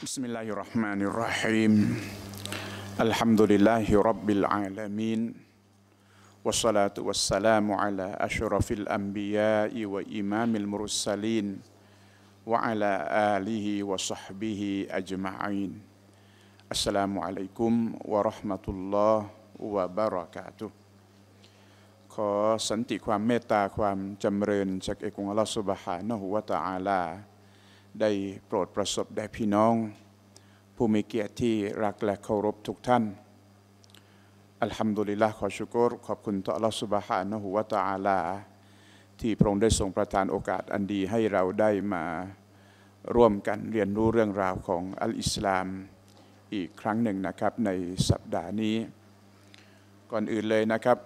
بسم الله الرحمن الرحيم الحمد لله رب العالمين والصلاة والسلام على أشرف الأنبياء وإمام المرسلين وعلى آله وصحبه أجمعين السلام عليكم ورحمة الله وبركاته ขอสันติความเมตตาความจำเริญจากเอกุงอัลลอฮฺสุบฮานะฮุวะตะอาลาได้โปรดประสบแด่พี่น้องผู้มีเกียรติที่รักและเคารพทุกท่าน อัลฮัมดุลิลละขอชุกรขอบคุณต่อล l l a สุบฮานะ a ุวาตา a a ที่พระองค์ได้ทรงประทานโอกาสอันดีให้เราได้มาร่วมกันเรียนรู้เรื่องราวของอัลอิสลามอีกครั้งหนึ่งนะครับในสัปดาห์นี้ ก่อนอื่นเลยนะครับ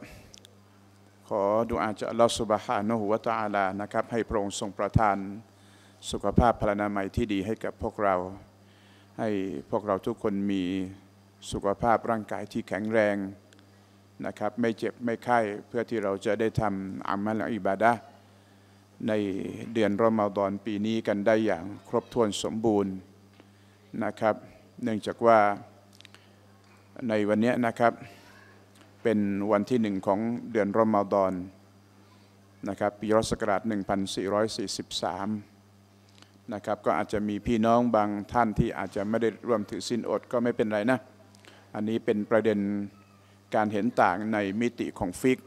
ขอดูอาจะอัลลอฮฺสุบฮานะฮุวาตาลานะครับให้พระองค์ทรงประทานสุขภาพพลานามัยที่ดีให้กับพวกเรา ให้พวกเราทุกคนมีสุขภาพร่างกายที่แข็งแรงนะครับ ไม่เจ็บไม่ไข้เพื่อที่เราจะได้ทำอามัลอิบาดะในเดือนรอมฎอนปีนี้กันได้อย่างครบถ้วนสมบูรณ์นะครับ เนื่องจากว่าในวันนี้นะครับเป็นวันที่หนึ่งของเดือนรอมฎอนนะครับ ปีรศกราช 1443นะครับก็อาจจะมีพี่น้องบางท่านที่อาจจะไม่ได้ร่วมถือสินอดก็ไม่เป็นไรนะ อันนี้เป็นประเด็นการเห็นต่างในมิติของฟิก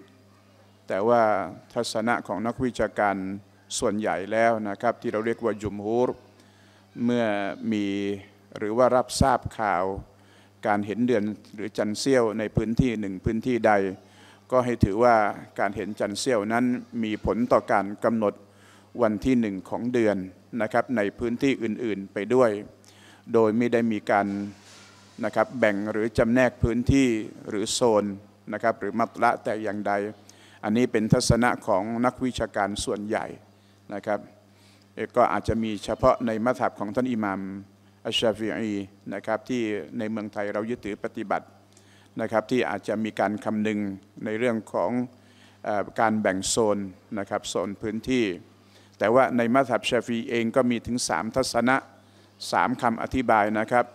แต่ว่าทัศนะของนักวิชาการส่วนใหญ่แล้วนะครับที่เราเรียกว่ายุมฮูรเมื่อมีหรือว่ารับทราบข่าว การเห็นเดือนหรือจันเซี่ยว ในพื้นที่หนึ่งพื้นที่ใด ก็ให้ถือว่าการเห็นจันเซี่ยวนั้นมีผลต่อการกำหนดวันที่หนึ่งของเดือนนะครับในพื้นที่อื่นๆไปด้วย โดยไม่ได้มีการนะครับแบ่งหรือจำแนกพื้นที่หรือโซนนะครับหรือมัตละแต่อย่างใดอันนี้เป็นทัศนะของนักวิชาการส่วนใหญ่นะครับก็อาจจะมีเฉพาะในมัธับของท่านอิหมัมอัชฟีอีนะครับที่ในเมืองไทยเรายึดถือปฏิบัตินะครับที่อาจจะมีการคำนึงในเรื่องของอการแบ่งโซนนะครับโซนพื้นที่แต่ว่าในมัธยับชาฟีเองก็มีถึง 3 ทัศนะ 3 คำอธิบายนะครับ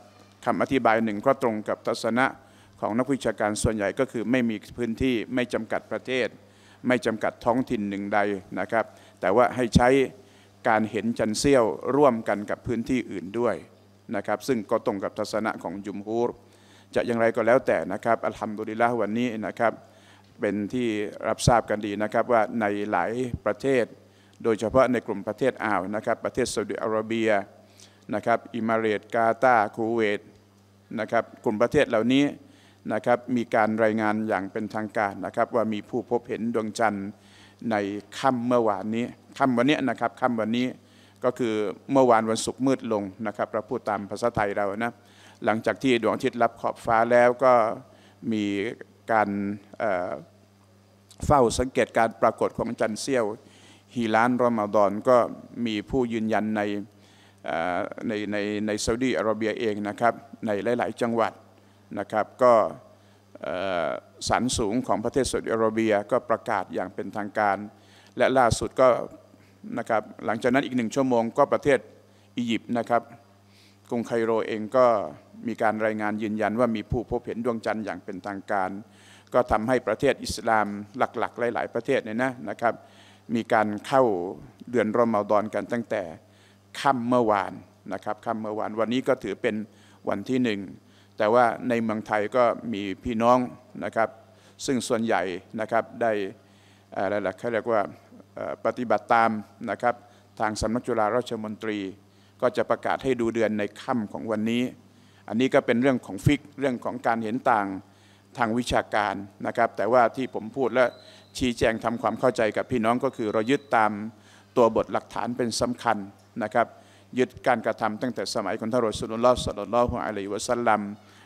คำอธิบายหนึ่งก็ตรงกับทัศนะของนักวิชาการส่วนใหญ่ก็คือไม่มีพื้นที่ไม่จำกัดประเทศ ไม่จำกัดท้องถิ่นหนึ่งใดนะครับ แต่ว่าให้ใช้การเห็นจันเซี่ยวร่วมกันกับพื้นที่อื่นด้วยนะครับ ซึ่งก็ตรงกับทัศนะของยุมฮูร จะอย่างไรก็แล้วแต่นะครับอัลฮัมดุลิลละวันนี้นะครับ เป็นที่รับทราบกันดีนะครับว่าในหลายประเทศโดยเฉพาะในกลุ่มประเทศอ่าวนะครับ ประเทศซาอุดิอาระเบียนะครับ อิมาเรตกาตาคูเวตนะครับ กลุ่มประเทศเหล่านี้นะครับ มีการรายงานอย่างเป็นทางการนะครับว่ามีผู้พบเห็นดวงจันทร์ในค่ำเมื่อวานนี้ ค่ำวันนี้นะครับ ค่ำวันนี้ก็คือเมื่อวานวันศุกร์มืดลงนะครับ เราพูดตามภาษาไทยเรานะ หลังจากที่ดวงอาทิตย์รับขอบฟ้าแล้วก็มีการเฝ้าสังเกตการปรากฏของจันทร์เสี้ยวฮีลานรอมฎอนก็มีผู้ยืนยันในในในในซาอุดีอาระเบียเองนะครับในหลาย ๆ จังหวัดนะครับ ก็สันสูงของประเทศซาอุดีอาระเบียก็ประกาศอย่างเป็นทางการ และล่าสุดก็นะครับหลังจากนั้นอีกหนึ่งชั่วโมงก็ประเทศอียิปต์นะครับ กรุงไคโรเองก็มีการรายงานยืนยันว่ามีผู้พบเห็นดวงจันทร์อย่างเป็นทางการ ก็ทำให้ประเทศอิสลามหลัก ๆ หลาย ๆ ประเทศเนี่ยนะนะครับมีการเข้าเดือนรอมฎอนกันตั้งแต่ค่ำเมื่อวานนะครับค่ำเมื่อวานวันนี้ก็ถือเป็นวันที่หนึ่ง แต่ว่าในเมืองไทยก็มีพี่น้องนะครับ ซึ่งส่วนใหญ่นะครับได้อะไรล่ะเขาเรียกว่าปฏิบัติตามนะครับทางสำนักจุฬาราชมนตรี ก็จะประกาศให้ดูเดือนในค่ำของวันนี้ อันนี้ก็เป็นเรื่องของฟิกเรื่องของการเห็นต่างทางวิชาการนะครับ แต่ว่าที่ผมพูดและชี้แจงทำความเข้าใจกับพี่น้องก็คือ เรายึดตามตัวบทหลักฐานเป็นสำคัญนะครับยึดการกระทำตั้งแต่สมัยขุงท่านรอสุลลอฮ์สัลลลลอฮุองลัลฮวะสัลลัม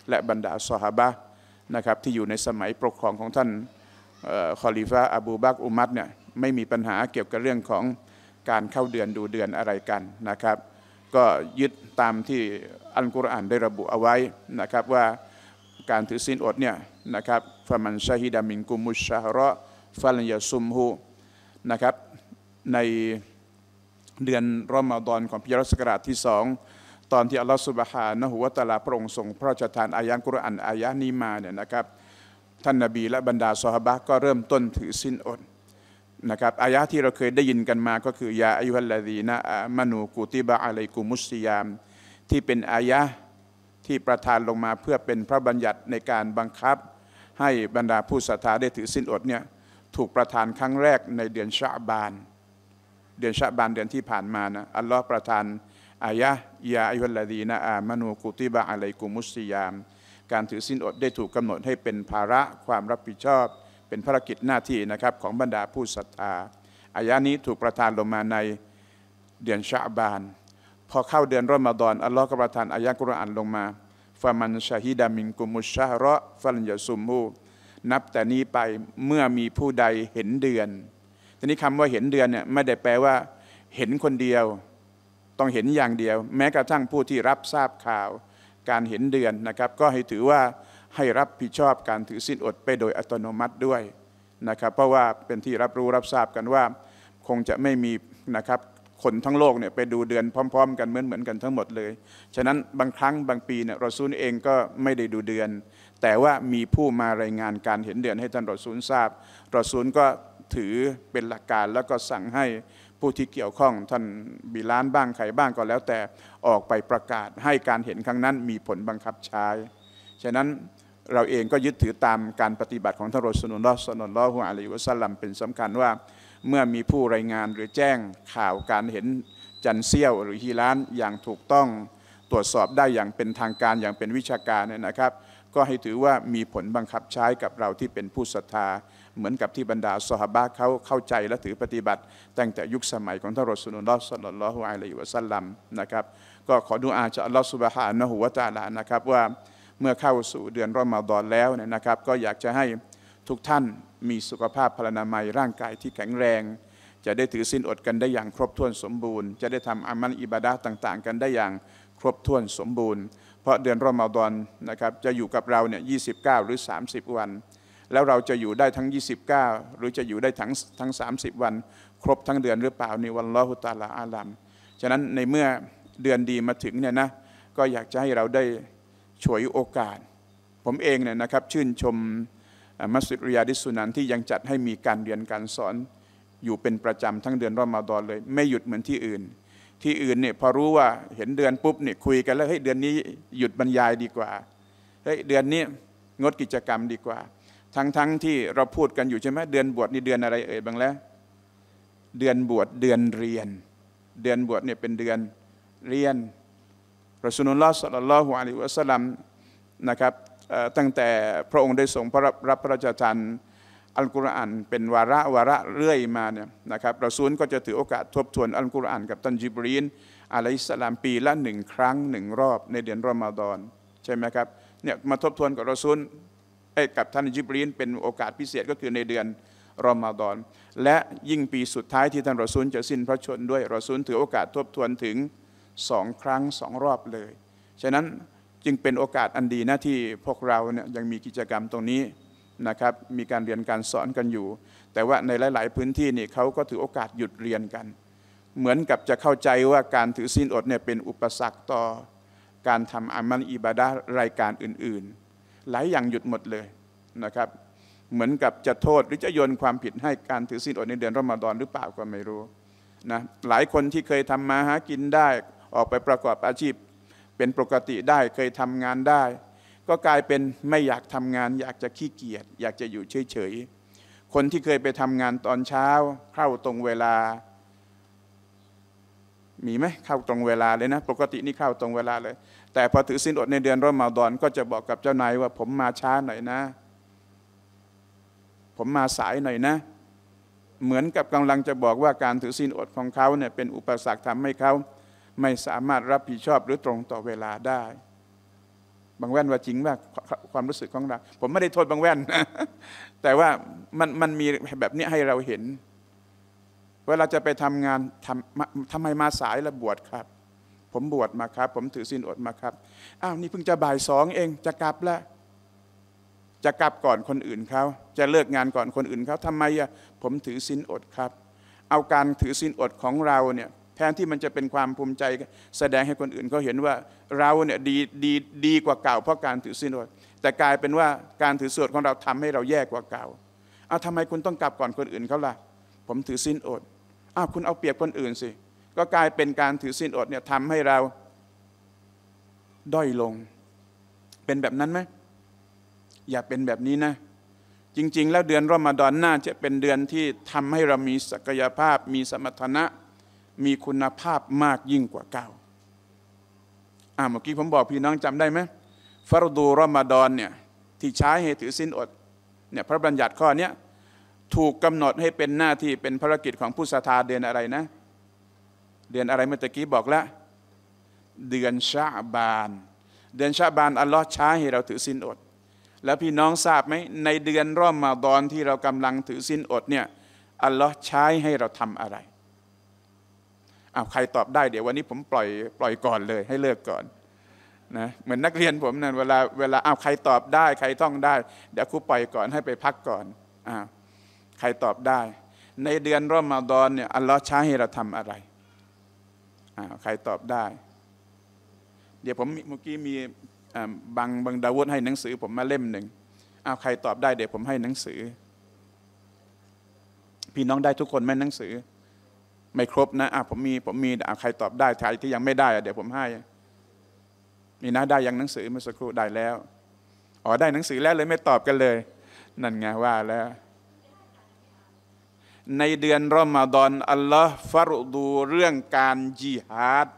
และบรรดาสหฮาบะนะครับที่อยู่ในสมัยปกครองของท่านคอลิฟะอบูบักอุมัตเนี่ยไม่มีปัญหาเกี่ยวกับเรื่องของการเข้าเดือนดูเดือนอะไรกันนะครับ ก็ยึดตามที่อัลกุรอานได้ระบุเอาไว้นะครับว่าการถือศีลอดเนี่ยนะครับฟามันชาฮิดามิงกุมุชชาระฟัลยาซุมฮูนะครับในเดือนรอมฎอนของปีรศกราชที่สอง ตอนที่อัลลอฮฺสุบฮานะฮุวะตะลาพระองค์ทรงพระราชทานอายันกุรอานอายะนี้มาเนี่ยนะครับท่านนาบีและบรรดาสาบะก็เริ่มต้นถือสิ้นอดนะครับอายะที่เราเคยได้ยินกันมาก็คือ ยาอายุฮัลลาดีนะมานูกูติบะอะลัยกุมุสซิยาม ที่เป็นอายะที่ประทานลงมาเพื่อเป็นพระบัญญัติในการบังคับให้บรรดาผู้ศรัทธาได้ถือสิ้นอดเนี่ยถูกประทานครั้งแรกในเดือนชะบาน เดือนชะบานเดือนที่ผ่านมานะอัลลอฮ์ประทานอายะยาอิวัลลดีนะอามานูกุติบะอะลกุมุสติยาม การถือสินอดได้ถูกกำหนดให้เป็นภาระความรับผิดชอบเป็นภารกิจหน้าที่นะครับของบรรดาผู้ศรัทธาอายะนี้ถูกประทานลงมาในเดือนชะบาน พอเข้าเดือนรอมฎอน อัลลอฮ์ก็ประทานอายะกุรอานลงมาฟามันชาฮิดามิงกุมุชชาระฟัลยาซุมมูนับแต่นี้ไปเมื่อมีผู้ใดเห็นเดือน ทีนี้คำว่าเห็นเดือนเนี่ยไม่ได้แปลว่าเห็นคนเดียว ต้องเห็นอย่างเดียว แม้กระทั่งผู้ที่รับทราบข่าวการเห็นเดือนนะครับ ก็ให้ถือว่าให้รับผิดชอบการถือสิ้นอดไป โดยอัตโนมัติด้วยนะครับ เพราะว่าเป็นที่รับรู้รับทราบกันว่า คงจะไม่มีนะครับคนทั้งโลกเนี่ยไปดูเดือนพร้อม ๆ กันเหมือนเหมือนกันทั้งหมดเลย ฉะนั้นบางครั้งบางปีเนี่ยรอซูลเองก็ไม่ได้ดูเดือน แต่ว่ามีผู้มารายงานการเห็นเดือนให้ท่านรอซูลทราบรอซูลก็ถือเป็นหลักการแล้วก็สั่งให้ผู้ที่เกี่ยวข้องท่านบิลานบ้างใครบ้างก็แล้ว แต่ออกไปประกาศให้การเห็นครั้งนั้นมีผลบังคับใช้ ฉะนั้นเราเองก็ยึดถือตามการปฏิบัติของท่านรอซูลุลลอฮ์สนนลอฮุอะลัยวะสัลลัมเป็นสำคัญว่าเมื่อมีผู้รายงานหรือแจ้งข่าวการเห็นจันเซี่ยวหรือฮีรานอย่างถูกต้องตรวจสอบได้อย่างเป็นทางการอย่างเป็นวิชาการเนี่ยนะครับ ก็ให้ถือว่ามีผลบังคับใช้กับเราที่เป็นผู้ศรัทธา เหมือนกับที่บรรดาสหบาเขาเข้าใจและถือปฏิบัติตั้งแต่ยุคสมัยของท่านรอสุลลอฮ์สัลลัลลอฮุอะลัยฮิวะสัลลัมนะครับ ก็ขอดูอาจากอัลลอฮ์สุบฮานะฮุวะตาลานะครับว่าเมื่อเข้าสู่เดือนรอมฎอนแล้วเนี่ยนะครับ ก็อยากจะให้ทุกท่านมีสุขภาพพลานามัยร่างกายที่แข็งแรง จะได้ถือสินอดกันได้อย่างครบถ้วนสมบูรณ์จะได้ทำอามันอิบาดาต่าง ๆ กันได้อย่างครบถ้วนสมบูรณ์ เพราะเดือนรอมฎอนนะครับ จะอยู่กับเราเนี่ยยีหรือ 30 วัน แล้วเราจะอยู่ได้ทั้ง 29 หรือจะอยู่ได้ทั้งทั้ง 30 วัน ครบทั้งเดือนหรือเปล่านี่วันลอฮุตาลาอาลัมฉะนั้นในเมื่อเดือนดีมาถึงเนี่ยนะก็อยากจะให้เราได้ฉวยโอกาส ผมเองเนี่ยนะครับชื่นชมมัสยิดริยาดิสุนันที่ยังจัดให้มีการเรียนการสอน อยู่เป็นประจำทั้งเดือนรอมฎอนเลย ไม่หยุดเหมือนที่อื่น ที่อื่นเนี่ยพอรู้ว่าเห็นเดือนปุ๊บเนี่ยคุยกันแล้วเฮ้ยเดือนนี้หยุดบรรยายดีกว่าเฮ้ยเดือนนี้งดกิจกรรมดีกว่า ทั้งๆทที่เราพูดกันอยู่ใช่ไหมเดือนบวชนี่เดือนอะไรเอ่ยบ้างแล้วเดือนบวชเดือนเรียน เดือนบวชเนี่ยเป็นเดือนเรียนรสุนุลลอฮ์สัลลัลลอฮุอะลัยฮิวะสัลลัมนะครับตั้งแต่พระองค์ได้ทรงพระรับพระราชทานอัลกุรอานเป็นวาระวาระเรื่อยมาเนี่ยนะครับเราซูลก็จะถือโอกาสทบทวนอัลกุรอานกับตันจิบรีนอะลัยสลามปีละหนึ่งครั้งหนึ่งรอบในเดือนรอมฎอนใช่ไหมครับเนี่ยมาทบทวนกับเราซูลกับท่านจิบรีนเป็นโอกาสพิเศษก็คือในเดือนรอมฎอนและยิ่งปีสุดท้ายที่ท่านรอซูลจะสิ้นพระชนด้วยรอซูลถือโอกาสทบทวนถึงสองครั้งสองรอบเลยฉะนั้นจึงเป็นโอกาสอันดีนะที่พวกเราเนี่ยยังมีกิจกรรมตรงนี้นะครับ มีการเรียนการสอนกันอยู่ แต่ว่าในหลาย ๆ พื้นที่นี่เขาก็ถือโอกาสหยุดเรียนกัน เหมือนกับจะเข้าใจว่าการถือศีลอดเนี่ยเป็นอุปสรรคต่อ การทำอามัลอิบาดะรายการอื่น ๆ หลายอย่างหยุดหมดเลยนะครับ เหมือนกับจะโทษหรือจะโยนความผิดให้การถือศีลอดในเดือนรอมฎอนหรือเปล่าก็ไม่รู้นะหลายคนที่เคยทำมาหากินได้ออกไปประกอบอาชีพเป็นปกติได้เคยทำงานได้ ก็กลายเป็นไม่อยากทำงานอยากจะขี้เกียจอยากจะอยู่เฉยๆ คนที่เคยไปทำงานตอนเช้าเข้าตรงเวลา มีไหมเข้าตรงเวลาเลยนะ ปกตินี่เข้าตรงเวลาเลย แต่พอถือสินอดในเดือนรอมาดอนก็จะบอกกับเจ้านายว่าผมมาช้าหน่อยนะ ผมมาสายหน่อยนะ เหมือนกับกำลังจะบอกว่าการถือสินอดของเขาเนี่ยเป็นอุปสรรคทำให้เขาไม่สามารถรับผิดชอบหรือตรงต่อเวลาได้ บางแว่นว่าจริงว่าความรู้สึกของเราผมไม่ได้โทษบางแว่นนะแต่ว่ามันมันมีแบบนี้ให้เราเห็น เวลาจะไปทำงานทำทำไมมาสายระบวชครับ ผมบวชมาครับผมถือศีลอดมาครับอ้าวนี่เพิ่งจะบ่ายสองเอง จะกลับแล้วจะกลับก่อนคนอื่นเขาจะเลิกงานก่อนคนอื่นเขาทำไมอะผมถือศีลอดครับ เอาการถือศีลอดของเราเนี่ยแทนที่มันจะเป็นความภูมิใจแสดงให้คนอื่นเขาเห็นว่า เราเนี่ยดีดีดีกว่าเก่าเพราะการถือศีลอด แต่กลายเป็นว่าการถือศีลอดของเราทำให้เราแย่กว่าเก่าอ้าทำไมคุณต้องกลับก่อนคนอื่นเขาล่ะ ผมถือศีลอดอ้าวคุณเอาเปรียบคนอื่นสิก็กลายเป็นการถือศีลอดเนี่ยทำให้เราด้อยลง เป็นแบบนั้นไหมอย่าเป็นแบบนี้นะ จริง ๆ แล้วเดือนรอมฎอนน่าจะเป็นเดือนที่ทำให้เรามีศักยภาพ มีสมรรถนะมีคุณภาพมากยิ่งกว่าเก้าอ่าเมื่อกี้ผมบอกพี่น้องจำได้ไหมฟารดูรอมาดอนเนี่ยที่ใช้ให้ถือสินอด เนี่ยพระบัญญัติข้อนี้ถูกกำหนดให้เป็นหน้าที่เป็นภารกิจของผู้ศรัทธาเดือนอะไรนะ เดือนอะไรเมื่อกี้บอกแล้ว เดือนชาบาน เดือนชาบานอัลลอฮ์ใช้ให้เราถือสินอด แล้วพี่น้องทราบไหมในเดือนรอมฎอนที่เรากำลังถือสินอดเนี่ยอัลลอฮ์ใช้ให้เราทำอะไรอ้าวใครตอบได้เดี๋ยววันนี้ผมปล่อยปล่อยก่อนเลยให้เลิกก่อนนะเหมือนนักเรียนผมนะั่นเวลาเวลาอ้าวใครตอบได้ ใครต้องได้ เดี๋ยวครูปล่อยก่อนให้ไปพักก่อนอ้าวใครตอบได้ ในเดือนรอมฎอนเนี่ยอัลลอฮ์ใช้ให้เราทำอะไรอ้าวใครตอบได้ เดี๋ยวผมเมื่อกี้มีบางบางดาวุฒให้หนังสือ ผมมาเล่มหนึ่งอ้าวใครตอบได้เดี๋ยวผมให้หนังสือ พี่น้องได้ทุกคนไหมหนังสือไม่ครบนะอ่ะผมมีผมมีอ่ะใครตอบได้ ใครที่ยังไม่ได้อ่ะเดี๋ยวผมให้ มีนะได้ยังหนังสือเมื่อสักครู่ได้แล้ว อ๋อได้หนังสือแล้วเลยไม่ตอบกันเลย นั่นไงว่าแล้ว ในเดือนรอมฎอนอัลลอฮ์ฟรุดู เรื่องการจิฮาด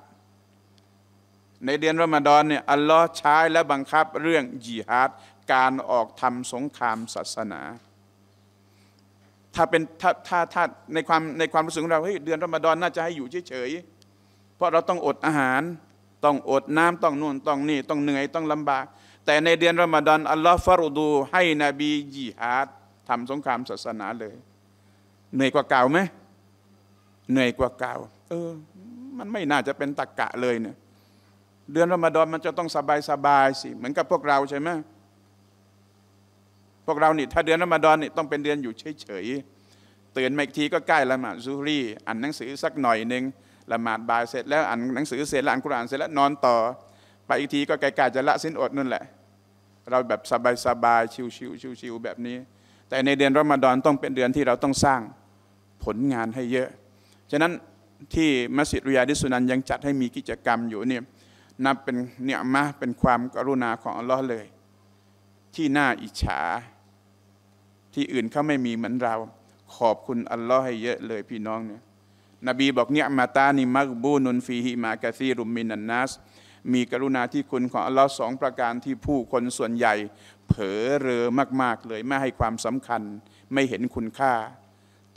ในเดือนรอมฎอนเนี่ยอัลลอฮ์ใช้และบังคับเรื่องจิฮาดการออกทำสงครามศาสนาถ้าเป็นถ้าถ้าถ้าในความในความรู้สึกของเราเฮ้ยเดือนรอมฎอนน่าจะให้อยู่เฉยๆ เพราะเราต้องอดอาหาร ต้องอดน้ำต้องนู่นต้องนี่ ต้องเหนื่อยต้องลำบาก แต่ในเดือนรอมฎอนอัลลอฮฺฟารุดู ให้นบียิฮาดทำสงครามศาสนาเลย เหนื่อยกว่าเก่าไหมเหนื่อยกว่าเก่าเออ มันไม่น่าจะเป็นตะกกะเลยเนี่ยเดือนรอมฎอนมันจะต้องสบายสบายสิเหมือนกับพวกเราใช่ไหมพวกเรานี่ถ้าเดือนรอมฎอนนี่ต้องเป็นเดือนอยู่เฉยๆตื่นมาอีกทีก็ใกล้ละหมาดซูรีอ่านหนังสือสักหน่อยหนึ่งละหมาดบายเสร็จ แล้วอ่านหนังสือเสร็จแล้วอ่านกุรอานเสร็จแล้วนอนต่อไปอีกทีก็ไกลๆจะละสินอดนั่นแหละ เราแบบสบายๆชิวๆชิวๆแบบนี้ แต่ในเดือนรอมฎอนต้องเป็นเดือนที่เราต้องสร้างผลงานให้เยอะ ฉะนั้นที่มัสยิดรุยาดิสุนันยังจัดให้มีกิจกรรมอยู่เนี่ยนับเป็นเนี่ยมะเป็นความกรุณาของอัลลอฮ์เลย ที่น่าอิจฉาที่อื่นเขาไม่มีเหมือนเรา ขอบคุณอัลลอฮ์ให้เยอะเลยพี่น้องเนี่ยนบีบอกเนี่ยมาตานิมักบูนุนฟีฮิมากะซีรุมมินันนัสมีกรุณาที่คุณของอัลลอฮ์สองประการที่ผู้คนส่วนใหญ่ เผลอเรอมาก ๆเลยไม่ให้ความสำคัญ ไม่เห็นคุณค่า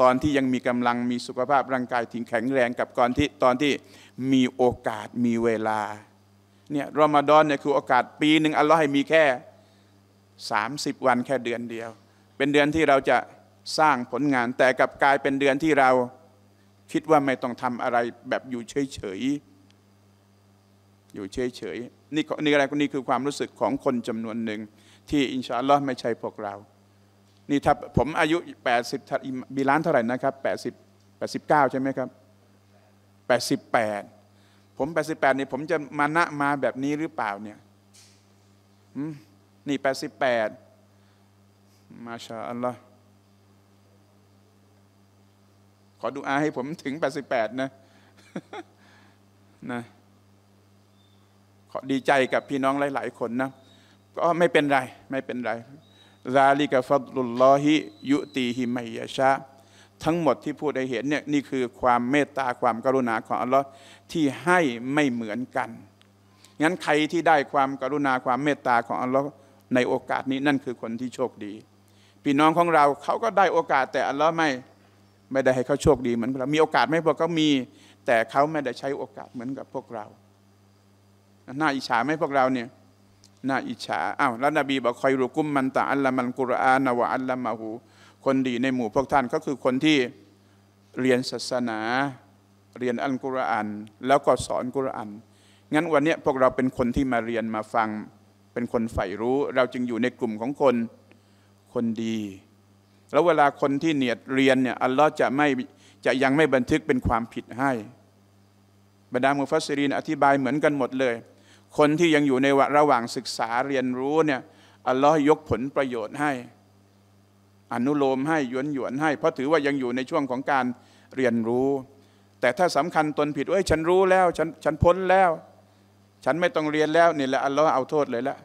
ตอนที่ยังมีกำลังมีสุขภาพร่างกายถึงแข็งแรงกับก่อนที่ตอนที่มีโอกาสมีเวลาเนี่ยรอมฎอนเนี่ยคือโอกาสปีหนึ่งอัลลอฮ์ให้มีแค่ 30 วันแค่เดือนเดียวเป็นเดือนที่เราจะสร้างผลงาน แต่กับกลายเป็นเดือนที่เราคิดว่าไม่ต้องทำอะไรแบบอยู่เฉย ๆ อยู่เฉย ๆ นี่นี่อะไรนี่คือความรู้สึกของคนจำนวนหนึ่งที่อินชาอัลลอฮ์ไม่ใช่พวกเรา นี่ถ้าผมอายุ 80บีล้านเท่าไหร่นะครับ 80 89 ใช่ไหมครับ 88 ผม 88นี่ ผมจะมานะมาแบบนี้หรือเปล่า เนี่ยนี่ 88มาชาอัลลอฮ์ขอดูอาให้ผมถึง 88นะนะขอดีใจกับพี่น้องหลาย ๆ คนนะก็ไม่เป็นไร ไม่เป็นไรซาลิกฟัดลุลลอฮิยุตีฮิมัยยะชาทั้งหมดที่พูดให้เห็นเนี่ยนี่คือความเมตตาความกรุณาของอัลลอฮ์ที่ให้ไม่เหมือนกันงั้นใครที่ได้ความกรุณาความเมตตาของอัลลอฮ์ในโอกาสนี้นั่นคือคนที่โชคดีพี่น้องของเราเขาก็ได้โอกาส แต่อัลลอฮ์ไม่ไม่ได้ให้เขาโชคดีเหมือนเรา มีโอกาสไม่พกเขามี แต่เขาไม่ได้ใช้โอกาสเหมือนกับพวกเราหน้าอิจฉาไหมพวกเราเนี่ย หน้าอิจฉา อ้าวแล้วนบีบอกคอยรุกุมมันตะอัลละมันกุรอานวะอัลละมาหู คนดีในหมู่พวกท่านก็คือคนที่เรียนศาสนา เรียนอัลกุรอานแล้วก็สอนกุรอาน งั้นวันนี้พวกเราเป็นคนที่มาเรียนมาฟัง เป็นคนใฝ่รู้ เราจึงอยู่ในกลุ่มของคนคนดี แล้วเวลาคนที่เนียดเรียนเนี่ยอัลลอฮ์จะไม่จะยังไม่บันทึกเป็นความผิดให้บรรดามุฟัสรีนอธิบายเหมือนกันหมดเลย คนที่ยังอยู่ในระหว่างศึกษาเรียนรู้เนี่ยอัลลอฮ์ยกผลประโยชน์ให้ อนุโลมให้ยวนหยวนให้ เพราะถือว่ายังอยู่ในช่วงของการเรียนรู้ แต่ถ้าสำคัญตนผิดเอ้ยฉันรู้แล้วฉันฉันพ้นแล้ว ฉันไม่ต้องเรียนแล้วนี่แหละอัลลอฮ์เอาโทษเลยละ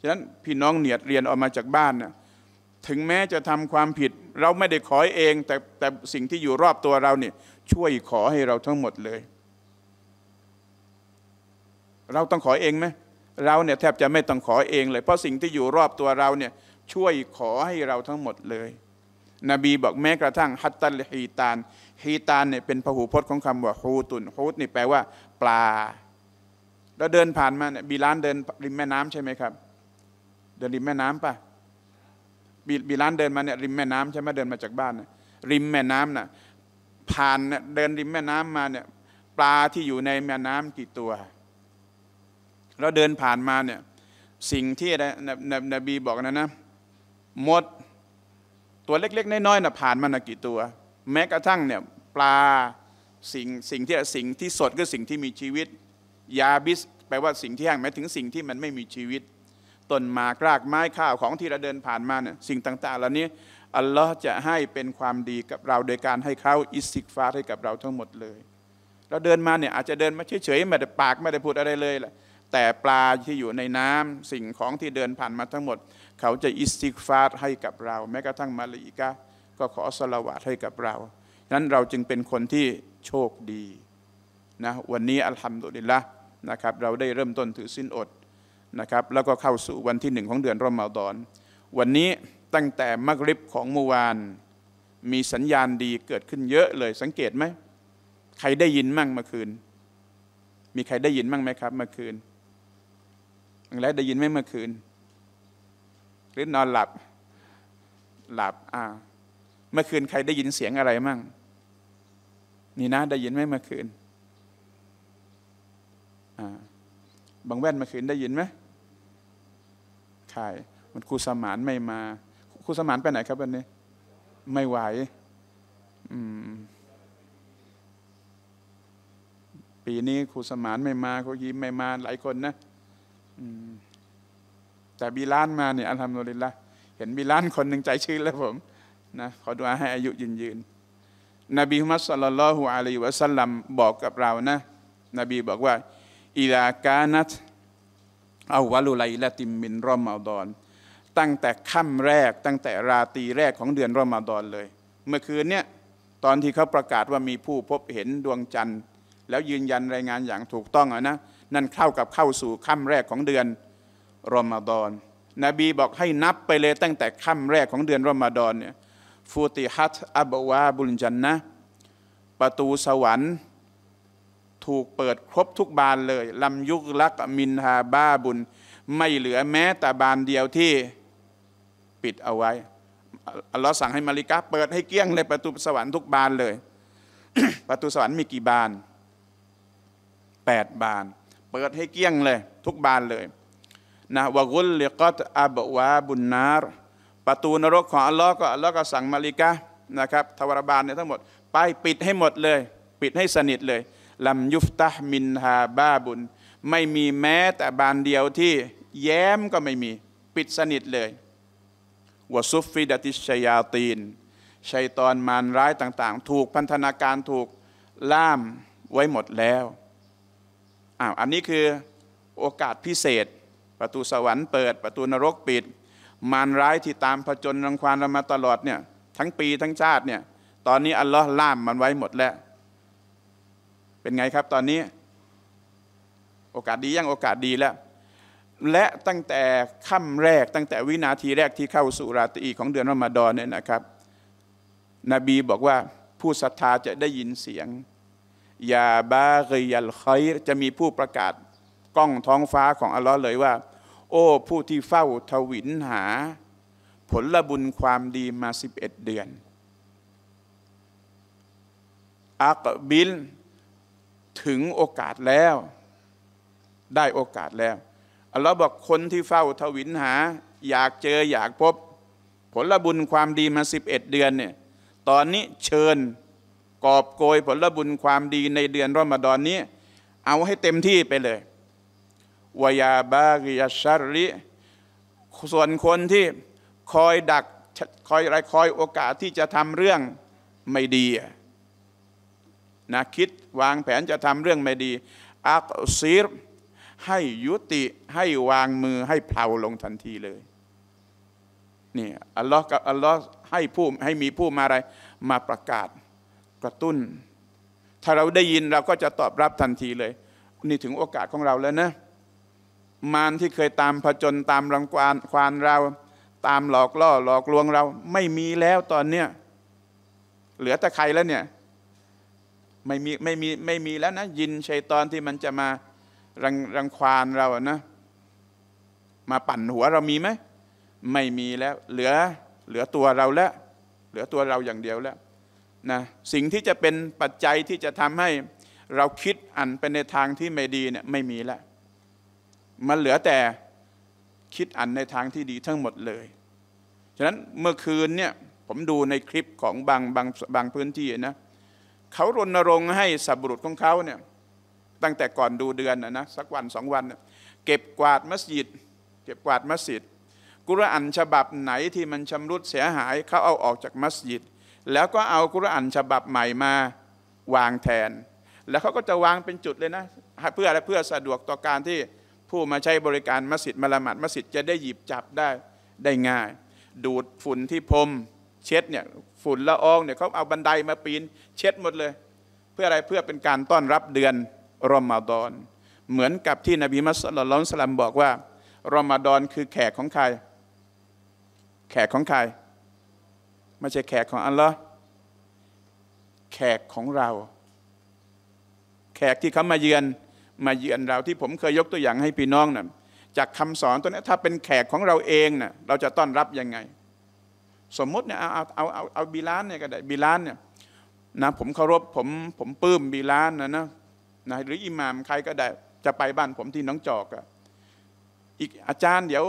ฉะนั้นพี่น้องเนียดเรียนออกมาจากบ้านเนี่ยถึงแม้จะทำความผิดเราไม่ได้ขอเอง แต่แต่สิ่งที่อยู่รอบตัวเราเนี่ยช่วยขอให้เราทั้งหมดเลย เราต้องขอเองไหมเราเนี่ยแทบจะไม่ต้องขอเองเลยเพราะสิ่งที่อยู่รอบตัวเราเนี่ยช่วยขอให้เราทั้งหมดเลยนบีบอกแม้กระทั่งฮัตตันฮีตานฮีตานเนี่ยเป็นพหูพจน์ของคำว่าฮูตุนฮูตนี่แปลว่า ปลาเราเดินผ่านมาเนี่ยบีล้านเดิน ริมแม่น้ำใช่ไหมครับ เดินริมแม่น้ำป่ะบีมีร้านเดินมาเนี่ยริมแม่น้ำใช่ไหมเดินมาจากบ้านเนี่ยริมแม่น้ำน่ะผ่านเดินริมแม่น้ำมาเนี่ยปลาที่อยู่ในแม่น้ำกี่ตัวแล้วเดินผ่านมาเนี่ยสิ่งที่นนบีบอกนะนะมดตัวเล็ก ๆ น้อยๆน่ะผ่านมานะกี่ตัว แม้กระทั่งเนี่ยปลาสิ่งสิ่งที่สิ่งที่สดก็สิ่งที่มีชีวิต ยาบิสแปลว่าสิ่งที่แห้งแม้ถึงสิ่งที่มันไม่มีชีวิตต้นหมากรากไม้ข้าวของที่เราเดินผ่านมาเนี่ยสิ่งต่างๆเหล่านี้อัลลอฮ์จะให้เป็นความดีกับเราโดยการให้เขาอิสติกฟาให้กับเราทั้งหมดเลย เราเดินมาเนี่ยอาจจะเดินมาเฉยๆไม่ได้ปากไม่ได้พูดอะไรเลยแหละแต่ปลาที่อยู่ในน้ำสิ่งของที่เดินผ่านมาทั้งหมด เขาจะอิสติกฟาให้กับเรา แม้กระทั่งมาลีกะก็ขอสละวาดให้กับเรานั้นเราจึงเป็นคนที่โชคดีนะวันนี้อัลฮัมดุลิลละนะครับ เราได้เริ่มต้นถือสินอดนะครับแล้วก็เข้าสู่วันที่หนึ่งของเดือนรอมฎอน วันนี้ตั้งแต่มักริบของเมื่อวาน มีสัญญาณดีเกิดขึ้นเยอะเลยสังเกตไหมใครได้ยินมั่งเมื่อคืน มีใครได้ยินมั่งไหมครับ เมื่อคืนแล้วได้ยินไหมเมื่อคืนหรือนอนหลับหลับอ่าเมื่อคืนใครได้ยินเสียงอะไรมั่ง นี่นะได้ยินไหมเมื่อคืนอ่าบางแว่นเมื่อคืนได้ยินไหมข่ายมันครูสมานไม่มาครูสมานไปไหนครับวันนี้ ไม่ไหวปีนี้ครูสมานไม่มาครูยิ้มไม่มา หลายคนนะแต่บีล้านมาเนี่ยอัลฮัมดุลิลละ เห็นบีล้านคนหนึ่งใจชื้นแล้วผม นะ ขอดูอาให้อายุยืนยืนนบีมุฮัมมัดสัลลัลลอฮุอะลัยฮิวะสัลลัมบอกกับเรานะ นบีบอกว่าอิลากานัตเอาวะลุไลและติมมินรอมาดอนตั้งแต่ค่ำแรกตั้งแต่ราตรีแรกของเดือนรอมาดอนเลย เมื่อคืนเนี่ยตอนที่เขาประกาศว่ามีผู้พบเห็นดวงจันทร์ แล้วยืนยันรายงานอย่างถูกต้องอะนะ นั่นเข้ากับเข้าสู่ค่ำแรกของเดือนรอมฎอนนบีบอกให้นับไปเลยตั้งแต่ค่ำแรกของเดือนรอมฎอนเนี่ยฟูติฮัตอับวาบุลจันนะประตูสวรรค์ถูกเปิดครบทุกบานเลยลำยุกลักมินฮาบ้าบุญไม่เหลือแม้แต่บานเดียวที่ปิดเอาไว้อัลลอฮ์สั่งให้มาริกาเปิดให้เกี้ยงเลยประตูสวรรค์ทุกบานเลย ประตูสวรรค์มีกี่บานแปดบาน เปิดให้เกี้ยงเลย ทุกบานเลยนะวะกุลเลกอตอาบวาบุนนารประตูนรกของอัลลอฮ์ก็อัลลอฮ์ก็สั่งมาริกานะครับทวารบาลเนี่ยทั้งหมด ไปปิดให้หมดเลย ปิดให้สนิทเลยลัมยุฟตะมินฮาบาบุนไม่มีแม้แต่บานเดียวที่แย้มก็ไม่มีปิดสนิทเลยวซุฟฟิดติชยาตีนชัยตอนมารร้ายต่าง ๆ ถูกพันธนาการถูกล่ามไว้หมดแล้วอ้าวอันนี้คือโอกาสพิเศษ ประตูสวรรค์เปิด ประตูนรกปิด มารร้ายที่ตามผจญรังควานเรามาตลอดเนี่ยทั้งปีทั้งชาติเนี่ยตอนนี้อัลลอฮ์ล่ามมันไว้หมดแล้วเป็นไงครับตอนนี้ โอกาสดียังโอกาสดีแล้ว และตั้งแต่ค่ำแรกตั้งแต่วินาทีแรกที่เข้าสู่ราตรีของเดือนรอมฎอนเนี่ยนะครับนบีบอกว่าผู้ศรัทธาจะได้ยินเสียงยาบาเรียลคอยจะมีผู้ประกาศกล้องท้องฟ้าของอัลลอฮ์เลยว่า โอ้ผู้ที่เฝ้าทวินหา ผลลบุญความดีมา11เดือนอักบิลถึงโอกาสแล้วได้โอกาสแล้วอัลลอฮ์บอกคนที่เฝ้าทวินหา อยากเจออยากพบ ผลบุญความดีมา11เดือนเนี่ยตอนนี้เชิญกอบโกยผลบุญความดีในเดือนรอมฎอนนี้ เอาให้เต็มที่ไปเลยวายาบากิยชาริส่วนคนที่คอยดักคอยอะไรคอยโอกาสที่จะทำเรื่องไม่ดีนะคิดวางแผนจะทำเรื่องไม่ดี อักซีรให้ยุติให้วางมือให้เผาลงทันทีเลยนี่อัลลอฮ์กับอัลลอฮ์ให้ผู้ให้มีผู้มาอะไรมาประกาศกระตุ้น ถ้าเราได้ยินเราก็จะตอบรับทันทีเลยนี่ถึงโอกาสของเราแล้วนะมารที่เคยตามผจญตามรังควานควานเราตามหลอกล่อหลอกลวงเราไม่มีแล้วตอนเนี้ยเหลือแต่ใครแล้วเนี่ยไม่มีไม่มีไม่มีแล้วนะ ยินชัยตอนที่มันจะมารังรังควานเราอะนะ มาปั่นหัวเรามีไหม ไม่มีแล้ว เหลือเหลือตัวเราแล้วเหลือตัวเราอย่างเดียวแล้วนะสิ่งที่จะเป็นปัจจัยที่จะทำให้เราคิดอันไปนในทางที่ไม่ดีเนี่ยไม่มีแล้ว มันเหลือแต่คิดอันในทางที่ดีทั้งหมดเลยฉะนั้นเมื่อคืนเนี่ยผมดูในคลิปของบางบางบางพื้นที่นะเขารณรงค์ให้สับบุรุษของเขาเนี่ยตั้งแต่ก่อนดูเดือนนะนะสักวันสองวัน เก็บกวาดมัสยิด เก็บกวาดมัสยิดกุรอันฉบับไหนที่มันชำรุดเสียหาย เขาเอาออกจากมัสยิด แล้วก็เอากุรอันฉบับใหม่มาวางแทน แล้วเขาก็จะวางเป็นจุดเลยนะ เพื่ออะไรเพื่อสะดวกต่อการที่ผู้มาใช้บริการมัสยิดมาละหมาดมัสยิดจะได้หยิบจับได้ได้ง่าย ดูดฝุ่นที่พรมเช็ดเนี่ยฝุ่นละอองเนี่ยเขาเอาบันไดมาปีนเช็ดหมดเลย เพื่ออะไรเพื่อเป็นการต้อนรับเดือนรอมฎอนเหมือนกับที่นบีมัสลลัลสลัมบอกว่า รอมฎอนคือแขกของใคร แขกของใครไม่ใช่แขกของอัลลอฮ์แขกของเรา แขกที่เขามาเยือนมาเยือนเราที่ผมเคยยกตัวอย่างให้พี่น้องนะ่ะจากคำสอนตัวนี้ถ้าเป็นแขกของเราเองนะ่ะเราจะต้อนรับยังไง สมมติเนี่ยเอาเอาเอาเอาบิลานเนี่ยก็ได้บิลานเนี่ยนะผมเคารพผมผมปื้มมีล้านนะนะนะหรืออิหม่ามใครก็ได้จะไปบ้าน ผมที่น้องจอกอะอีกอาจารย์ เดี๋ยว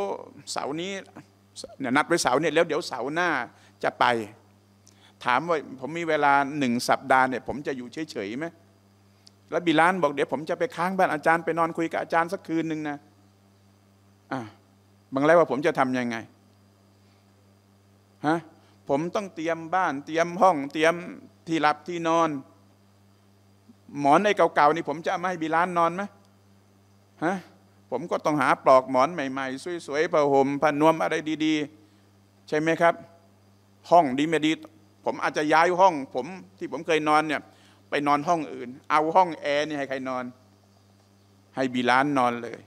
เสาร์นี้เนี่ยนัดไว้เสาร์เนี่ยแล้ว เดี๋ยวเสาร์หน้าจะไป ถามว่าผมมีเวลาหนึ่งสัปดาห์ เนี่ย ผมจะอยู่เฉยๆไหมแล้วบิลานบอก เดี๋ยวผมจะไปค้างบ้านอาจารย์ไปนอนคุยกับอาจารย์สักคืนหนึ่งนะอ่ะบางแล้วว่าผมจะทำยังไงฮะผมต้องเตรียมบ้าน เตรียมห้อง เตรียมที่หลับที่นอน หมอนไอ้เก่าๆนี่ ผมจะเอามาให้บิลานนอนไหมฮะ ผมก็ต้องหาปลอกหมอนใหม่ๆสวยๆผ้าห่มผ้านวมอะไรดีๆใช่ไหมครับ ห้องดีไม่ดี ผมอาจจะย้ายห้อง ผมที่ผมเคยนอนเนี่ยไปนอนห้องอื่น เอาห้องแอร์นี่ให้ใครนอน ให้บิลานนอนเลย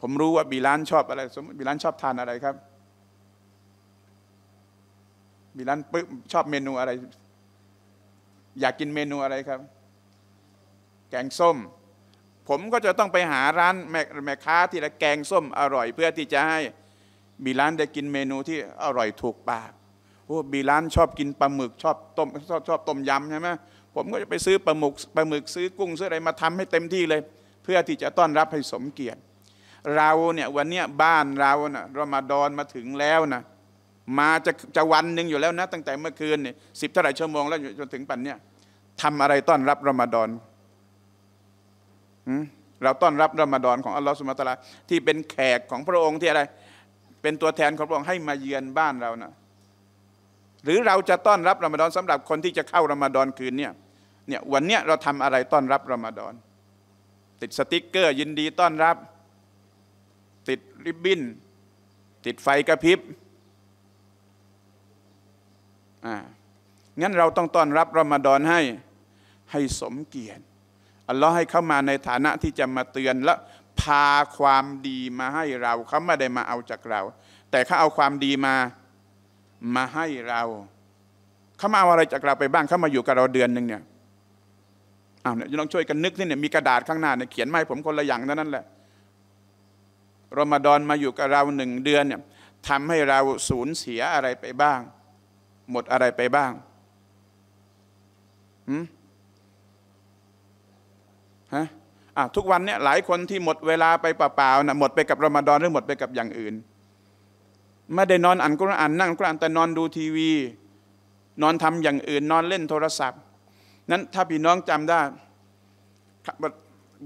ผมรู้ว่าบิลานชอบอะไร สมบิลานชอบทานอะไรครับมีร้านปึ๊บชอบเมนูอะไร อยากกินเมนูอะไรครับ แกงส้ม ผมก็จะต้องไปหาร้านแม่แมค้าที่ละแกงส้มอร่อย เพื่อที่จะให้มีร้านได้กินเมนูที่อร่อยถูกปากโอ้บีร้านชอบกินปลาหมึกชอบต้มชอบชอบต้มยำใช่ไหมผมก็จะไปซื้อปลาหมึกปลาหมึกซื้อกุ้งซื้ออะไรมาทำให้เต็มที่เลย เพื่อที่จะต้อนรับให้สมเกียรติเราเนี่ยวันเนี้ยบ้านเรานะ่ะรอมาดอนมาถึงแล้วนะมาจะจะวันหนึ่งอยู่แล้วนะตั้งแต่เมื่อคืนเนี่ยสิบเท่าไรชั่วโมงแล้วจนถึงปันเนี่ยทำอะไรต้อนรับรอมฎอนเราต้อนรับรอมฎอนของอัลลอฮฺสุมาตาลาที่เป็นแขกของพระองค์ที่อะไร เป็นตัวแทนของพระองค์ให้มาเยือนบ้านเรานะหรือเราจะต้อนรับรอมฎอนสำหรับคนที่จะเข้ารอมฎอนคืนเนี่ยเนี่ย วันเนี้ยเราทำอะไรต้อนรับรอมฎอนติดสติกเกอร์ยินดีต้อนรับ ติดริบบิ้นติดไฟกระพริบงั้นเราต้องต้อนรับรอมฎอนให้ให้สมเกียรติอัลลอฮ์ให้เข้ามาในฐานะที่จะมาเตือนและพาความดีมาให้เราเขาไม่ได้มาเอาจากเรา แต่เขาเอาความดีมามาให้เราเขามาเอาอะไรจากเราไปบ้างเขามาอยู่กับเราเดือนหนึ่งเนี่ยอ้าวเนี่ยต้องช่วยกันนึกนี่เนี่ยมีกระดาษข้างหน้าเนี่ยเขียนมห้ผมคนละอย่างนั่นนั่นแหละรอมฎอนมาอยู่กับเราหนึ่งเดือนเนี่ยทำให้เราสูญเสียอะไรไปบ้างหมดอะไรไปบ้างฮะอ่ะทุกวันเนี่ยหลายคนที่หมดเวลาไปเปล่าๆนะหมดไปกับรอมฎอนหรือหมดไป กับอย่างอื่นไม่ได้นอนอ่านกุรอานนั่งกุรอานแต่นอนดูทีวี นอนทำอย่างอื่น นอนเล่นโทรศัพท์นั้นถ้าพี่น้องจำได้บท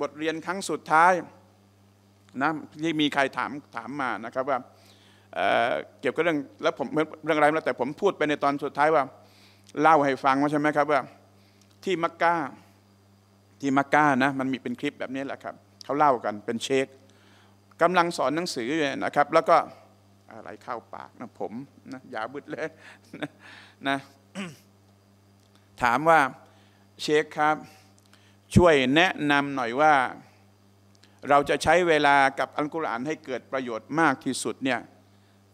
บทเรียนครั้งสุดท้าย นะที่มีใครถามถามมานะครับว่าเกี่ยวกับเรื่องแล้วผมเรื่องอะไรแล้ว แต่ผมพูดไปในตอนสุดท้ายว่า เล่าให้ฟังว่าใช่ไหมครับว่าที่มักกะที่มักกะนะมันมีเป็นคลิปแบบนี้แหละครับเขาเล่ากันเป็นเชค กำลังสอนหนังสือนะครับ แล้วก็อะไรเข้าปากนะผมนะอย่าบึดเลยนะถามว่าเชคครับ ช่วยแนะนำหน่อยว่า เราจะใช้เวลากับอัลกุรอานให้เกิดประโยชน์มากที่สุดเนี่ย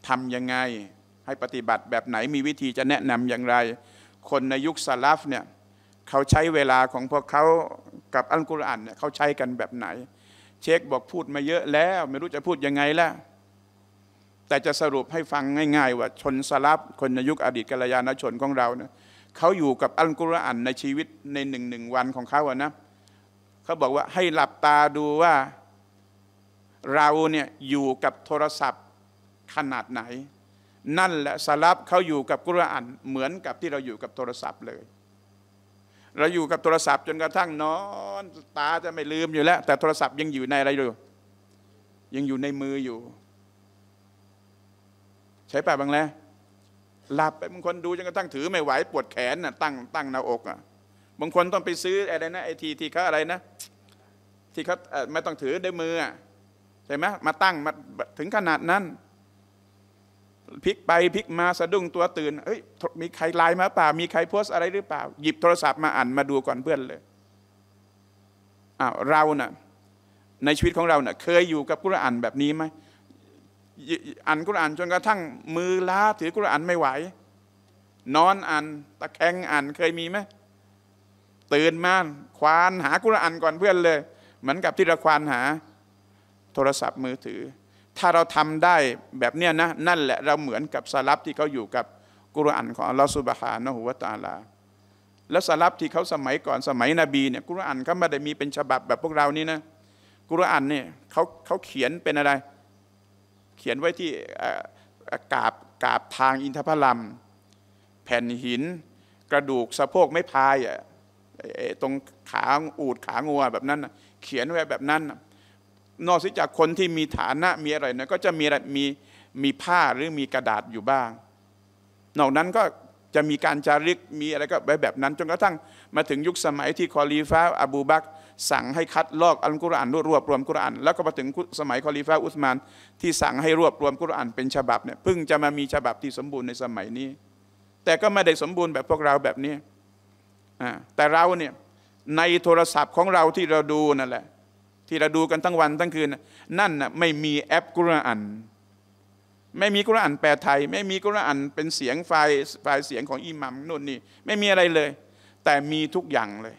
ทำยังไงให้ปฏิบัติแบบไหนมีวิธีจะแนะนำอย่างไร คนในยุคสลับเนี่ยเขาใช้เวลาของพวกเขากับอัลกุรอานเนี่ยเขาใช้กันแบบไหน เชคบอกพูดมาเยอะแล้ว ไม่รู้จะพูดยังไงแล้ว แต่จะสรุปให้ฟังง่าย ๆ ว่าชนสลับคนในยุคอดีตกัลยาณชนของเราเนี่ยเขาอยู่กับอัลกุรอานในชีวิตในหนึ่งหนึ่งวันของเขาอะนะเขาบอกว่าให้หลับตาดูว่าเราเนี่ยอยู่กับโทรศัพท์ขนาดไหน นั่นแหละสลับเขาอยู่กับกุรอานเหมือนกับที่เราอยู่กับโทรศัพท์เลย เราอยู่กับโทรศัพท์ จนกระทั่งนอนตาจะไม่ลืมอยู่แล้ว แต่โทรศัพท์ยังอยู่ในอะไรอยู่ยังอยู่ในมืออยู่ ใช้ไปบบางแล้วหลับไปบางคนดูจนกระทั่งถือไม่ไหวปวดแขนน่ะตั้งตั้งหน้าอกอ่ะบางคนต้องไปซื้ออะไรนะไอทีทีเขาอะไรนะที่เขาไม่ต้องถือด้วยมืออ่ะใช่ไหมมาตั้งมาถึงขนาดนั้นพลิกไปพลิกมาสะดุ้งตัวตื่นเฮ้ย มีใครไลน์มาเปล่า มีใครโพสอะไรหรือเปล่า หยิบโทรศัพท์มาอ่านมาดูก่อนเพื่อนเลยอ้าวเรานะ่ะ ในชีวิตของเราเนะ่ะเคยอยู่กับกุรอานแบบนี้ไหมอ่านกุรอาน จนกระทั่งมือล้า ถือกุรอานไม่ไหว นอนอ่านตะแคงอ่านเคยมีไหมตื่นมาควานหากุรอานก่อนเพื่อนเลย เหมือนกับที่เราควานหา โทรศัพท์มือถือถ้าเราทำได้แบบเนี้ยนะนั่นแหละเราเหมือนกับสลับที่เขาอยู่กับกุรอานของอัลลอฮฺสุบฮานะฮุวาตาลา แล้วสลับที่เขาสมัยก่อนสมัยนบีเนี่ยกุรอานเขาไม่ได้มีเป็นฉบับแบบพวกเรานี่นะกุรอานเนี่ยเขาเขาเขียนเป็นอะไร เขียนไว้ที่กาบกาบทางอินทพลัมแผ่นหิน กระดูกสะโพกไม่พายอ่ะตรงขาอูดขางัวแบบนั้นเขียนไว้แบบนั้นนอกจากคนที่มีฐานะมีอะไรนะก็จะมีมีมีผ้าหรือมีกระดาษอยู่บ้างนอกนั้นก็จะมีการจารึกมีอะไรก็แบบนั้น จนกระทั่งมาถึงยุคสมัยที่คอลีฟ้าอบูบักสั่งให้คัดลอกอัลกุรอานรวบรวมกุรอานแล้วก็มาถึงสมัยคอลีฟ้าอุสมาน ที่สั่งให้รวบรวมกุรอานเป็นฉบับเนี่ยเพิ่งจะมามีฉบับที่สมบูรณ์ในสมัยนี้ แต่ก็ไม่ได้สมบูรณ์แบบพวกเราแบบนี้แต่เราเนี่ยในโทรศัพท์ของเราที่เราดูนั่นแหละที่เราดูกันทั้งวันทั้งคืน นั่นน่ะไม่มีแอปกุรอานไม่มีกุรอานแปลไทย ไม่มีกุรอานเป็นเสียงไฟล์ไฟล์เสียงของอิหมัมนู่นนี่ไม่มีอะไรเลย แต่มีทุกอย่างเลย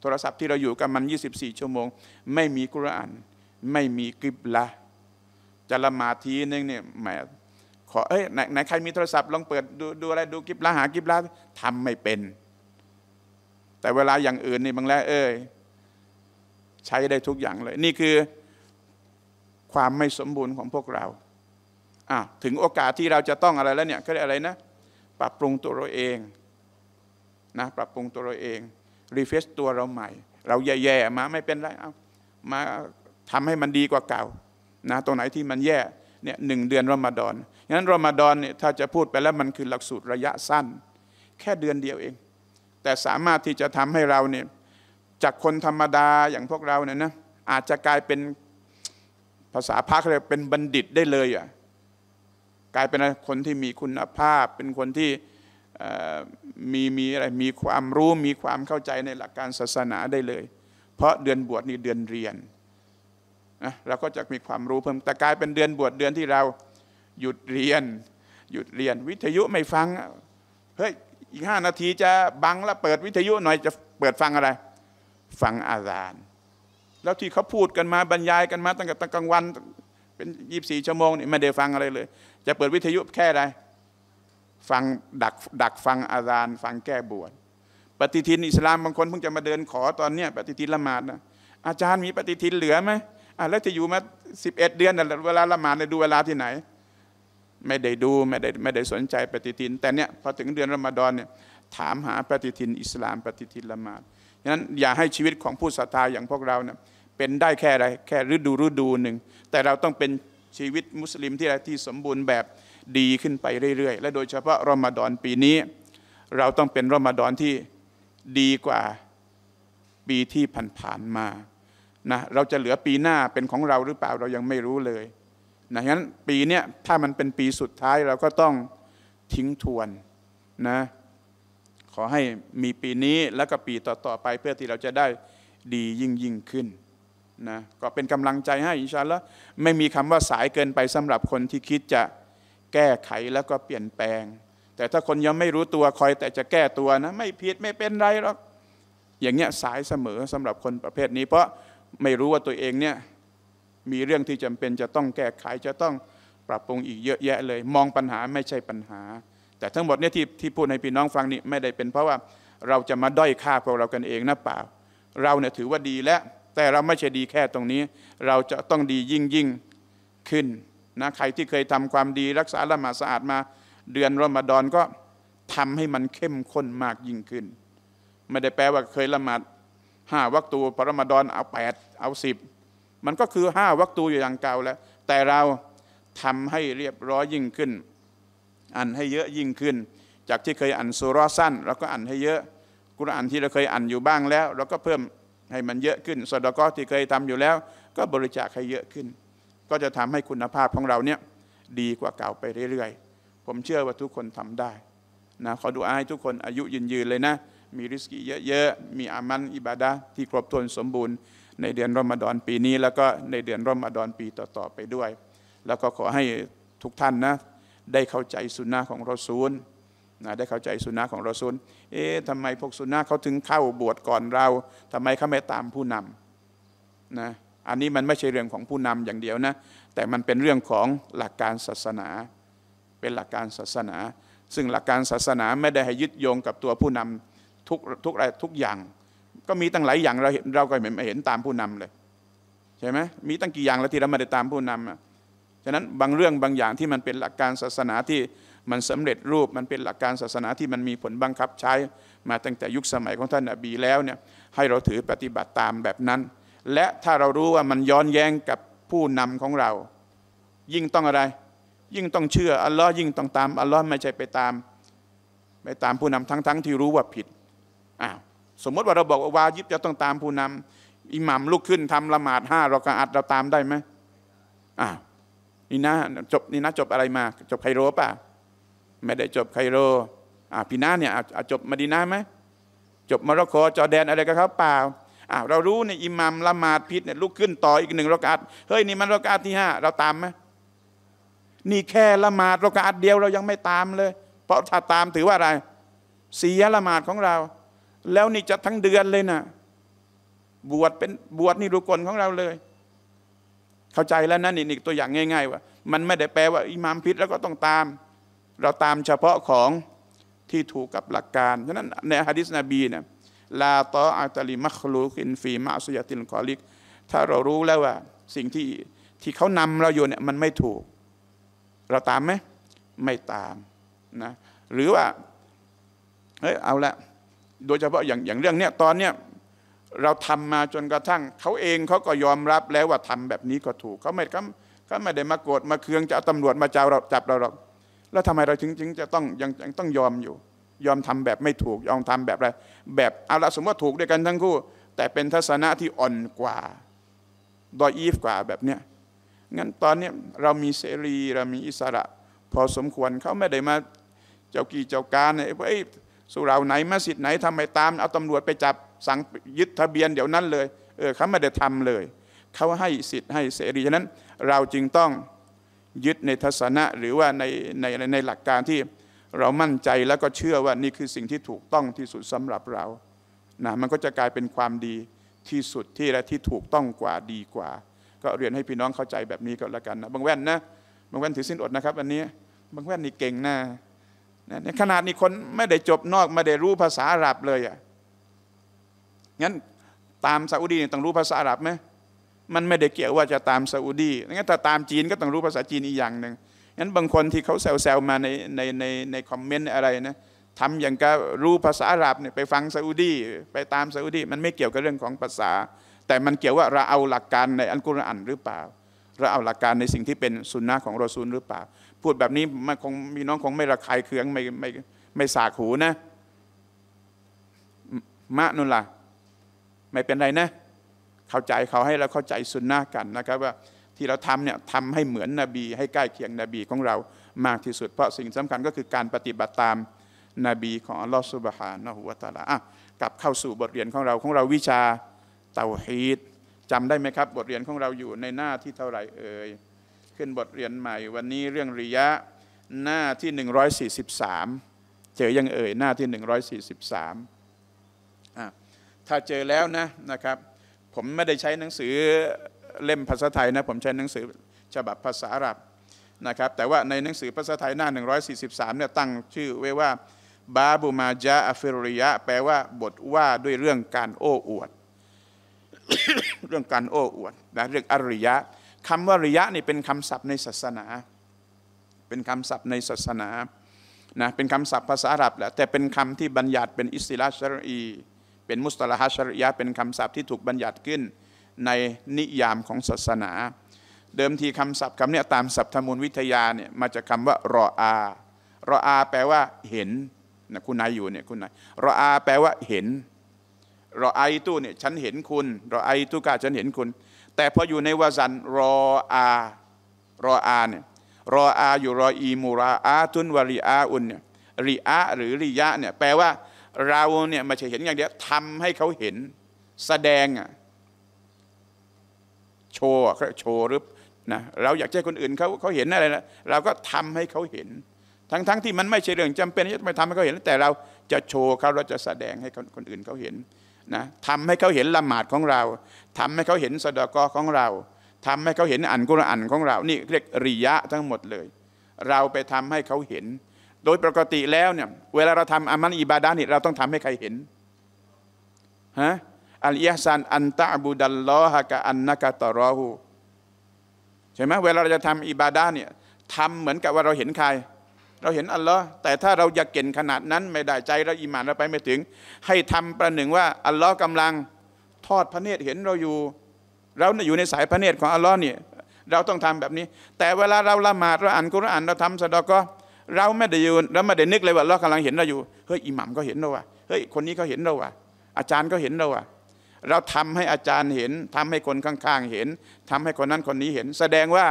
โทรศัพท์ที่เราอยู่กับมัน 24 ชั่วโมง ไม่มีกุรอานไม่มีกิบละจะละมาทีนึงเนี่ยแหมขอเอ้ยไหนใครมีโทรศัพท์ลองเปิดดูดูอะไรดูกิบละหากิบละทำไม่เป็น แต่เวลาอย่างอื่นนี่บางแล้วเอ้ยใช้ได้ทุกอย่างเลยนี่คือความไม่สมบูรณ์ของพวกเราอ่ะถึงโอกาสที่เราจะต้องอะไรแล้วเนี่ยก็อะไรนะ ปรับปรุงตัวเราเองนะปรับปรุงตัวเราเองรีเฟซตัวเราใหม่เราแย่ๆมาไม่เป็นไรเอามาทำให้มันดีกว่าเก่านะตรงไหนที่มันแย่เนี่ยหนึ่งเดือนรอมฎอนงั้นรอมฎอนเนี่ยถ้าจะพูดไปแล้วมันคือหลักสูตรระยะสั้น แค่เดือนเดียวเอง แต่สามารถที่จะทำให้เราเนี่ยจากคนธรรมดาอย่างพวกเราเนี่ยนะอาจจะกลายเป็นภาษาพระเรียกเป็นบัณฑิตได้เลยอ่ะกลายเป็นคนที่มีคุณภาพ เป็นคนที่มีมีอะไรมีความรู้มีความเข้าใจในหลักการศาสนาได้เลย เพราะเดือนบวชนี่เดือนเรียนนะเราก็จะมีความรู้เพิ่ม แต่กลายเป็นเดือนบวชเดือนที่เราหยุดเรียน หยุดเรียนวิทยุไม่ฟังเฮ้ยอีกห้านาทีจะบังแล้วเปิดวิทยุหน่อย จะเปิดฟังอะไรฟังอาจารย์แล้วที่เขาพูดกันมาบรรยายกันมาตั้งแต่ตั้งกลางวันเป็นยี่สี่ชั่วโมงนี่ไม่ได้ฟังอะไรเลย จะเปิดวิทยุแค่ไรฟังดักดักฟังอาจารย์ฟังแก้บวชปฏิทินอิสลามบางคนเพิ่งจะมาเดินขอตอนเนี้ยปฏิทินละหมาดนะอาจารย์มีปฏิทินเหลือไหมอ่แล้วจะอยู่มาสิบเอ็ดเดือนเวลาละหมาดในยดูเวลาที่ไหน ไม่ได้ดูไม่ได้ไม่ได้สนใจปฏิทิน แต่เนี้ยพอถึงเดือนรอมฎอนเนี่ยถามหาปฏิทินอิสลาม ปฏิทินละหมาดฉะนั้นอย่าให้ชีวิตของผู้ศรัทธาอย่างพวกเราเนี่ยเป็นได้แค่อะไร แค่ฤดูฤดูหนึ่งแต่เราต้องเป็นชีวิตมุสลิมที่อะไรที่สมบูรณ์แบบดีขึ้นไปเรื่อยๆ และโดยเฉพาะรอมฎอนปีนี้ เราต้องเป็นรอมฎอนที่ดีกว่าปีที่ผ่านๆมานะเราจะเหลือปีหน้าเป็นของเราหรือเปล่าเรายังไม่รู้เลยนะฉะนั้นปีนี้ถ้ามันเป็นปีสุดท้ายเราก็ต้องทิ้งทวนนะขอให้มีปีนี้และก็ปีต่อๆไปเพื่อที่เราจะได้ดียิ่งยิ่งขึ้นนะก็เป็นกำลังใจให้อินชาแล้วไม่มีคำว่าสายเกินไปสำหรับคนที่คิดจะแก้ไขแล้วก็เปลี่ยนแปลง แต่ถ้าคนยังไม่รู้ตัวคอยแต่จะแก้ตัวนะ ไม่ผิด ไม่เป็นไรหรอกอย่างเงี้ยสายเสมอสำหรับคนประเภทนี้ เพราะไม่รู้ว่าตัวเองเนี่ยมีเรื่องที่จำเป็นจะต้องแก้ไขจะต้องปรับปรุงอีกเยอะแยะเลย มองปัญหาไม่ใช่ปัญหาแต่ทั้งหมดเนี่ยที่ที่พูดให้พี่น้องฟังนี่ไม่ได้เป็นเพราะว่า เราจะมาด้อยค่าพวกเรากันเองนะเปล่าเราเนี่ยถือว่าดีแล้วแต่เราไม่ใช่ดีแค่ตรงนี้ เราจะต้องดียิ่งยิ่งขึ้นนะใครที่เคยทำความดีรักษาละหมาดสะอาดมา เดือนรอมฎอนก็ทำให้มันเข้มข้นมากยิ่งขึ้น ไม่ได้แปลว่าเคยละหมาดห้าวัตูปรมาดอนเอาแปดเอาสิบมันก็คือห้าวัตูอยู่อย่างเก่าแล้ว แต่เราทำให้เรียบร้อยยิ่งขึ้นอ่านให้เยอะยิ่งขึ้น จากที่เคยอ่านสุรสั้นเราก็อ่านให้เยอะกุรอานที่เราเคยอ่านอยู่บ้างแล้วเราก็เพิ่มให้มันเยอะขึ้นสดก็ที่เคยทำอยู่แล้ว ก็บริจาคให้เยอะขึ้น ก็จะทำให้คุณภาพของเราเนี่ยดีกว่าเก่าไปเรื่อย ๆ ผมเชื่อว่าทุกคนทำได้นะขอดูอาให้ทุกคนอายุยืนยืนเลยนะ มีริสกีเยอะๆมีอามันอิบาดาที่ครบถ้วนสมบูรณ์ ในเดือนรอมฎอนปีนี้ แล้วก็ในเดือนรอมฎอนปีต่อๆไปด้วย แล้วก็ขอให้ทุกท่านนะได้เข้าใจสุนนะของรอซูลนะได้เข้าใจสุนนะของรอซูลเอ๊ะทำไมพวกสุนนะเขาถึงเข้าบวชก่อนเราทำไมเขาไม่ตามผู้นำนะอันนี้มันไม่ใช่เรื่องของผู้นำอย่างเดียวนะแต่มันเป็นเรื่องของหลักการศาสนา เป็นหลักการศาสนา ซึ่งหลักการศาสนาไม่ได้ให้ยึดโยงกับตัวผู้นำทุกทุกอะไรทุกอย่าง ก็มีตั้งหลายอย่างเราเห็นเราก็ไม่เห็นตามผู้นำเลยใช่ไหมมีตั้งกี่อย่างแล้วที่เราไม่ได้ตามผู้นำะนั้นบางเรื่องบางอย่างที่มันเป็นหลักการศาสนาที่มันสำเร็จรูปมันเป็นหลักการศาสนาที่มันมีผลบังคับใช้ มาตั้งแต่ยุคสมัยของท่านอบีแล้วเนี่ยให้เราถือปฏิบัติตามแบบนั้น และถ้าเรารู้ว่ามันย้อนแย้งกับผู้นำของเรา ยิ่งต้องอะไร ยิ่งต้องเชื่ออัลลอฮ์ยิ่งต้องตาม อัลลอฮ์ไม่ใช่ไปตามไปตามผู้นำทั้ง ๆทที่รู้ว่าผิดอ้าวสมมติว่าเราบอกว่าวายิบจะต้องตามผู้นำ อิหมัมลุกขึ้นทำละหมาดห้าเรากะอัดเราตามได้ไหมอ้าวนี่นะจบนี่นะจบอะไรมา จบไคโรป่ะไม่ได้จบไคโรอ่าพีนาเนี่ยจบมาดีนาไหมจบมาร็อกโคจอแดนอะไรกับเขาเปล่าอ่าเรารู้ในอิหมัมละหมาดพิษเนี่ยลุกขึ้นต่ออีกหนึ่งรอกาตเฮ้ยนี่มันรอกาตที่ห้าเราตามไหมนี่แค่ละหมาดรอกาตเดียวเรายังไม่ตามเลย เพราะถ้าตามถือว่าอะไร เสียละหมาดของเรา แล้วนี่จะทั้งเดือนเลยนะบวชเป็นบวชนี่รุกลของเราเลยเข้าใจแล้วนะนี่นี่ตัวอย่างง่าย ๆ ว่า มันไม่ได้แปลว่าอิหมามผิดแล้วก็ต้องตาม เราตามเฉพาะของที่ถูกกับหลักการฉะนั้นในฮะดิษนบีเนี่ยลาตออัตลิมัคลูกินฟีมาสุยตินกอลิก ถ้าเรารู้แล้วว่า สิ่งที่ที่เขานำเราอยู่เนี่ยมันไม่ถูก เราตามไหมไม่ตามนะหรือว่าเฮ้ยเอาละโดยเฉพาะอย่างอย่างเรื่องเนี้ยตอนเนี้ยเราทำมาจนกระทั่ง เขาเองเขาก็ยอมรับแล้วว่าทำแบบนี้ก็ถูก เขาไม่ก็เขาไม่ได้มาโกรธมาเคืองจะเอาตำรวจมาจับเราจับเราหรอกแล้วทำไมเราถึงจึงจะต้องยังยังต้องยอมอยู่ ยอมทำแบบไม่ถูกยอมทำแบบอะไรแบบเอาละสมมติว่าถูกด้วยกันทั้งคู่ แต่เป็นทัศนะที่อ่อนกว่าดอยอีฟกว่าแบบเนี้ยงั้นตอนนี้ เรามีเสรีเรามีอิสระ พอสมควรเขาไม่ได้มาเจ้ากี่เจ้าการเนี่ยไอ้สุราไหนมาสิทธิ์ไหนทำไมตาม เอาตำรวจไปจับสั่งยึดทะเบียนเดี๋ยวนั้นเลย เออเขาไม่ได้ทำเลย เขาให้สิทธิ์ให้เสรี ฉะนั้นเราจึงต้องยึดในทัศนะหรือว่าในในในหลักการที่เรามั่นใจแล้วก็เชื่อว่านี่คือสิ่งที่ถูกต้องที่สุดสำหรับเรา นะ มันก็จะกลายเป็นความดีที่สุดที่และที่ถูกต้องกว่าดีกว่า ก็เรียนให้พี่น้องเข้าใจแบบนี้ก็แล้วกันนะบางแว่นนะบางแว่นถือสิ้นอดนะครับอันนี้ บางแว่นนี่เก่งนะในขนาดนี้คนไม่ได้จบนอกไม่ได้รู้ภาษาอาหรับเลยอะ่ะงั้นตามซาอุดีต้องรู้ภาษาอาหรับไหมมันไม่ได้เกี่ยวว่าจะตามซาอุดีงั้นถ้าตามจีนก็ต้องรู้ภาษาจีนอีกอย่างหนึ่งงั้นบางคนที่เขาแซวๆมาในในในในคอมเมนต์อะไรนะทำอย่างก็รู้ภาษาอาหรับเนี่ยไปฟังซาอุดีไปตามซาอุดีมันไม่เกี่ยวกับเรื่องของภาษา แต่มันเกี่ยวว่าเราเอาหลักการในอัลกุรอานหรือเปล่า เราเอาหลักการในสิ่งที่เป็นสุนนะของรอซูลหรือเปล่า พูดแบบนี้มันคงมีน้องคงไม่ระคายเคืองไม่ไม่ไม่สากหูนะมะนุลล่ะไม่เป็นไรนะ เข้าใจเขาให้เราเข้าใจสุนนะกันนะครับ ว่าที่เราทำเนี่ยทำให้เหมือนนบีให้ใกล้เคียงนบีของเรามากที่สุด เพราะสิ่งสำคัญก็คือการปฏิบัติตามนบีของอัลลอฮฺสุบฮานะฮุวาตาลาะกลับเข้าสู่บทเรียนของเราของเราวิชาเตาฮีดจำได้ไหมครับบทเรียนของเราอยู่ในหน้าที่เท่าไหร่เอ่ยขึ้นบทเรียนใหม่ วันนี้เรื่องริยะหน้าที่143เจอยังเอ่ยหน้าที่143อ่ะถ้าเจอแล้วนะนะครับผมไม่ได้ใช้หนังสือเล่มภาษาไทยนะผมใช้หนังสือฉบับภาษาอาหรับนะครับ แต่ว่าในหนังสือภาษาไทยหน้า 143เนี่ยตั้งชื่อไว้ว่า บาบูมาจาอฟิริยะ แปลว่าบทว่าด้วยเรื่องการโอ้อวด เรื่องการโอ้อวดนะเรื่องอริยะคำว่าริยะนี่เป็นคำศัพท์ในศาสนา เป็นคำศัพท์ในศาสนานะเป็นคำศัพท์ภาษาอาหรับแหละแต่เป็นคำที่บัญญัติเป็นอิสติลาชรอีเป็นมุสตลาฮะชริยะเป็นคำศัพท์ที่ถูกบัญญัติขึ้นในนิยามของศาสนา เดิมทีคำศัพท์คำนี้ตามศัพท์มูลวิทยาเนี่ยมาจากคำว่า รออารออา แปลว่าเห็นนะคุณนายอยู่เนี่ยคุณนายรออาแปลว่าเห็นรอไอตู้เนี่ยฉันเห็นคุณรอไอตู้กาฉันเห็นคุณ แต่พออยู่ในวาซันรออา รออาเนี่ยรออาอยู่รออีมูราอาตุนวาริอาอุนเนี่ยริอาหรือริยะเนี่ยแปลว่าเราเนี่ยมาใช่เห็นอย่างเดียวทำให้เขาเห็นแสดงอ่ะโชว์โชว์หรือนะเราอยากให้คนอื่นเขาเขาเห็นอะไรนะเราก็ทำให้เขาเห็น ทั้งๆทที่มันไม่ใช่เรื่องจำเป็นที่จะไปทำให้เขาเห็นแต่เราจะโชว์เขาเราจะแสดงให้คนอื่นเขาเห็นนะทำให้เขาเห็นละหมาดของเรา ทำให้เขาเห็นสะดกอของเรา ทำให้เขาเห็นอันกุรอานของเรา นี่เรียกริยะทั้งหมดเลย เราไปทำให้เขาเห็นโดยปกติแล้วเนี่ยเวลาเราทำอามัลอิบาดานี่เราต้องทำให้ใครเห็นฮะอัลยาซันอันตะบูดัลลอฮะกะอันนักตอรอหูใช่ไหมเวลาเราจะทำอิบาดาเนี่ยทำเหมือนกับว่าเราเห็นใคร เราเห็นอัลลอฮ์แต่ถ้าเราอยากเก่งขนาดนั้น ไม่ได้ใจเราอิมานเราไปไม่ถึง ให้ทำประหนึ่งว่าอัลลอฮ์กำลัง ทอดพระเนตรเห็นเราอยู่ เราอยู่ในสายพระเนตรของอัลลอฮ์เนี่ยเราต้องทำแบบนี้ แต่เวลาเราละหมาดเราอ่านกุรอานเราทำสะดอกก็เราไม่ได้ยืนแล้วไม่ได้นึกเลยว่าเรากำลังเห็นเราอยู่เฮ้ยอิหมัมก็เห็นเราว่ะเฮ้ยคนนี้เขาเห็นเราว่ะอาจารย์ก็เห็นเราว่ะ เราทำให้อาจารย์เห็น ทำให้คนข้างๆเห็น ทำให้คนนั้นคนนี้เห็น แสดงว่า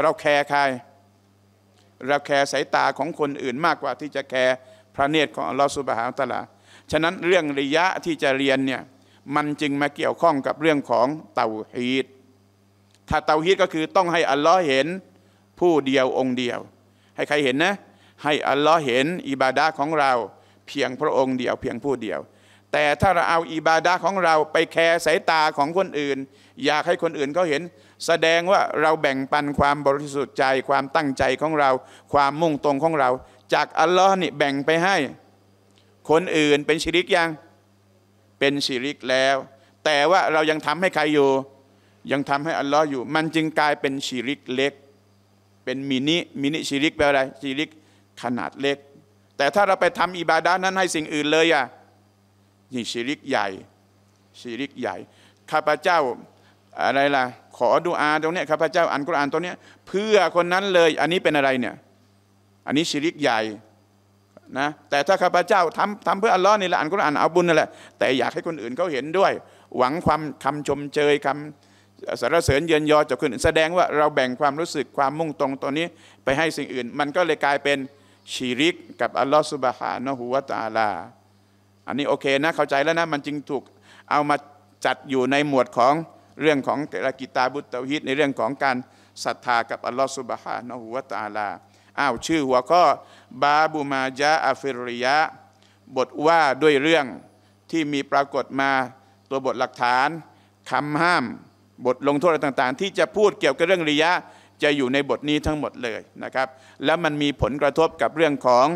เราแคร์ใคร เราแคร์สายตาของคนอื่นมากกว่า ที่จะแคร์พระเนตรของเราสุบฮาวตะลาฉะนั้นเรื่องริยะที่จะเรียนเนี่ยมันจึงมาเกี่ยวข้องกับเรื่องของเตาฮีดถ้าเตาฮีดก็คือต้องให้อัลลอฮ์เห็นผู้เดียวองค์เดียวให้ใครเห็นนะ ให้อัลลอฮ์เห็น อิบาดาของเรา เพียงพระองค์เดียวเพียงผู้เดียว แต่ถ้าเราเอาอิบาดาของเราไปแคร์สายตาของคนอื่น อยากให้คนอื่นเขาเห็น แสดงว่าเราแบ่งปันความบริสุทธิ์ใจความตั้งใจของเรา ความมุ่งตรงของเรา จากอัลลอฮ์นี่แบ่งไปให้ คนอื่นเป็นชิริกยังเป็นชิริกแล้ว แต่ว่าเรายังทำให้ใครอยู่ยังทำให้อัลลอฮ์อยู่มันจึงกลายเป็นชิริกเล็กเป็นมินิมินิชิริกแปลอะไรชิริกขนาดเล็ก แต่ถ้าเราไปทำอิบาดานั้นให้สิ่งอื่นเลยอะนี่ชิริกใหญ่ชิริกใหญ่ข้าพเจ้าอะไรล่ะขอดูอาตรงเนี้ยข้าพเจ้าอ่านกุรอานตรงเนี้ยเพื่อคนนั้นเลย อันนี้เป็นอะไรเนี่ยอันนี้ชิริกใหญ่นะแต่ถ้าข้าพเจ้าทำทำเพื่ออัลลอฮ์นี่แหละอ่านกุรอานเอาบุญนั่นแหละแต่อยากให้คนอื่นเขาเห็นด้วย หวังความคำชมเชยคำสารเสริญเยินยอจากคนอื่นแสดงว่าเราแบ่งความรู้สึกความมุ่งตรงตัวนี้ไปให้สิ่งอื่น มันก็เลยกลายเป็นชีริก กับอัลลอฮฺสุบฮานะฮุวาตาลา อันนี้โอเคนะเข้าใจแล้วนะ มันจึงถูกเอามาจัดอยู่ในหมวดของเรื่องของละกิตาบุตเตฮิตในเรื่องของการศรัทธากับอัลลอฮฺสุบฮานะฮุวาตาลาอ้าวชื่อหัวข้อบาบูมาจาอัฟิริยะ บทว่าด้วยเรื่องที่มีปรากฏมาตัวบทหลักฐานคำห้ามบทลงโทษอะไรต่างๆ ที่จะพูดเกี่ยวกับเรื่องริยะ จะอยู่ในบทนี้ทั้งหมดเลยนะครับ แล้วมันมีผลกระทบกับเรื่องของ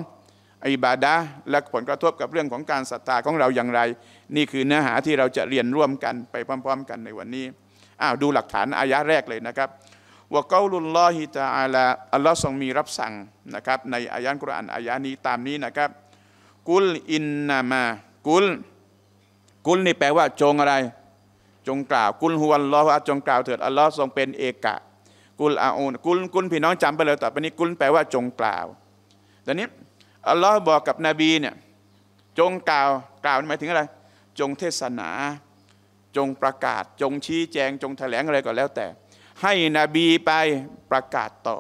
อิบาดะและผลกระทบกับเรื่องของการศรัทธาของเราอย่างไร นี่คือเนื้อหาที่เราจะเรียนร่วมกันไปพร้อมๆกันในวันนี้อ้าวดูหลักฐานอายะแรกเลยนะครับวะกาลุลลอฮิตาอัลอัลลอฮ์ทรงมีรับสั่งนะครับในอายะกุรอานอายะนี้ตามนี้นะครับ กุลอินนามากุล กุลนี่แปลว่าจงอะไรจงกล่าวกุลฮุวัลลอฮฺจงกล่าวเถิดอัลลอฮ์ทรงเป็นเอกะกุลอาอูนกุลกุลพี่น้องจำไปเลยต่อไปนี้กุลแปลว่าจงกล่าว ตอนนี้อัลลอฮ์บอกกับนบีเนี่ยจงกล่าวกล่าวหมายถึงอะไรจงเทศนา จงประกาศจงชี้แจง จงแถลงอะไรก็แล้วแต่ ให้นบีไปประกาศต่อ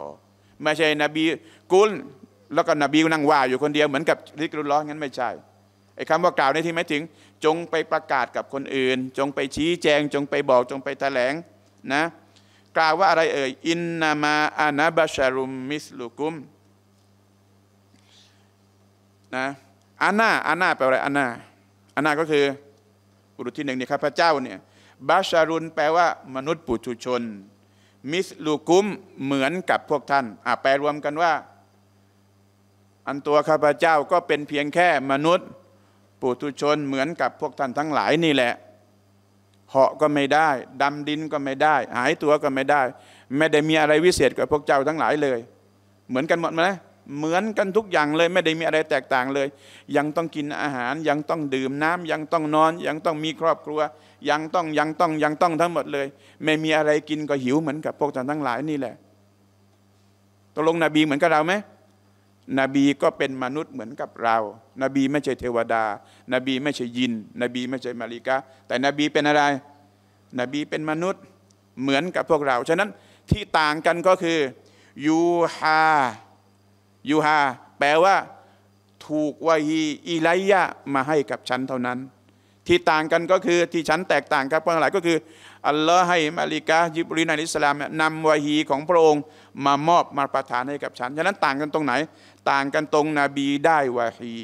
ไม่ใช่นบีกุลแล้วก็นบีนั่งว่า อยู่คนเดียวเหมือนกับลิกรุลล้องั้นไม่ใช่ไอ้คำว่ากล่าวในที่หมายถึงจงไปประกาศกับคนอื่น จงไปชี้แจง จงไปบอก จงไปแถลงนะกล่าวว่าอะไรเอ่ยอินนามาอานาบาชารุมมิสลุกุมนะอานาอานาแปลว่าอะไรอานาอานาก็คือ บุรุษที่หนึ่งนี่ครับพระเจ้าเนี่ยบาชารุนแปลว่า มนุษย์ปุถุชน มิสลูกุมเหมือนกับพวกท่านอ่ะแปลรวมกันว่า อันตัวข้าพเจ้าก็เป็นเพียงแค่มนุษย์ปุถุชนเหมือนกับพวกท่านทั้งหลายนี่แหละเหาะก็ไม่ได้ดำดินก็ไม่ได้ หายตัวก็ไม่ได้ ไม่ได้มีอะไรวิเศษกว่าพวกเจ้าทั้งหลายเลย เหมือนกันหมดไหมเหมือนกันทุกอย่างเลย ไม่ได้มีอะไรแตกต่างเลย ยังต้องกินอาหารยังต้องดื่มน้ำ ยังต้องนอนยังต้องมีครอบครัว ยังต้องยังต้องยังต้องทั้งหมดเลย ไม่มีอะไรกินก็หิวเหมือนกับพวกท่านทั้งหลายนี่แหละตกลงนบีเหมือนกับเราไหมนบีก็เป็นมนุษย์เหมือนกับเรา นบีไม่ใช่เทวดา นบีไม่ใช่ยิน นบีไม่ใช่มาริกะ แต่นบีเป็นอะไร นบีเป็นมนุษย์เหมือนกับพวกเรา ฉะนั้นที่ต่างกันก็คือยูฮา ยูฮาแปลว่า ถูกวาฮีอิไลยะมาให้กับฉันเท่านั้น ที่ต่างกันก็คือที่ฉันแตกต่างกับพวกหลายก็คืออัลลอฮ์ให้มาริกะยิบรีนอิสลามนำวาฮีของพระองค์มามอบมาประทานให้กับฉัน ฉะนั้นต่างกันตรงไหนต่างกันตรงนบีได้วะฮี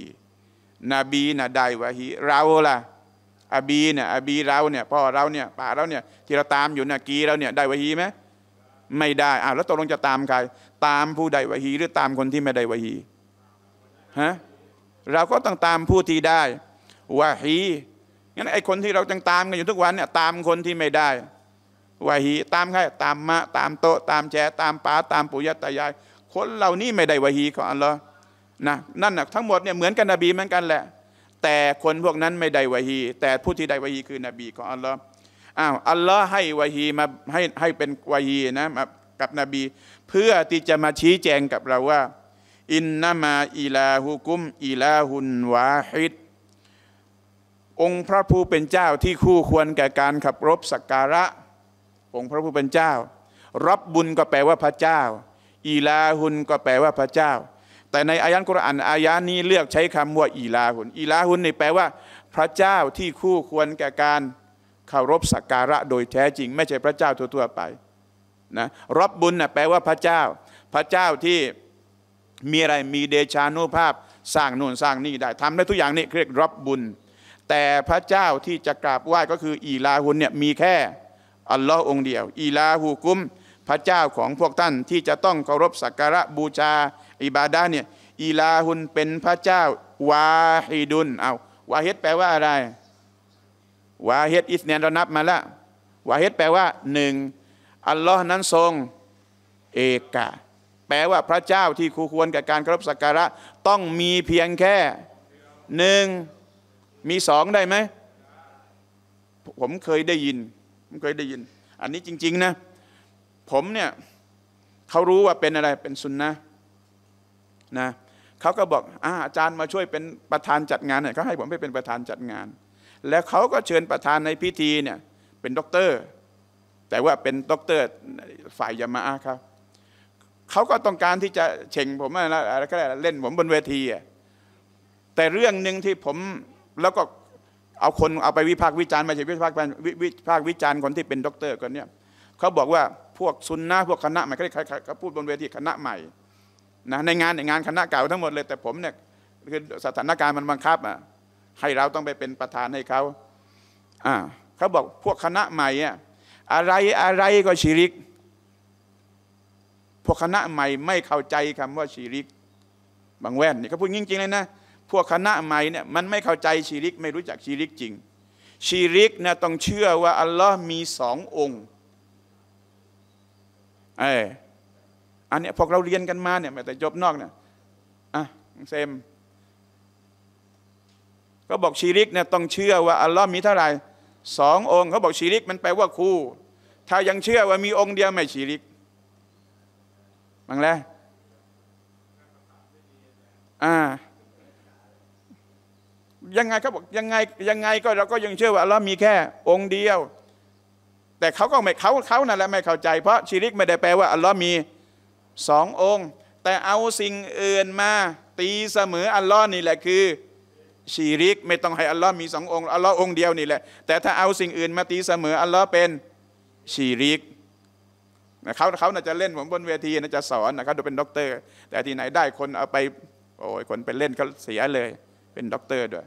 นบีน่ะได้วะฮีเราล่ะอาบีเนี่ยอาบีเราเนี่ยพ่อ เราเนี่ยป่าเราเนี่ยที่เราตามอยู่เนี่ยกีเราเนี่ยได้วะฮีไหมไม่ได้อ้าวแล้วตกลงจะตามใคร ตามผู้ใดวะฮีหรือตามคนที่ไม่ได้วะฮีฮะเราก็ต้องตามผู้ที่ได้วะฮีงั้นไอ้คนที่เราจังตามกันอยู่ทุกวันเนี่ยตามคนที่ไม่ได้วะฮีตามใครตามมะตามโตตามแจตามป้าตามปุยตายายคนเหล่านี้ไม่ได้วะฮีของอัลลอฮ์นะนั่นนะทั้งหมดเนี่ยเหมือนกันนบีเหมือนกันแหละ แต่คนพวกนั้นไม่ได้วะฮีแต่ผู้ที่ได้วะฮีคือนบีของอัลลอฮ์อ้าวอัลลอฮ์ให้วะฮีมาให้ให้เป็นวะฮีนะกับนบี เพื่อที่จะมาชี้แจงกับเราว่า อินนามาอิลาฮุกุมอิลาฮุนวาฮิดองค์พระผู้เป็นเจ้าที่คู่ควรแก่การขับรบสักการะ องค์พระผู้เป็นเจ้ารับบุญก็แปลว่าพระเจ้าอีลาหุนก็แปลว่าพระเจ้า แต่ในอายันกุรอานอายันนี้เลือกใช้คำว่าอีลาหุน อีลาหุนนี่แปลว่า พระเจ้าที่คู่ควรแก่การเคารพสักการะโดยแท้จริง ไม่ใช่พระเจ้าทั่วๆไปนะรับบุญนะแปลว่าพระเจ้า พระเจ้าที่มีอะไรมีเดชานุภาพสร้างนู่นสร้างนี่ได้ทำได้ทุกอย่างนี่เรียกรับบุญแต่พระเจ้าที่จะกราบไหว้ก็คืออีลาหุนเนี่ยมีแค่ อัลลอฮ์องเดียวอีลาหูกุมพระเจ้าของพวกท่านที่จะต้องเคารพสักการะบูชาอิบาดาเนี่ยอีลาหุนเป็นพระเจ้า วาฮิดุนเอาวาฮิดแปลว่าอะไรวาฮิดอิสเนนเรานับมาละวาฮิดแปลว่าหนึ่งอัลลอฮ์นั้นทรง เอกะแปลว่าพระเจ้าที่คู่ควรกับการเคารพสักการะต้องมีเพียงแค่หนึ่งมีสองได้ไหมผมเคยได้ยิน ผมเคยได้ยิน อันนี้จริง ๆนะผมเนี่ยเขารู้ว่าเป็นอะไรเป็นสุนนะนะเขาก็บอกอาอาจารย์มาช่วยเป็นประธานจัดงานเนี่ยเขาให้ผมไปเป็นประธานจัดงาน แล้วเขาก็เชิญประธานในพิธีเนี่ย เป็นด็อกเตอร์ แต่ว่าเป็นด็อกเตอร์ฝ่ายยามาอาครับเขาก็ต้องการที่จะเช่งผมอะไรก็ได้เล่นผมบนเวทีแต่เรื่องหนึ่งที่ผมแล้วก็เอาคนเอาไปวิพากษ์วิจารณ์มาใช่วิพากษ์วิพากษ์วิจารณ์คนที่เป็นด็อกเตอร์คนเนี้ยเขาบอกว่าพวกซุนนะพวกคณะใหม่ก็ได้เขาพูดบนเวทีคณะใหม่นะในงานในงานคณะเก่าทั้งหมดเลยแต่ผมเนี่ยคือสถานการณ์มันบังคับอ่ะให้เราต้องไปเป็นประธานให้เขาอ่าเขาบอกพวกคณะใหม่อ่ะอะไรอะไรก็ชีริก พวกคณะใหม่ไม่เข้าใจคำว่าชีริก บางแว่นนี่เขาพูดจริงๆ เลยนะพวกคณะใหม่เนี่ยมันไม่เข้าใจชีริกไม่รู้จักชีริกจริงชีริกนะต้องเชื่อว่าอัลลอฮ์มีสององค์เอออันเนี้ยพวกเราเรียนกันมาเนี่ยแต่จบนอกเนี่ย อ่ะเซม ก็บอกชีริกเนี่ยต้องเชื่อว่าอัลลอฮ์มีเท่าไหร่สององค์ เขาบอกชีริกมันแปลว่าคู่ถ้ายังเชื่อว่ามีองค์เดียวไม่ชีริกบังแล้วอ่า ยังไงเขาบอกยังไงยังไงก็เราก็ยังเชื่อว่าอัลลอฮ์มีแค่องค์เดียวแต่เขาก็ไม่เขาเขานั่นแหละไม่เข้าใจเพราะชิริกไม่ได้แปลว่าอัลลอฮ์มีสององค์ แต่เอาสิ่งอื่นมา ตีเสมออัลลอฮ์นี่แหละคือชีริกไม่ต้องให้อัลลอฮ์มีสององค์อัลลอฮ์องค์เดียว นี่แหละแต่ถ้าเอาสิ่งอื่นมาตีเสมออัลลอฮ์เป็นชีริกนะเขาเขาน่จะเล่นผมบนเวทีน่จะสอนนะครับดูเป็นด็อกเตอร์ แต่ที่ไหนได้คนเอาไปโอ้ยคนไปเล่นก็เสียเลย เป็นด็อกเตอร์ด้วย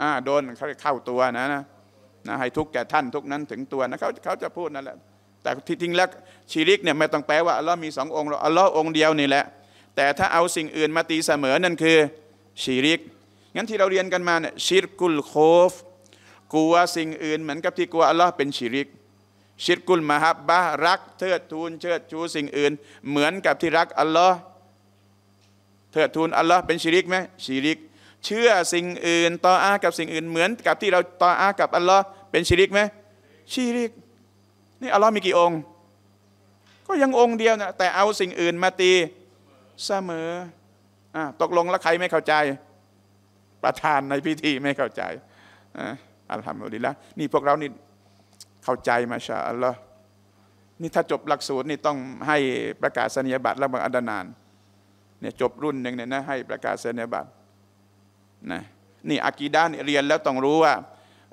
อ่าโดนเขาเข้าตัวนะนะนะให้ทุกแก่ท่านทุกนั้นถึงตัวนะเขาเขาจะพูดนั่นแหละแต่ทจริงแล้วชีริกเนี่ยไม่ต้องแปลว่าอัลลอฮ์มีสององค์รอัลลอฮ์องค์เดียวนี่แหละ แต่ถ้าเอาสิ่งอื่นมาตีเสมอนั่นคือชีริกงั้นที่เราเรียนกันมาเนี่ยชิรกุลโคฟกลัวสิ่งอื่นเหมือนกับที่กลัวอัลลอฮ์เป็นชีริกชิรกุลมาฮับบะรักเทิดทูนเชิดชูสิ่งอื่น เหมือนกับที่รักอัลลอฮ์เทิดทูนอัลลอฮ์เป็นชีริกไหมชีริกเชื่อสิ่งอื่นต่ออากับสิ่งอื่นเหมือน กับที่เราต่ออากับอัลลอฮ์เป็นชิริกไหมชิริก นี่อัลลอฮ์มีกี่องค์ ก็ยังองค์เดียวนะแต่เอาสิ่งอื่นมาตีเสมออตกลงแล้วใครไม่เข้าใจ ประธานในพิธีไม่เข้าใจอัลฮัมดุลิลละนี่พวกเรานี่เข้าใจมาชาอัลลอฮ์นี่ถ้าจบหลักสูตร นี่ต้องให้ประกาศนียบัตรแล้วบางอันดานานเนี่ยจบรุ่นหนึ่งเนี่ยนะให้ประกาศนียบัตรนะนี่อากีดานเรียนแล้วต้องรู้ว่า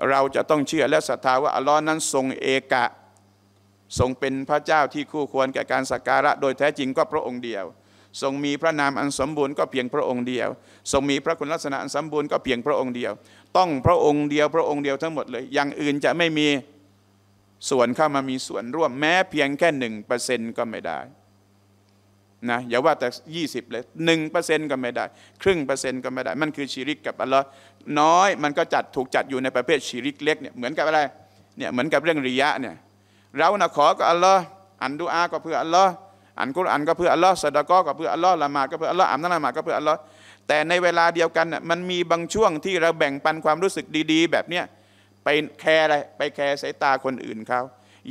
เราจะต้องเชื่อและศรัทธาว่าอัลลอฮ์นั้น ทรงเอกะ ทรงเป็นพระเจ้าที่คู่ควรแก่การสักการะโดยแท้จริงก็พระองค์เดียว ทรงมีพระนามอันสมบูรณ์ก็เพียงพระองค์เดียวทรงมีพระคุณลักษณะอันสมบูรณ์ก็เพียงพระองค์เดียว ต้องพระองค์เดียวพระองค์เดียวทั้งหมดเลย อย่างอื่นจะไม่มีส่วนเข้ามามีส่วนร่วม แม้เพียงแค่หนึ่งเปอร์เซ็นต์ก็ไม่ได้นะอย่าว่าแต่ 20เลยหนึ่งเปอร์เซ็นต์ก็ไม่ได้ครึ่งเปอร์เซ็นต์ก็ไม่ได้ มันคือชีริกกับอัลลอฮ์น้อยมันก็จัดถูกจัดอยู่ในประเภทชีริกเล็กเนี่ยเหมือนกับอะไรเนี่ยเหมือนกับเรื่องริยะเนี่ยเรานะขอก็อัลลอฮ์อันดูอาก็เพื่ออัลลอฮ์อันกุรอานก็เพื่ออัลลอฮ์สดะก็ก็เพื่ออัลลอฮ์ละหมาก็เพื่ออัลลอฮ์อัมนัลละหมาก็เพื่ออัลลอฮ์แต่ในเวลาเดียวกันน่ยมันมีบางช่วงที่เราแบ่งปันความรู้สึกดีๆ แบบเนี้ยไปแคร์อะไรไปแคร์สายตาคนอื่นเขา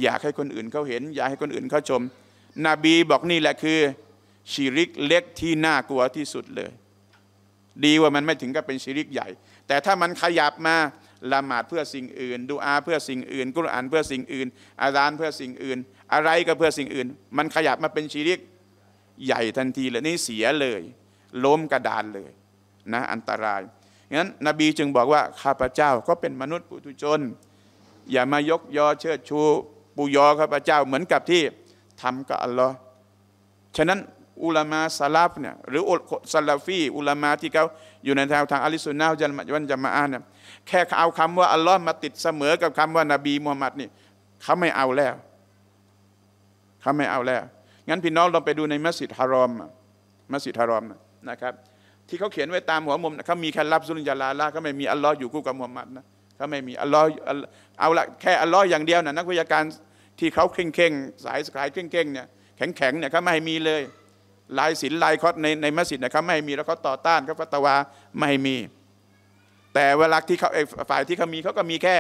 อยากให้คนอื่นเขาเห็น อยากให้คนอื่นเขาชมนบีบอกนี่แหละคือชีริกเล็กที่น่ากลัวที่สุดเลย ดีว่ามันไม่ถึงกับเป็นชีริกใหญ่ แต่ถ้ามันขยับมาละหมาดเพื่อสิ่งอื่น ดูอาเพื่อสิ่งอื่น กุรอานเพื่อสิ่งอื่น อาจานเพื่อสิ่งอื่น อะไรก็เพื่อสิ่งอื่น มันขยับมาเป็นชีริกใหญ่ทันทีเลยนี่เสียเลย ล้มกระดานเลยนะอันตราย งั้น นบีจึงบอกว่าข้าพเจ้าก็เป็นมนุษย์ปุถุชนอย่ามายกยอเชิดชูปูยอข้าพเจ้าเหมือนกับที่ทำกับอัลลอฮ์ฉะนั้นอุลามาสลาฟเนี่ยหรืออสลาฟีอุลามาที่เขาอยู่ในแนวทางอัลิสุนนะจันมัจันจามะอานเนี่ยแค่เอาคำว่าอัลลอฮ์มาติดเสมอกับคำว่านาบีมุฮัมมัดนี่เขาไม่เอาแล้วเขาไม่เอาแล้ว งั้นพี่น้องลองไปดูในมัสยิดฮารอมมัสยิดฮารอมนะครับ ที่เขาเขียนไว้ตามหัวมุมเขามีแค่รับซุลยาลาละเขาไม่มีอัลลอฮ์อยู่คู่กับมุฮัมมัดนะเขาไม่มีอัลลอฮ์เอาละแค่อัลลอฮ์อย่างเดียวนะนักวิทยาการที่เขาเข่งเข่งสายสายเข่งเข่งเนี่ยแข็งแข็งเนี่ยเขาไม่มีเลยลายศิลลายคอสในในมัสยิดนะครับไม่มีแล้วเขาต่อต้านเขาฟัตวาไม่มี แต่เวลาที่เขาฝ่ายที่เขามีเขาก็มีแค่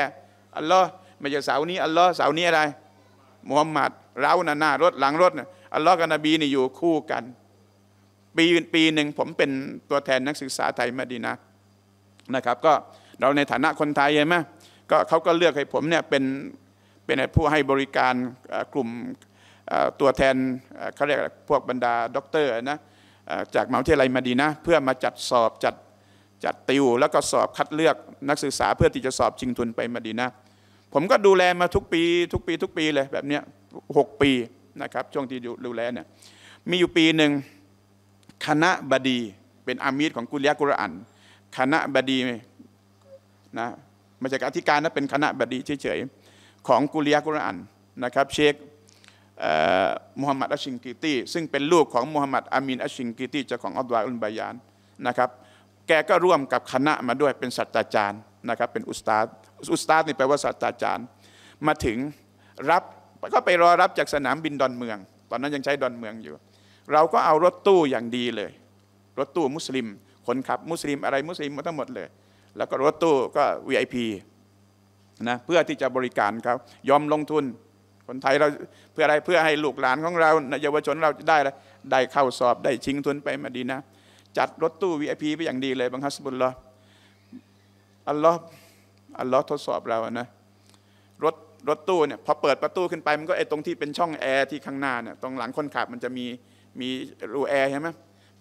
อัลลอฮ์ไม่ใช่เสานี้ อัลลอฮ์เสานี้อะไรมุฮัมมัดเราหน้าหน้ารถหลังรถนอัลลอฮ์กับนบีนี่อยู่คู่กันปีปีหนึ่งผมเป็นตัวแทนนักศึกษาไทยมาดีนะนะครับ ก็เราในฐานะคนไทยใช่ไหมก็เขาก็เลือกให้ผมเนี่ยเป็นเป็นผู้ให้บริการกลุ่มตัวแทนเขาเรียกพวกบรรดาด็อกเตอร์นะจากมหาวิทยาลัยมาดีนะ เพื่อมาจัดสอบจัดจัดติวแล้วก็สอบคัดเลือกนักศึกษาเพื่อที่จะสอบชิงทุนไปมาดีนะผมก็ดูแลมาทุกปี ทุกปี ทุกปีเลยแบบนี้หกปีนะครับช่วงที่ดูแลเนี่ยมีอยู่ปีหนึ่งคณะบดีเป็นอามีดของกุลยากุรอันคณะบดีนะมาจากอธิการนะเป็นคณะบดีเฉยๆของกุลยากุรอันนะครับ เชคมูฮัมหมัดอัชชิงกิตีซึ่งเป็นลูกของมูฮัมหมัดอามินอัชชิงกิตีเจ้าของอัลวาอุลบายานนะครับแกก็ร่วมกับคณะมาด้วยเป็นศาสตราจารย์นะครับเป็นอุสตาดอุสตาดนี่แปลว่าศาสตราจารย์ มาถึงรับก็ไปรอรับจากสนามบินดอนเมือง ตอนนั้นยังใช้ดอนเมืองอยู่ เราก็เอารถตู้อย่างดีเลย รถตู้มุสลิมคนขับมุสลิมอะไรมุสลิมมาทั้งหมดเลยแล้วก็รถตู้ก็ VIP นะเพื่อที่จะบริการเขายอมลงทุนคนไทยเราเพื่ออะไรเพื่อให้ลูกหลานของเรา เยาวชนเราได้อะไรได้เข้าสอบได้ชิงทุนไปมาดีนะจัดรถตู้ VIP ไปอย่างดีเลยบังคับสบุลลออัลลอฮ์อัลลอฮ์ทดสอบเรานะรถรถตู้เนี่ยพอเปิดประตูขึ้นไปมันก็ไอ้ตรงที่เป็นช่องแอร์ที่ข้างหน้าเนี่ยตรงหลังคนขับมันจะมีมีรูแอร์ใช่ไหม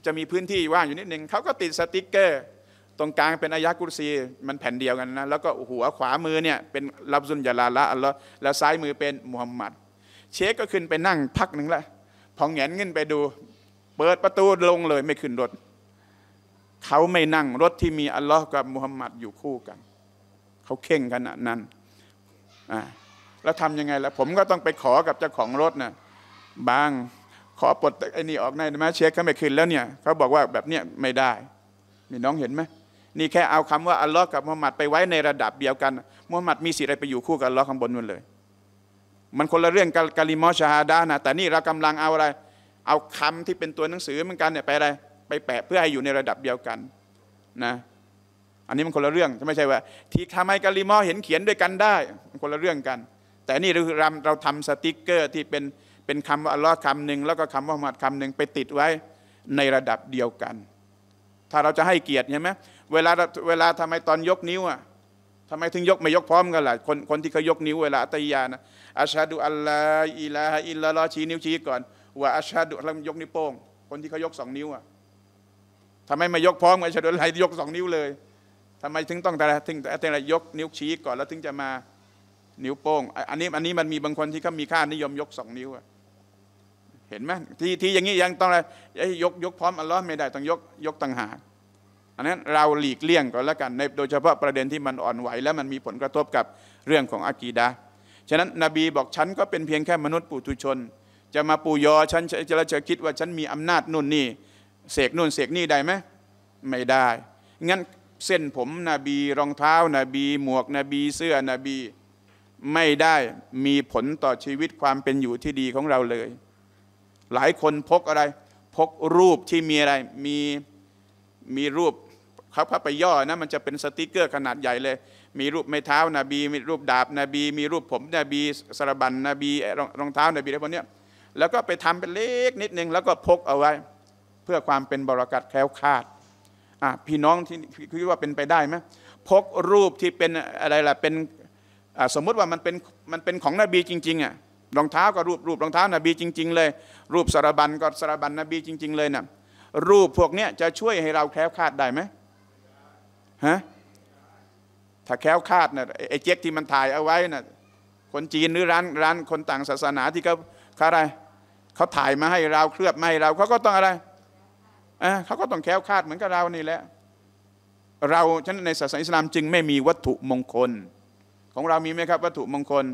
จะมีพื้นที่ว่างอยู่นิดนึงเขาก็ติดสติกเกอร์ตรงกลางเป็นอายะกุรซีมันแผ่นเดียวกันนะแล้วก็หัวขวามือเนี่ยเป็นรับซุนยาลาละอัลลอฮ์แล้วซ้ายมือเป็นมุฮัมมัดเชคก็ขึ้นไปนั่งพักหนึ่งละพองแงนขึ้นไปดูเปิดประตูลงเลยไม่ขึ้นรถเขาไม่นั่งรถที่มีอัลลอฮ์กับมุฮัมมัดอยู่คู่กันเขาเข่งขนาดนั้นอ่าแล้วทำยังไงล่ะผมก็ต้องไปขอกับเจ้าของรถนะบางขอปลดไอ้นี่ออกได้ไหมเชคเขาไม่ขึ้นแล้วเนี่ยเขาบอกว่าแบบเนี้ยไม่ได้มีน้องเห็นไหมนี่แค่เอาคำว่า อัลลอฮ์กับมุฮัมมัดไปไว้ในระดับเดียวกันมุฮัมมัดมีสิทธิ์อะไรไปอยู่คู่กับอัลลอฮ์ข้างบนนู่นเลย มันคนละเรื่องกาลิมอชาฮาดานะแต่นี่เรากำลังเอาอะไร เอาคำที่เป็นตัวหนังสือเหมือนกันเนี่ยไปอะไรไปแปะเพื่อให้อยู่ในระดับเดียวกันนะอันนี้มันคนละเรื่องไม่ใช่ว่า ที่ทำให้กาลิมอเห็นเขียนด้วยกันได้ มันคนละเรื่องกัน แต่นี่เราเราทำสติกเกอร์ที่เป็นเป็นคำว่าอัลลอฮ์คำหนึ่งแล้วก็คำว่ามุฮัมมัดคำหนึ่งไปติดไว้ในระดับเดียวกัน ถ้าเราจะให้เกียรติใช่ไหมเวลาเวลาทำไมตอนยกนิ้วอ่ะทำไมถึงยกไม่ยกพร้อมกันล่ะคนคนที่เขายกนิ้วเวลาอัตยานะอัชาดุอัลลาอิลาฮอิลลลอชี้นิ้วชี้ก่อนว่าอัชาดุแล้วยกนิ้วโป้งคนที่เขายกสองนิ้วอ่ะทำไมไม่ยกพร้อมกันชาดุะไรยกสองนิ้วเลยทำไมถึงต้องแต่ถึงแต่ละยกนิ้วชี้ก่อนแล้วถึงจะมา นิ้วโป้งอันนี้อันนี้มันมีบางคนที่เขามีค่านิยมยกสองนิ้วอะเห็นไหมที่ที่อย่างนี้ยังต้องอะไรยกยกพร้อมอัลลอฮ์ไม่ได้ต้องยกยกต่างหากอันนั้นเราหลีกเลี่ยงก่อนละกันในโดยเฉพาะประเด็นที่มันอ่อนไหวและมันมีผลกระทบกับเรื่องของอากีดะฉะนั้นนบีบอกฉันก็เป็นเพียงแค่มนุษย์ปุถุชน จะมาปูยอฉันจะจะคิดว่าฉันมีอำนาจนู่นนี่เสกนู่นเสกนี่ได้ไหมไม่ได้ งั้นเส้นผมนบีรองเท้านบี หมวกนบีเสื้อนบี ไม่ได้มีผลต่อชีวิตความเป็นอยู่ที่ดีของเราเลย หลายคนพกอะไร พกรูปที่มีอะไรมีมีรูปเขาพับไปย่อนะมันจะเป็นสติกเกอร์ขนาดใหญ่เลย มีรูปไม้เท้านาบี มีรูปดาบนาบี มีรูปผมนาบีสารบันนบีรองเท้านาบีอะไรพวกนี้แล้วก็ไปทำเป็นเล็กนิดนึงแล้วก็พกเอาไว้ เพื่อความเป็นบรากัดแคล้วคลาดอ่ะพี่น้องที่คิดว่าเป็นไปได้ไหมพกรูปที่เป็นอะไรล่ะเป็นสมมุติว่ามันเป็นมันเป็นของนบี จริงๆอ่ะรองเท้าก็รูปรูปรองเท้านาบีจริง ๆ เลย รูปสารบันก็สารบันนบีจริง ๆ เลยนะ่ะรูปพวกนี้จะช่วยให้เราแคล้วคลาดได้ไหมฮะถ้าแคล้วคลาดนะ่ะไอ้เจ๊กที่มันถ่ายเอาไว้นะ่ะคนจีนหรือร้านร้านคนต่างศาสนาที่เขาเขาอะไรเขาถ่ายมาให้เราเคลือบมาให้เราเขาก็ต้องอะไรอ่าเขาก็ต้องแคล้วคลาดเหมือนกับเรานี่แหละเราฉะนั้นในศาสนาอิสลามจึงไม่มีวัตถุมงคล ของเรามีไหมครับ วัตถุมงคล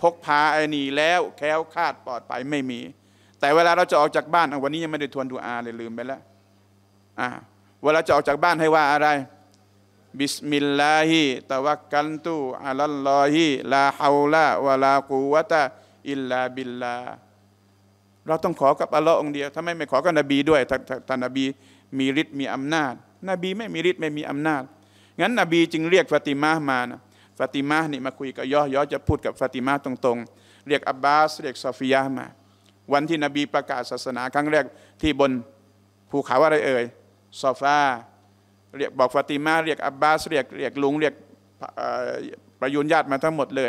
พกพาไอ้นี่แล้ว แคล้วคลาดปลอดภัยไม่มีแต่เวลาเราจะออกจากบ้านวันนี้ยังไม่ได้ทวนดูอาเลยลืมไปแล้วอ่าเวลาจะออกจากบ้านให้ว่าอะไรบิสมิลลาฮิตะวักกันตุอัลลอฮิลาฮาวลาวะลากูวะตะอิลลาบิลลาเราต้องขอกับอัลลอฮ์องเดียว ถ้าไม่ไม่ขอกับนบีด้วยท่านนบีมีฤทธิ์มีอำนาจนบีไม่มีฤทธิ์ไม่มีอำนาจงั้นนบีจึงเรียกฟาติมามานะฟาติมาหนี่มาคุยกับย่อยอจะพูดกับฟาติมาตรงๆเรียกอับบาสเรียกซอฟิยามาวันที่นบีประกาศศาสนาครั้งแรกที่บนภูเขาอะไรเอ่ยซอฟาเรียกบอกฟาติมาเรียกอับบาสเรียกเรียกลุงเรียกประยุนญาติมาทั้งหมดเลย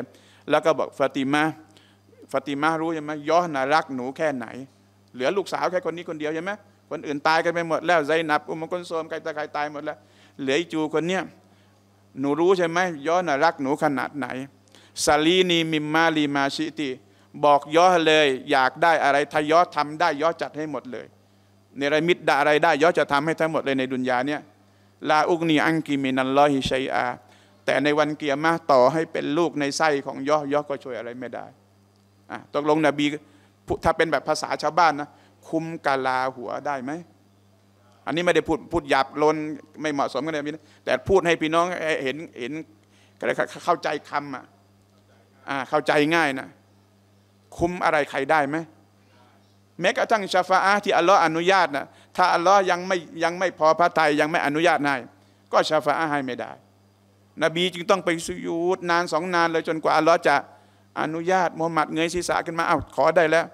แล้วก็บอกฟาติมาฟาติมารู้ใช่ไหมย้อนนารักหนูแค่ไหน เหลือลูกสาวแค่คนนี้คนเดียวใช่ไหมคนอื่นตายกันไปหมด แล้วไซนับ อุมกุลโซมใครตายใครตายหมดแล้วเหลือจูคนเนี้ยหนูรู้ใช่ไหมย้อนนารักหนูขนาดไหนซาลีนีมิมมาลีมาชิติบอกย่อเลยอยากได้อะไรทยอทำได้ย่อจัดให้หมดเลยเนรมิตได้อะไรได้ย่อจะทำให้ทั้งหมดเลยในดุนยาเนี่ยลาอุกนีอังกิมินันลอฮิชัยอาแต่ในวันเกียร์มาต่อให้เป็นลูกในไส้ของย่อย่อก็ช่วยอะไรไม่ได้ตกลงนบีถ้าเป็นแบบภาษาชาวบ้านนะคุมกาลาหัวได้ไหมอันนี้ไม่ได้พูดพูดหยาบลนไม่เหมาะสมกันเลยนะแต่พูดให้พี่น้องเห็นเห็น เข้าใจคำอ่ะเข้าใจง่ายนะคุมอะไรใครได้ไหมแม้กระทั่งชาฟาอาที่อัลลอฮ์อนุญาตนะถ้าอัลลอฮ์ยังไม่ยังไม่พอพระทัยยังไม่อนุญาตให้ก็ชาฟาอาให้ไม่ได้ นบีจึงต้องไปสุยุตนานสองนานเลยจนกว่าอัลลอฮ์จะอนุญาตมุฮัมมัดเงยศีรษะขึ้นมาเอา้าขอได้แล้ว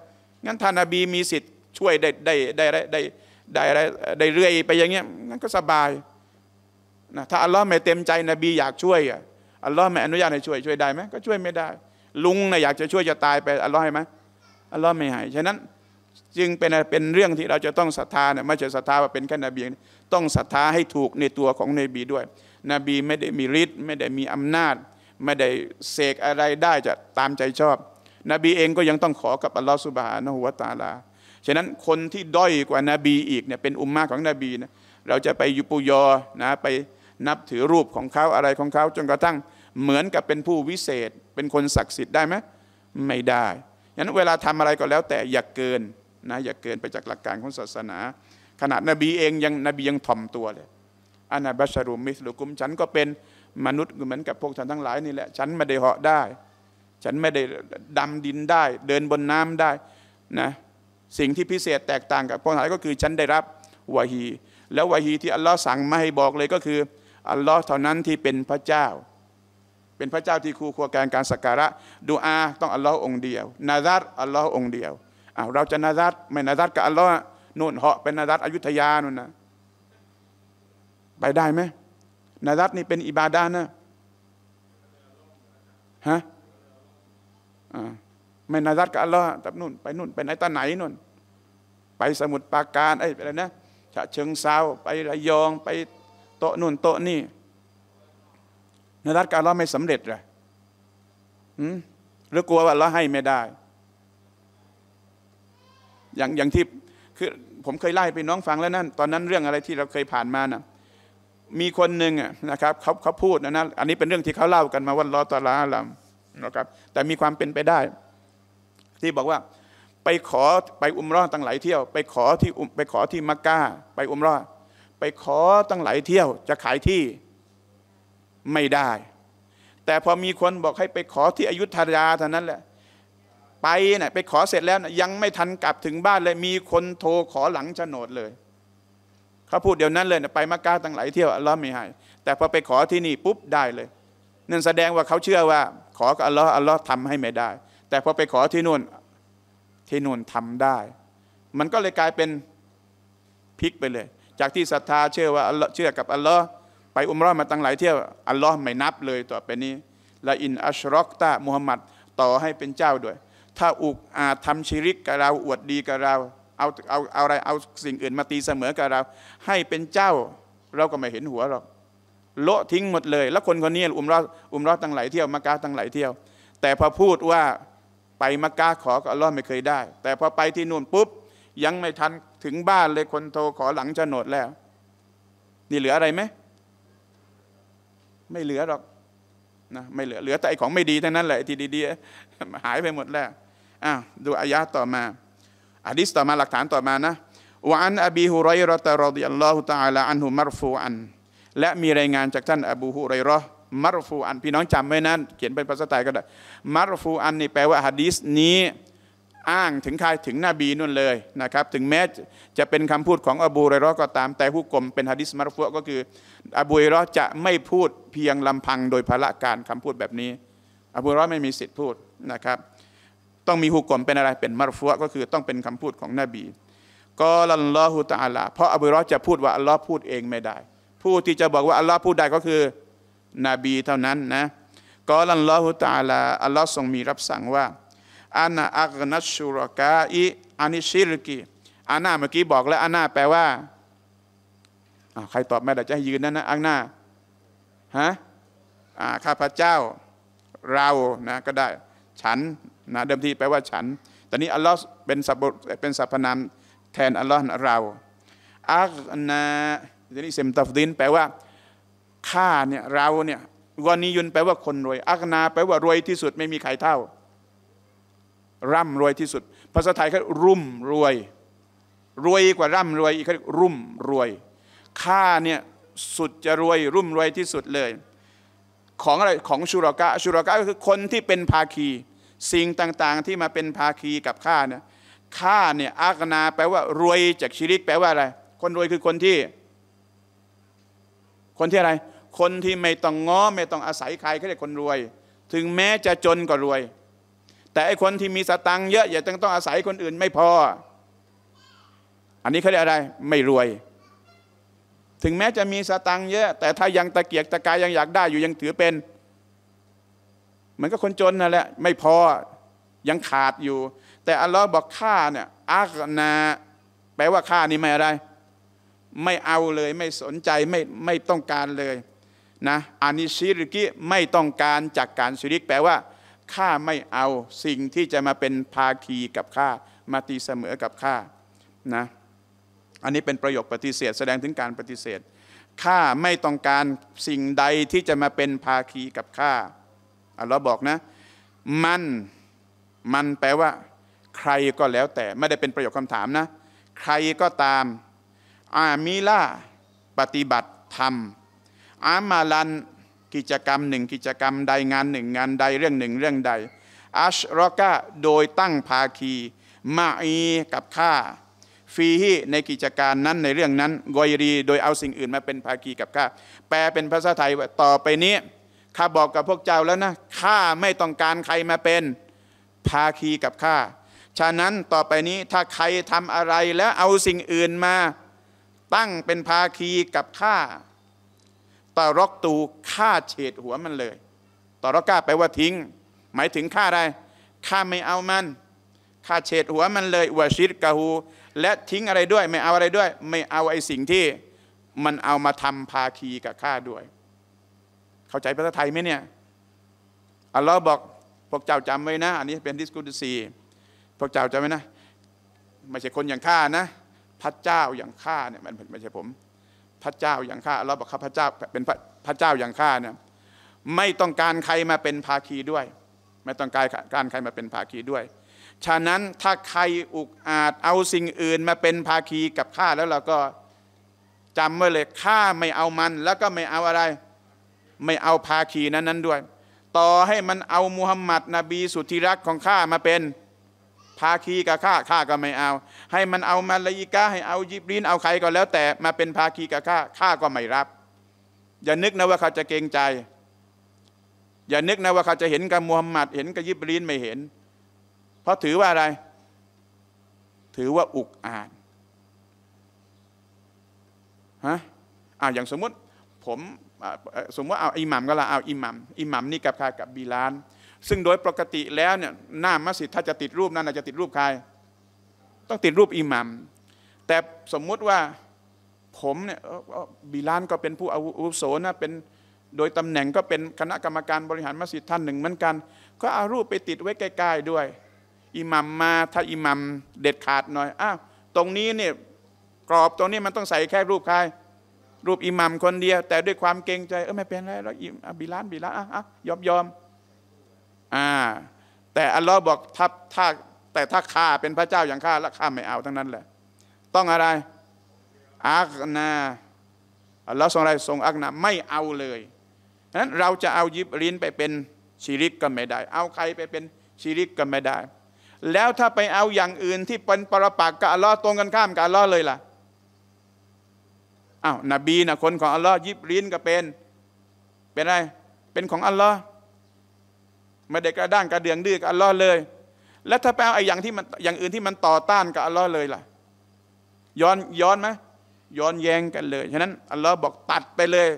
งั้นท่านนบีมีสิทธิ์ช่วยได้ได้ได้ได้ได้ได้ ได้เรื่อยไปอย่างเงี้ยงั้นก็สบายนะถ้าอัลลอฮ์ไม่เต็มใจนบีอยากช่วยอ่ะอัลลอฮ์ไม่อนุญาตให้ช่วยช่วยได้ไหมก็ช่วยไม่ได้ลุงนะอยากจะช่วยจะตายไปอัลลอฮ์ให้ไหมอัลลอฮ์ไม่ให้ฉะนั้นจึงเป็นเป็นเรื่องที่เราจะต้องศรัทธาเนี่ยไม่ใช่ศรัทธาว่าเป็นแค่นบีต้องศรัทธาให้ถูกในตัวของนบีด้วย นบีไม่ได้มีฤทธิ์ไม่ได้มีอำนาจ ไม่ได้เสกอะไรได้จะตามใจชอบ นบีเองก็ยังต้องขอกับอัลลอฮฺสุบฮานะฮุวาตาลาฉะนั้นคนที่ด้อยกว่านาบีอีกเนี่ยเป็นอุมมาของนบีนะเราจะไปยุปยอนะไปนับถือรูปของเขาอะไรของเขาจนกระทั่งเหมือนกับเป็นผู้วิเศษ เป็นคนศักดิ์สิทธิ์ได้ไหมไม่ได้ยันเวลาทำอะไรก็แล้วแต่อย่าเกินนะอย่าเกินไปจากหลักการของศาสนาขนาดนบีเองยังนบียังถ่อมตัวเลยอานาบัชรุมิสลุกุม ฉันก็เป็นมนุษย์เหมือนกับพวกท่านทั้งหลายนี่แหละฉันไม่ได้เหาะได้ ฉันไม่ได้ดำดินได้ เดินบนน้ำได้นะสิ่งที่พิเศษแตกต่างกับพวกท่านก็คือฉันได้รับวาฮีแล้ววาฮีที่อัลลอฮ์สั่งมาให้บอกเลยก็คืออัลลอฮ์เท่านั้นที่เป็นพระเจ้าเป็นพระเจ้าที่คู่ควแกนการสักการะดูอาต้องอัลลอฮ์องเดียว นาซัดอัลลอฮ์องเดียวอ้าวเราจะนาซัดไม่นาซัดกับอัลลอฮ์นู่นเหาะเป็นนาซัดอยุธยานู่นนะไปได้ไหม นาซัดนี่เป็นอิบาดานะฮะไม่นาซัดกับอัลลอฮ์ตับนู่น ไปนู่นไปไหนตาไหนนู่น ไปสมุทรปราการไอ้อะไรนะฉะเชิงเซาไประยองไปโตนู่น โตนี่นรัตการเลาไม่สำเร็จเลยหรือกลัวว่าเลาให้ไม่ได้ อย่างอย่างที่คือ ผมเคยไล่ไปน้องฟังแล้วนั่นตอนนั้นเรื่องอะไรที่เราเคยผ่านมานะ่ะมีคนหนึ่งนะครับเขาเขาพูดนะนะอันนี้เป็นเรื่องที่เขาเล่ากันมาว่ารอตาลาลำนะครับ แต่มีความเป็นไปได้ ที่บอกว่า ไปขอไปอุมรอตั้งหลายเที่ยว ไปขอที่ไปขอที่มักกะไปอุมรอไปขอ ตั้งหลายเที่ยว จะขายที่ไม่ได้ แต่พอมีคนบอกให้ไปขอที่อยุธยาเท่านั้นแหละ ไปนะ่ะไปขอเสร็จแล้วนะยังไม่ทันกลับถึงบ้านเลยมีคนโทรขอหลังโฉนดเลย เขาพูดเดี๋ยวนั้นเลยนะไปมากาตั้งหลายเที่ยวอัลลอฮ์ไม่ให้ แต่พอไปขอที่นี่ปุ๊บได้เลยนั่นแสดงว่าเขาเชื่อว่า ขอกับอัลลอฮ์อัลลอฮ์ทำให้ไม่ได้ แต่พอไปขอที่นู่นที่นู่นทำได้ มันก็เลยกลายเป็นพลิกไปเลย จากที่ศรัทธา เชื่อว่าเชื่อ กับอัลลอฮ์ไปอุมรอดมาตั้งหลายเที่ยวอัลลอฮ์ไม่นับเลย ต่อไปนี้ละอินอัชรอกตามุฮัมมัดต่อให้เป็นเจ้าด้วย ถ้าอุกอาจทำชิริกกับเราอวดดีกับเราเอาเอาเอาอะไรเอาสิ่งอื่นมาตีเสมอกับเรา ให้เป็นเจ้า เราก็ไม่เห็นหัวหรอกโละทิ้งหมดเลยแล้วคนคนนี้อุมรอดอุมรอดตั้งหลายเที่ยวมักกะตั้งหลายเที่ยว แต่พอพูดว่าไปมักกะขอกับอัลลอฮ์ไม่เคยได้ แต่พอไปที่นู่นปุ๊บยังไม่ทันถึงบ้านเลยคนโทรขอหลังโฉนดแล้ว นี่เหลืออะไรไหมไม่เหลือหรอกนะ ไม่เหลือ เหลือแต่ไอของไม่ดีเท่านั้นแหละที่ดีๆ หายไปหมดแล้วอ้าว ดูอายะต่อมาอะดิษต่อมาหลักฐานต่อมานะวอันอบีฮุไรระตะรดิยัลลอฮุตะอาลาอันหุมารฟูอัน และมีรายงานจากท่านอบูฮุไรระมารฟูอัน พี่น้องจำไว้นะเขียนเป็นภาษาไทยก็ได้ มารฟูอันนี่แปลว่าฮะดีษนี้อ้างถึงใครถึงนบีนั่นเลยนะครับถึงแม้จะเป็นคำพูดของอบูเรรอก็ตามแต่ผู้กลมเป็นฮะดิษมารฟุก็คือ อบูเรรอจะไม่พูดเพียงลำพังโดยพระการคำพูดแบบนี้ อบูเรรอไม่มีสิทธิ์พูดนะครับ ต้องมีฮุกกลมเป็นอะไรเป็นมารฟุก็คือต้องเป็นคำพูดของนบีก็ลัลลอฮุตะอาลาเพราะอบูเรรอจะพูดว่าอัลลอฮ์พูดเองไม่ได้ผู้ที่จะบอกว่าอัลลอฮ์พูดได้ก็คือนบีเท่านั้นนะก็ลัลลอฮุตะอาลาอัลลอฮ์ทรงมีรับสั่งว่าอานาอักนัสุรกาอิอานิชิรกีอานาเมื่อกี้บอกแล้วอานาแปลว่าใครตอบแม่ได้จะให้ยืนนั่นนะอังนาฮะข้าพเจ้าเรานะก็ได้ฉันนะเดิมทีแปลว่าฉันตอนนี้อัลลอฮ์เป็นสับเป็นสรรพนามแทนอัลลอฮ์เราอักนาทีนี้เซมตฟดินแปลว่าข้าเนี่ยเราเนี่ยกอนียุนแปลว่าคนรวยอักนาแปลว่ารวยที่สุดไม่มีใครเท่าร่ำ รวยที่สุด ภาษาไทยเขารุ่มรวย รวยกว่าร่ำรวยอีกเขารุ่มรวยข้าเนี่ยสุดจะรวย รุ่มรวยที่สุดเลยของอะไรของชุรกะชุรกะก็คือคนที่เป็นภาคี สิ่งต่าง ๆที่มาเป็นภาคีกับข้าเนี่ยข้าเนี่ยอากนาแปลว่ารวยจากชิริกแปลว่าอะไร คนรวยคือคนที่ คนที่อะไร คนที่ไม่ต้องง้อไม่ต้องอาศัยใครก็เรียกคนรวย ถึงแม้จะจนก็รวยแต่ไอคนที่มีสตังเยอะอย่าต้องต้องอาศัยคนอื่นไม่พอ อันนี้เขาเรียกอะไรไม่รวย ถึงแม้จะมีสตังเยอะ แต่ถ้ายังตะเกียกตะกายยังอยากได้อยู่ยังถือเป็นมันก็คนจนนั่นแหละไม่พอยังขาดอยู่ แต่อัลลอฮ์บอกข้าเนี่ยอักนาแปลว่าข้านี่ไม่อะไร ไม่เอาเลยไม่สนใจไม่ไม่ต้องการเลยนะอานิชิริกิไม่ต้องการจากการชิริกแปลว่าข้าไม่เอาสิ่งที่จะมาเป็นภาคีกับข้ามาตีเสมอ กับข้านะ อันนี้เป็นประโยคปฏิเสธ แสดงถึงการปฏิเสธ ข้าไม่ต้องการสิ่งใดที่จะมาเป็นภาคีกับข้าเราบอกนะ มัน มันแปลว่า ใครก็แล้วแต่ไม่ได้เป็นประโยคคำถามนะ ใครก็ตาม อามิล่าปฏิบัติธรรม อามาลันกิจกรรมหนึ่งกิจกรรมใดงานหนึ่งงานใดเรื่องหนึ่งเรื่องใดอัชรอกะโดยตั้ง ภาคี มาอีกับข้าฟีฮีในกิจการนั้นในเรื่องนั้นกอยรี โดยเอาสิ่งอื่นมาเป็น ภาคีกับข้าแปลเป็นภาษาไทยว่าต่อไปนี้ ข้าบอกกับพวกเจ้าแล้วนะ ข้าไม่ต้องการใครมาเป็น ภาคีกับข้าฉะนั้นต่อไปนี้ถ้าใครทำอะไรแล้วเอาสิ่งอื่นมาตั้งเป็นภาคีกับข้าตารอกตู ฆ่าเฉดหัวมันเลยตารอกกาแปลว่าทิ้ง หมายถึงฆ่าอะไรฆ่าไม่เอามัน ฆ่าเฉดหัวมันเลยวชิตกะฮูและทิ้งอะไรด้วย ไม่เอาอะไรด้วย ไม่เอาไอ้สิ่งที่มันเอามาทำภาคีกับข้าด้วย เข้าใจภาษาไทยไหมเนี่ย อัลลอฮ์บอกพวกเจ้าจำไว้นะ อันนี้เป็นดิสกุตซีพวกเจ้าจำไว้นะ ไม่ใช่คนอย่างข้านะพระเจ้าอย่างข้าเนี่ยมันไม่ใช่ผมพระเจ้าอย่างข้าเราบอกข้าพระเจ้าเป็นพระเจ้าอย่างข้าเนี่ยไม่ต้องการใครมาเป็นภาคีด้วย ไม่ต้องการการใครมาเป็นภาคีด้วย ฉะนั้นถ้าใครอุกอาจเอาสิ่งอื่นมาเป็นภาคีกับข้าแล้วเราก็จำไว้เลยข้าไม่เอามันแล้วก็ไม่เอาอะไร ไม่เอาภาคีนั้นนั้นด้วย ต่อให้มันเอามุฮัมมัดนบีสุธิรักของข้ามาเป็นภาคีกับข้าข้าก็ไม่เอา ให้มันเอามาลายิกาให้เอายิบรีนเอาใครก็แล้วแต่มาเป็นภาคีกับข้าข้าก็ไม่รับ อย่านึกนะว่าเขาจะเกรงใจอย่านึกนะว่าเขาจะเห็นกับมูฮัมหมัดเห็นกับยิบรีนไม่เห็น เพราะถือว่าอะไร ถือว่าอุกอาจฮะอ่าอย่างสมมติ ผมสมมติเอา อิหมัมก็ละเอาอิหมัมอิหมัมนี่กับข้ากับบีลานซึ่งโดยปกติแล้วเนี่ยหน้ามัสยิดถ้าจะติดรูปนั้นจะติดรูปใครต้องติดรูปอิหมัมแต่สมมุติว่าผมเนี่ยบิลานก็เป็นผู้อาวุโสนะเป็นโดยตำแหน่งก็เป็นคณะกรรมการบริหารมัสยิดท่านหนึ่งเหมือนกัน ก็เอารูปไปติดไว้ใกล้ ๆด้วย อิหมัมมาถ้าอิหมัมเด็ดขาดหน่อยอ้าวตรงนี้เนี่ยกรอบตรงนี้มันต้องใส่แค่รูปใครรูปอิหมัมคนเดียวแต่ด้วยความเกรงใจเออไม่เป็นไรแล้วอิบิลานบิลานอ่ะอ่ะยอมยอมอ่าแต่อัลลอฮ์บอกถ้าถ้าแต่ถ้าข้าเป็นพระเจ้าอย่างข้าละข้าไม่เอาทั้งนั้นแหละต้องอะไรอักนาอัลลอฮ์ทรงอะไรทรงอักนาไม่เอาเลยนั้นเราจะเอายิบรินไปเป็นชีริกก็ไม่ได้ เอาใครไปเป็นชีริกก็ไม่ได้ แล้วถ้าไปเอาอย่างอื่นที่เป็นปรปักกับอัลลอฮ์ตรงกันข้ามกับอัลลอฮ์เลยล่ะอ้าวนบีนะคนของอัลลอฮ์ยิบรินก็เป็น เป็นอะไร เป็นของอัลลอฮ์ม่ได้กระด้างกระเดืองดื้อกับอัลลอฮ์เลย และถ้าแปลไอ้อย่างที่มันอย่างอื่นที่มันต่อต้านกับอัลลอฮ์เลยล่ะย้อนย้อนไหมย้อนแย้งกันเลยฉะนั้นอัลลอฮ์บอกตัดไปเลย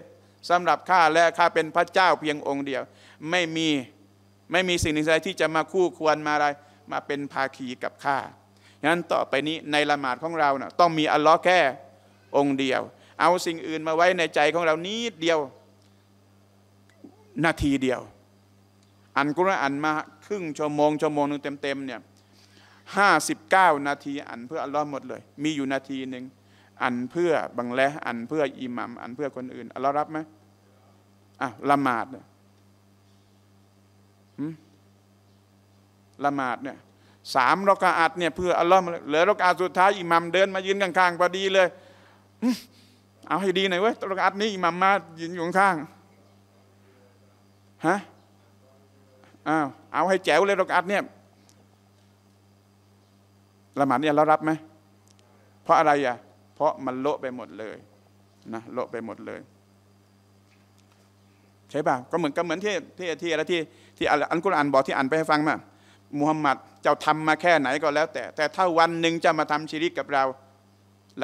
สำหรับข้าและข้าเป็นพระเจ้าเพียงองค์เดียว ไม่มีไม่มีสิ่งใดที่จะมาคู่ควรมาอะไรมาเป็นภาคีกับข้าฉะนั้นต่อไปนี้ในละหมาดของเราเนะ่ยต้องมีอัลลอฮ์แค่องค์เดียว เอาสิ่งอื่นมาไว้ในใจของเรานิดเดียวนาทีเดียวอ่านกุรอานมาครึ่งชั่วโมงชั่วโมงนึงเต็มๆเนี่ยห้าสิบเก้านาทีอ่านเพื่ออัลลอฮ์หมดเลย มีอยู่นาทีหนึ่งอ่านเพื่อบังแลอ่านเพื่ออิหมัมอ่านเพื่อคนอื่น อัลลอฮ์รับไหมอ่ะละหมาดเนี่ยละหมาดเนี่ยสามรอกาอัดเนี่ยเพื่ออัลลอฮ์เหลือรอกาสุดท้ายอิหมัมเดินมายืนข้างๆพอดีเลยเอาให้ดีหน่อยเว้ยรอกาอัดนี้อิหมัมมายืนอยู่ข้างฮะอาเอาให้แจ๋วเลยรอกอัดเนี่ยละหมาดเนี่ยเรารับไหมเพราะอะไรอ่ะเพราะมันโละไปหมดเลยนะโละไปหมดเลยใช่ป่ะก็เหมือนก็เหมือนที่ที่ที่อะไรที่ที่อันกุรอานบอกที่อ่านไปให้ฟังมามุฮัมมัดเจ้าทำมาแค่ไหนก็แล้วแต่ แต่ถ้าวันหนึ่งจะมาทำชีริกกับเรา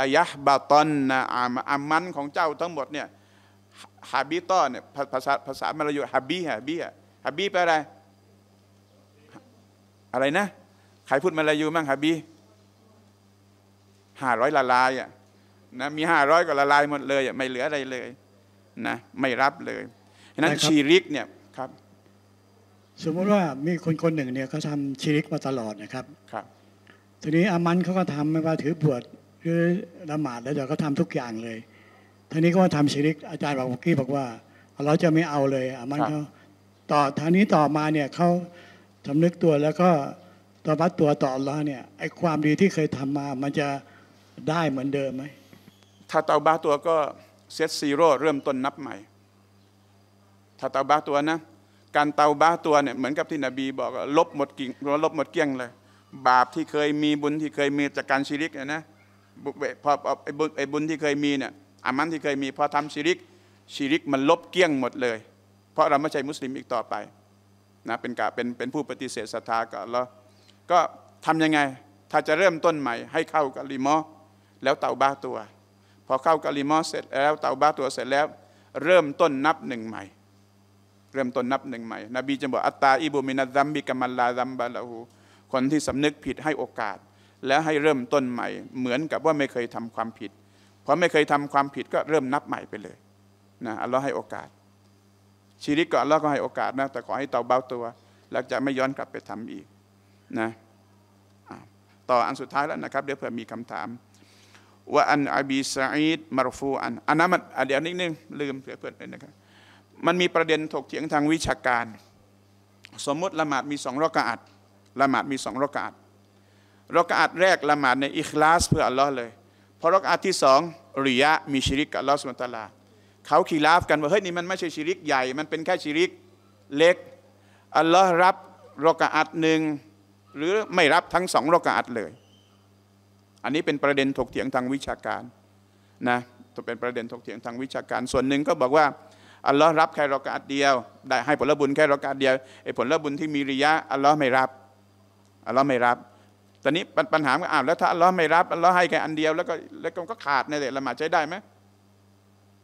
ระยะบาตอนนะอาอามันของเจ้าทั้งหมดเนี่ยฮาบิตอเนี่ยภาษาภาษามลายูฮาบีฮาบีฮาบีแปลอะไรอะไรนะใครพูดมาลายูมั่งฮะบีห้าร้อยละลายอ่ะนะมีห้าร้อยก็ละลายหมดเลยอ่ะไม่เหลืออะไรเลย นะ ไม่รับเลยฉะนั้นชีริกเนี่ยครับ สมมติว่ามีคนคนหนึ่งเนี่ยเขาทำชีริกมาตลอดนะครับครับ ทีนี้อามันเขาก็ทำไม่ว่าถือบวชหรือละหมาดแล้วเดี๋ยวก็ทำทุกอย่างเลยทีนี้ก็ว่าทำชีริกอาจารย์บอกกี้บอกว่า เราจะไม่เอาเลยอามันเขาต่อทางนี้ต่อมาเนี่ยเขาสำนึกตัวแล้วก็ตบัดตัวต่อรัอเนี่ยไอ้ความดีที่เคยทำมามันจะได้เหมือนเดิมไหมถ้าเตาบ้าตัวก็เซตซีโร่เริ่มต้นนับใหม่ ถ้าเตาบ้าตัวนะการเตาบ้าตัวเนี่ยเหมือนกับที่นบี บอกลบหมดกิ่งลบหมดเกี้ยงเลย บาปที่เคยมีบุญที่เคยมีจากการชีริกเนี่ยนะพอไอ้บุญไอ้บุญที่เคยมีเนี่ยอามันที่เคยมีพอทำชีริกชีริกมันลบเกี้ยงหมดเลย เพราะเราไม่ใช่มุสลิมอีกต่อไปนะเป็นกะเป็นเป็นผู้ปฏิเสธศรัทธากะแล้วก็ทํำยังไง ถ้าจะเริ่มต้นใหม่ ให้เข้ากับลิมอแล้วเตาบ้าตัว พอเข้ากับลิมอเสร็จแล้วเตาบ้าตัวเสร็จแล้ว เริ่มต้นนับหนึ่งใหม่ เริ่มต้นนับหนึ่งใหม่นบีจะบอกอัตตาอิบูมินัซัมบิกามัลลาซัมบาลาหูคนที่สำนึกผิดให้โอกาส แล้วให้เริ่มต้นใหม่ เหมือนกับว่าไม่เคยทำความผิดพอไม่เคยทำความผิดก็เริ่มนับใหม่ไปเลยนะอราให้โอกาสชีริกก่อนแล้วก็ให้โอกาสนะแต่ขอให้เตาเบาตัวแล้วจะไม่ย้อนกลับไปทำอีกนะต่ออันสุดท้ายแล้วนะครับ เดี๋ยวเผื่อมีคำถาม ว่าอันอับีุาอิดมารฟูอันอันนั้นมันเดี๋ยวนิดนึงลืมเผื่อเพื่อนนะครับ มันมีประเด็นถกเถียงทางวิชาการ สมมติละหมาดมีสองรอกาอัดละหมาดมีสองรอกาอัดรอกาอัดแรกละหมาดในอิคลาส เพื่ออัลลอฮ์เลยพอรอกาอัดที่สองริยะมีชิริกกับอัลลอฮ์สุลตาลาเขาขีลาฟกันว่าเฮ้ยนี่มันไม่ใช่ชิริกใหญ่ มันเป็นแค่ชิริกเล็กอัลลอฮ์รับรอกอัดหนึ่งหรือไม่รับทั้งสองรอกอัดเลย อันนี้เป็นประเด็นถกเถียงทางวิชาการนะเป็นประเด็นถกเถียงทางวิชาการ ส่วนหนึ่งก็บอกว่า อัลลอฮ์รับแค่รอกอัดเดียวได้ให้ผลบุญแค่รอกอัดเดียวไอ้ผลบุญที่มีริยะอัลลอฮ์ไม่รับอัลลอฮ์ไม่รับตอนนี้ปัญหาก็อ้าวแล้วถ้าอัลลอฮ์ไม่รับอัลลอฮ์ให้แค่อันเดียวแล้วก็แล้วก็ขาดเนี่ยละหมาดใช้ได้ไหม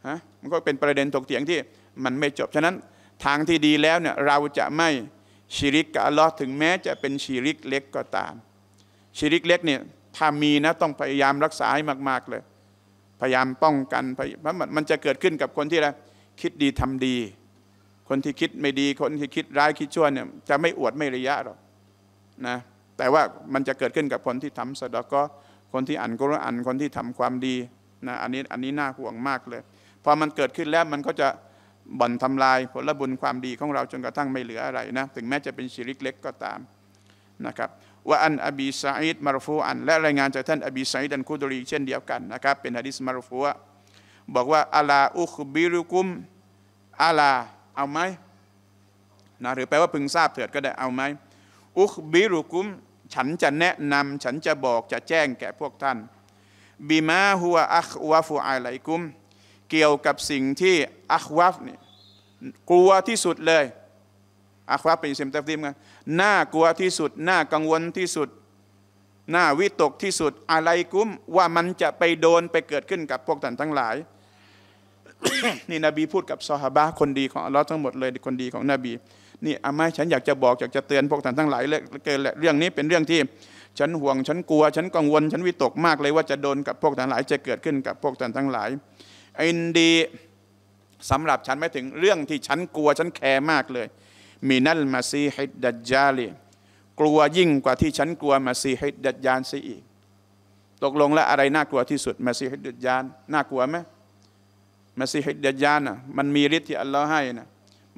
ฮะมันก็เป็นประเด็นถกเถียงที่มันไม่จบฉะนั้นทางที่ดีแล้วเนี่ยเราจะไม่ชิริกกับอัลลอฮ์ถึงแม้จะเป็นชิริกเล็กก็ตามชิริกเล็กเนี่ยถ้ามีนะต้องพยายามรักษาให้มาก ๆเลย พยายามป้องกันเพราะมันจะเกิดขึ้นกับคนที่อะไรคิดดีทำดี คนที่คิดไม่ดี คนที่คิดร้ายคิดชั่วเนี่ยจะไม่อวดไม่ระยะหรอกนะแต่ว่ามันจะเกิดขึ้นกับคนที่ทำสดก็คนที่อ่านกุรอานคนที่ทำความดีนะอันนี้อันนี้น่าห่วงมากเลยพอมันเกิดขึ้นแล้วมันก็จะบ่อนทำลายผลบุญความดีของเราจนกระทั่งไม่เหลืออะไรนะ ถึงแม้จะเป็นชิริกเล็กก็ตามนะครับว่าอันอบีซาอิดมารฟูอัน และรายงานจากท่านอบีซาอิดันคุดรีเช่นเดียวกันนะครับ เป็นฮะดิษมารฟูบอกว่าอาลาอุคบิรุกุมอาลา เอาไหมนะหรือแปลว่าพึงทราบเถิดก็ได้เอาไหมอุคบิรุกุม ฉันจะแนะนำ ฉันจะบอกจะแจ้งแก่พวกท่านบีมาหัวอัควาฟูอัาไลกุมเกี่ยวกับสิ่งที่อัควัฟนี่กลัวที่สุดเลยอัควัฟเป็นเซมเตฟดิมกันน่ากลัวที่สุดน่ากังวลที่สุดน่าวิตกที่สุดอะไรกุ้มว่ามันจะไปโดนไปเกิดขึ้นกับพวกท่านทั้งหลายนี่นบีพูดกับซอฮาบะคนดีของอัลลอฮ์ทั้งหมดเลยคนดีของนบีนี่อามาฉันอยากจะบอกอยากจะเตือนพวกท่านทั้งหลายเลยเกิดเรื่องนี้เป็นเรื่องที่ ฉันห่วงฉันกลัว ฉันกังวล ฉันวิตกมากเลยว่าจะโดนกับพวกท่านหลาย จะเกิดขึ้นกับพวกท่านทั้งหลายอินดีสำหรับฉันไม่ถึงเรื่องที่ฉันกลัว ฉันแคร์มากเลย มีนัลมาซีฮิดดัจจาลีกลัวยิ่งกว่าที่ฉันกลัวมาซีฮิดดัจยานซีอีกตกลงแล้วอะไรน่ากลัวที่สุดมาซีฮิดดัจยานน่ากลัวไหมมาซีฮิดดัจยานอ่ะมันมีฤทธิ์ที่อัลลอฮ์ให้นะ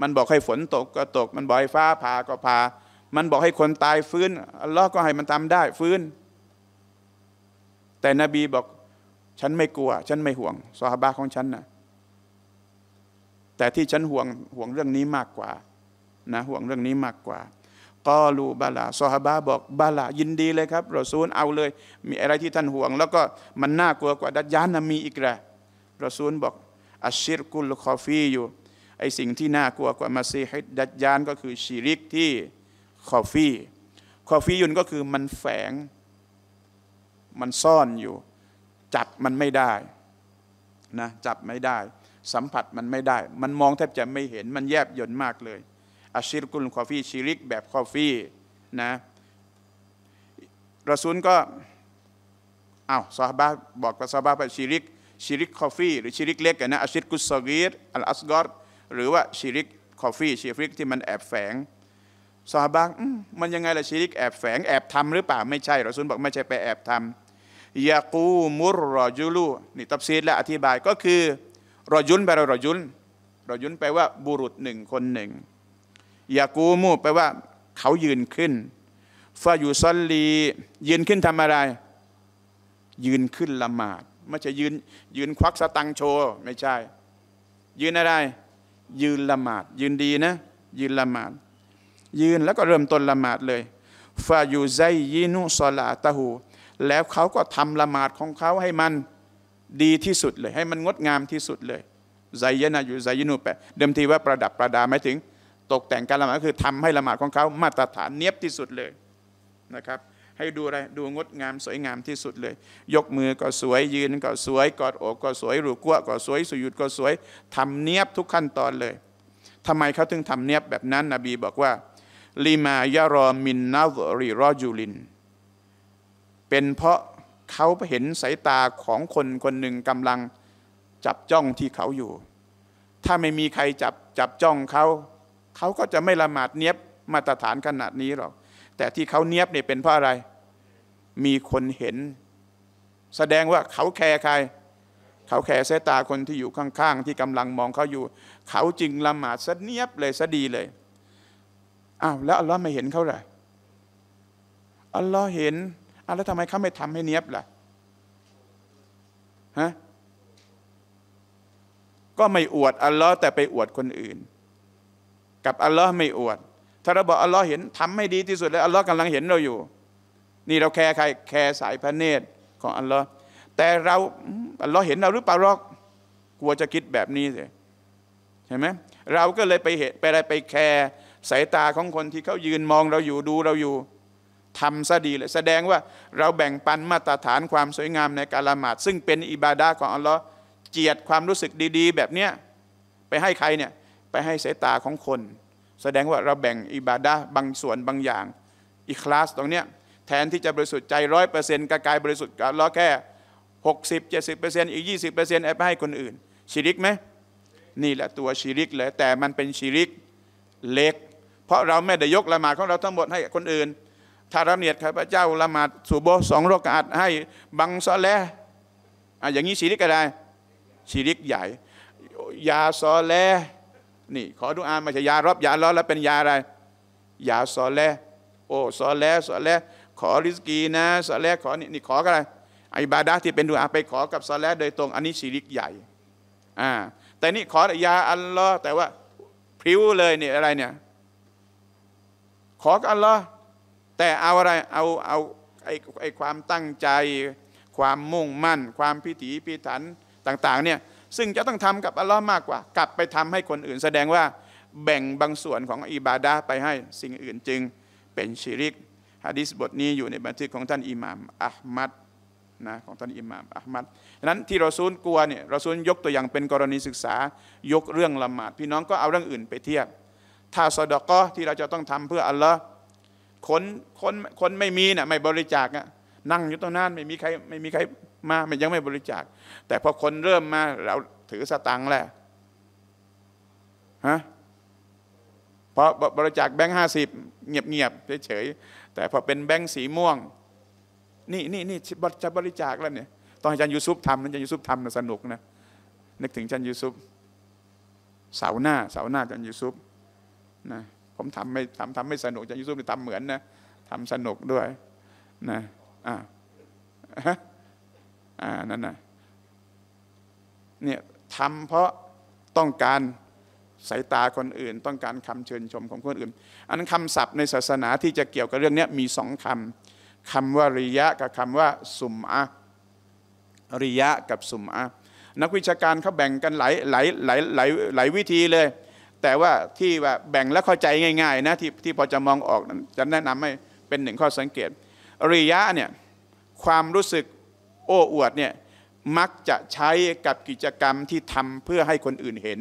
มันบอกให้ฝนตกก็ตกมันบอกให้ฟ้าผ่าก็ผ่า มันบอกให้คนตายฟื้นอัลลอฮ์ก็ให้มันทำได้ฟื้น แต่นบีบอกฉันไม่กลัว ฉันไม่ห่วงซอฮาบะของฉันนะแต่ที่ฉันห่วงห่วงเรื่องนี้มากกว่า นะห่วงเรื่องนี้มากกว่า กอลูบาลาซอฮาบะบอกบาลายินดีเลยครับเราซูลเอาเลย มีอะไรที่ท่านห่วง แล้วก็มันน่ากลัวกว่าดัจยานมีอีกแหละเราซูลบอกอัชชิรกุลคอฟีอยู่ ไอสิ่งที่น่ากลัวกว่ามาซีฮิดดัจยานก็คือชีริกที่คอฟีคอฟียุนก็คือมันแฝง มันซ่อนอยู่จับมันไม่ได้นะ จับไม่ได้ สัมผัสมันไม่ได้ มันมองแทบจะไม่เห็นมันแยบยนต์มากเลยอาชิรกุลคอฟี่ชิริกแบบคอฟี่นะรอซูลก็อา้าวซาบะบอกกับซาบะว่าชิริกชิริกคอฟี่หรือชิริกเล็กนะอาชิรกุสซกีรอัลอัสกอรหรือว่าชิริกคอฟี่ชิริกที่มันแอบแฝงซาบะมันยังไงล่ะชิริกแอบแฝงแอบทำหรือเปล่า ไม่ใช่รอซูลบอกไม่ใช่ไปแอบทำยากูมุรรอยุลูนี่ตับซีดและอธิบายก็คือรอยุนแปลว่ารอยุนรอยุนแปลว่าบุรุษหนึ่งคนหนึ่งยากูมูแปลว่าเขายืนขึ้นฟาอยู่ซัลลียืนขึ้นทำอะไร ยืนขึ้นละหมาดไม่ใช่ยืนยืนควักสตังโชว์ไม่ใช่ ยืนอะไรยืนละหมาดยืนดีนะ ยืนละหมาดยืนแล้วก็เริ่มต้นละหมาดเลยฟาอยู่ไซยินุสลาตาหูแล้วเขาก็ทำละหมาดของเขาให้มันดีที่สุดเลย ให้มันงดงามที่สุดเลยไซยนาอยู่ไซยนูแปดเดิมทีว่าประดับประดาไม่ถึง ตกแต่งการละหมาดคือทำให้ละหมาดของเขามาตรฐานเนียบที่สุดเลยนะครับ ให้ดูอะไรดูงดงามสวยงามที่สุดเลย ยกมือก็สวยยืนก็สวยกอดอก ก็สวยรูกัวก็สวยสุยุด ก็สวย ทำเนียบทุกขั้นตอนเลย ทำไมเขาถึงทำเนียบแบบนั้นนบีบอกว่าลิมายารอมินนาริรอจูลินเป็นเพราะเขาเห็นสายตาของคนคนหนึ่งกำลัง จับจ้องที่เขาอยู่ ถ้าไม่มีใครจับจับจ้องเขา เขาก็จะไม่ละหมาดเนียบมาตรฐานขนาดนี้หรอก แต่ที่เขาเนียบเนี่ยเป็นเพราะอะไร มีคนเห็น แสดงว่าเขาแคร์ใคร เขาแคร์สายตาคนที่อยู่ข้างๆที่กำลังมองเขาอยู่ เขาจึงละหมาดะเนียบเลยซะดีเลย อ้าวแล้วอัลลอฮ์ไม่เห็นเขาเลยอัลลอฮ์เห็นอะแล้วทำไมเขาไม่ทำให้เนี้ยบล่ะฮะก็ไม่อวด อัลลอฮ์แต่ไปอวดคนอื่น กับอัลลอฮ์ไม่อวด ถ้าเราบอกอัลลอฮ์เห็นทำให้ดีที่สุดแล้วอัลลอฮ์กำลังเห็นเราอยู่ นี่เราแคร์ใคร แคร์สายพระเนตรของอัลลอฮ์แต่เราอัลลอฮ์เห็นเราหรือเปล่ารอก กลัวจะคิดแบบนี้สิเห็นไหมเราก็เลยไปเห็นไปอะไรไปแคร์สายตาของคนที่เขายืนมองเราอยู่ดูเราอยู่ทำซะดีเลย แสดงว่าเราแบ่งปันมาตรฐานความสวยงามในการละหมาด ซึ่งเป็นอิบาดาของอัลลอฮ์เจียดความรู้สึกดีๆ แบบเนี้ยไปให้ใครเนี่ย ไปให้สายตาของคน แสดงว่าเราแบ่งอิบาดาบางส่วนบางอย่างอีคลาสตรงเนี้ยแทนที่จะบริสุทธิ์ใจร้อยเปอร์เซ็นต์กายบริสุทธิ์กับอัลลอฮ์แค่หกสิบเจ็ดสิบเปอร์เซ็นต์อีกยี่สิบเปอร์เซ็นต์ไปให้คนอื่น ชีริกไหมนี่แหละตัวชีริกเลยแต่มันเป็นชีริกเล็ก เพราะเราไม่ได้ยกละหมาดของเราทั้งหมดให้คนอื่นถ้าระเนียดข้าพเจ้าละหมาดสุโบสองโรอกาดให้บังซอแลอ่ะอย่างนี้ชีริกอะไรชีริกใหญ่ยาซอแลนี่ขอดูอานมาใช่ยารอบยาล้อแล้วเป็นยาอะไรยาซอแลโอซอแลซอแลขอริสกีนะซอแลขอนี่นี่ขออะไรอบาดาที่เป็นดูอาไป ขอกับซอแลโดยตรงอันนี้ชีริกใหญ่อ่าแต่นี่ขอยาอัลลอฮ์แต่ว่าพริ้วเลยเนี่ยอะไรเนี่ยขอกับอัลลอฮ์แต่เอาอะไรเอาเอาไอ้ไอความตั้งใจความมุ่งมั่น ความพิถีพิถันต่างๆเนี่ยซึ่งจะต้องทำกับอัลลอฮ์มากกว่า กลับไปทำให้คนอื่นแสดงว่าแบ่งบางส่วนของอิบาดาไปให้สิ่งอื่นจึงเป็นชิริกฮะดิษบทนี้อยู่ในบันทึกของท่านอิหม่ามอห์มัดนะของท่านอิหม่ามอห์มัดฉะนั้นที่เราซูลกลัวเนี่ยเราซูลยกตัวอย่างเป็นกรณีศึกษายกเรื่องละหมาดพี่น้องก็เอาเรื่องอื่นไปเทียบถ้าซอดก็ที่เราจะต้องทำเพื่ออัลลอฮ์คนคนคนไม่มีนะ่ะไม่บริจาคนะนั่งอยู่ตรงนั้นไม่มีใครไม่มีใครมาม่ยังไม่บริจาค แต่พอคนเริ่มมาเราถือสตังค์แล้วฮะพอบริจาคแบงค์ห้าสิบเงียบเงียบเฉย ๆ แต่พอเป็นแบงค์สีม่วง นี่นี่นี่จะบริจาคแล้วเนี่ยตอนอาจารย์ยูซุปทำอาจารย์ยูซุปทำนะสนุกนะนึกถึงอาจารย์ยูซุปเสาหน้าเสาหน้าอาจารย์ยูซุปนะผมทำไม่ทำทำไม่สนุกจะยูทูบทำเหมือนนะทำสนุกด้วยนะอ่าอ่านั่นนะเนี่ยทำเพราะต้องการสายตาคนอื่น ต้องการคำเชิญชมของคนอื่น อันคำศัพท์ในศาสนาที่จะเกี่ยวกับเรื่องนี้มีสองคำคำว่าริยะกับคำว่าสุมอะ ริยะกับสุมอะ นักวิชาการเขาแบ่งกันหลายหลายหลายหลายวิธีเลยแต่ว่าที่ว่าแบ่งและเข้าใจง่ายๆนะที่ที่พอจะมองออก จะแนะนำให้เป็นหนึ่งข้อสังเกตริยะเนี่ยความรู้สึกโอ้อวดเนี่ยมักจะใช้กับกิจกรรมที่ทำเพื่อให้คนอื่นเห็น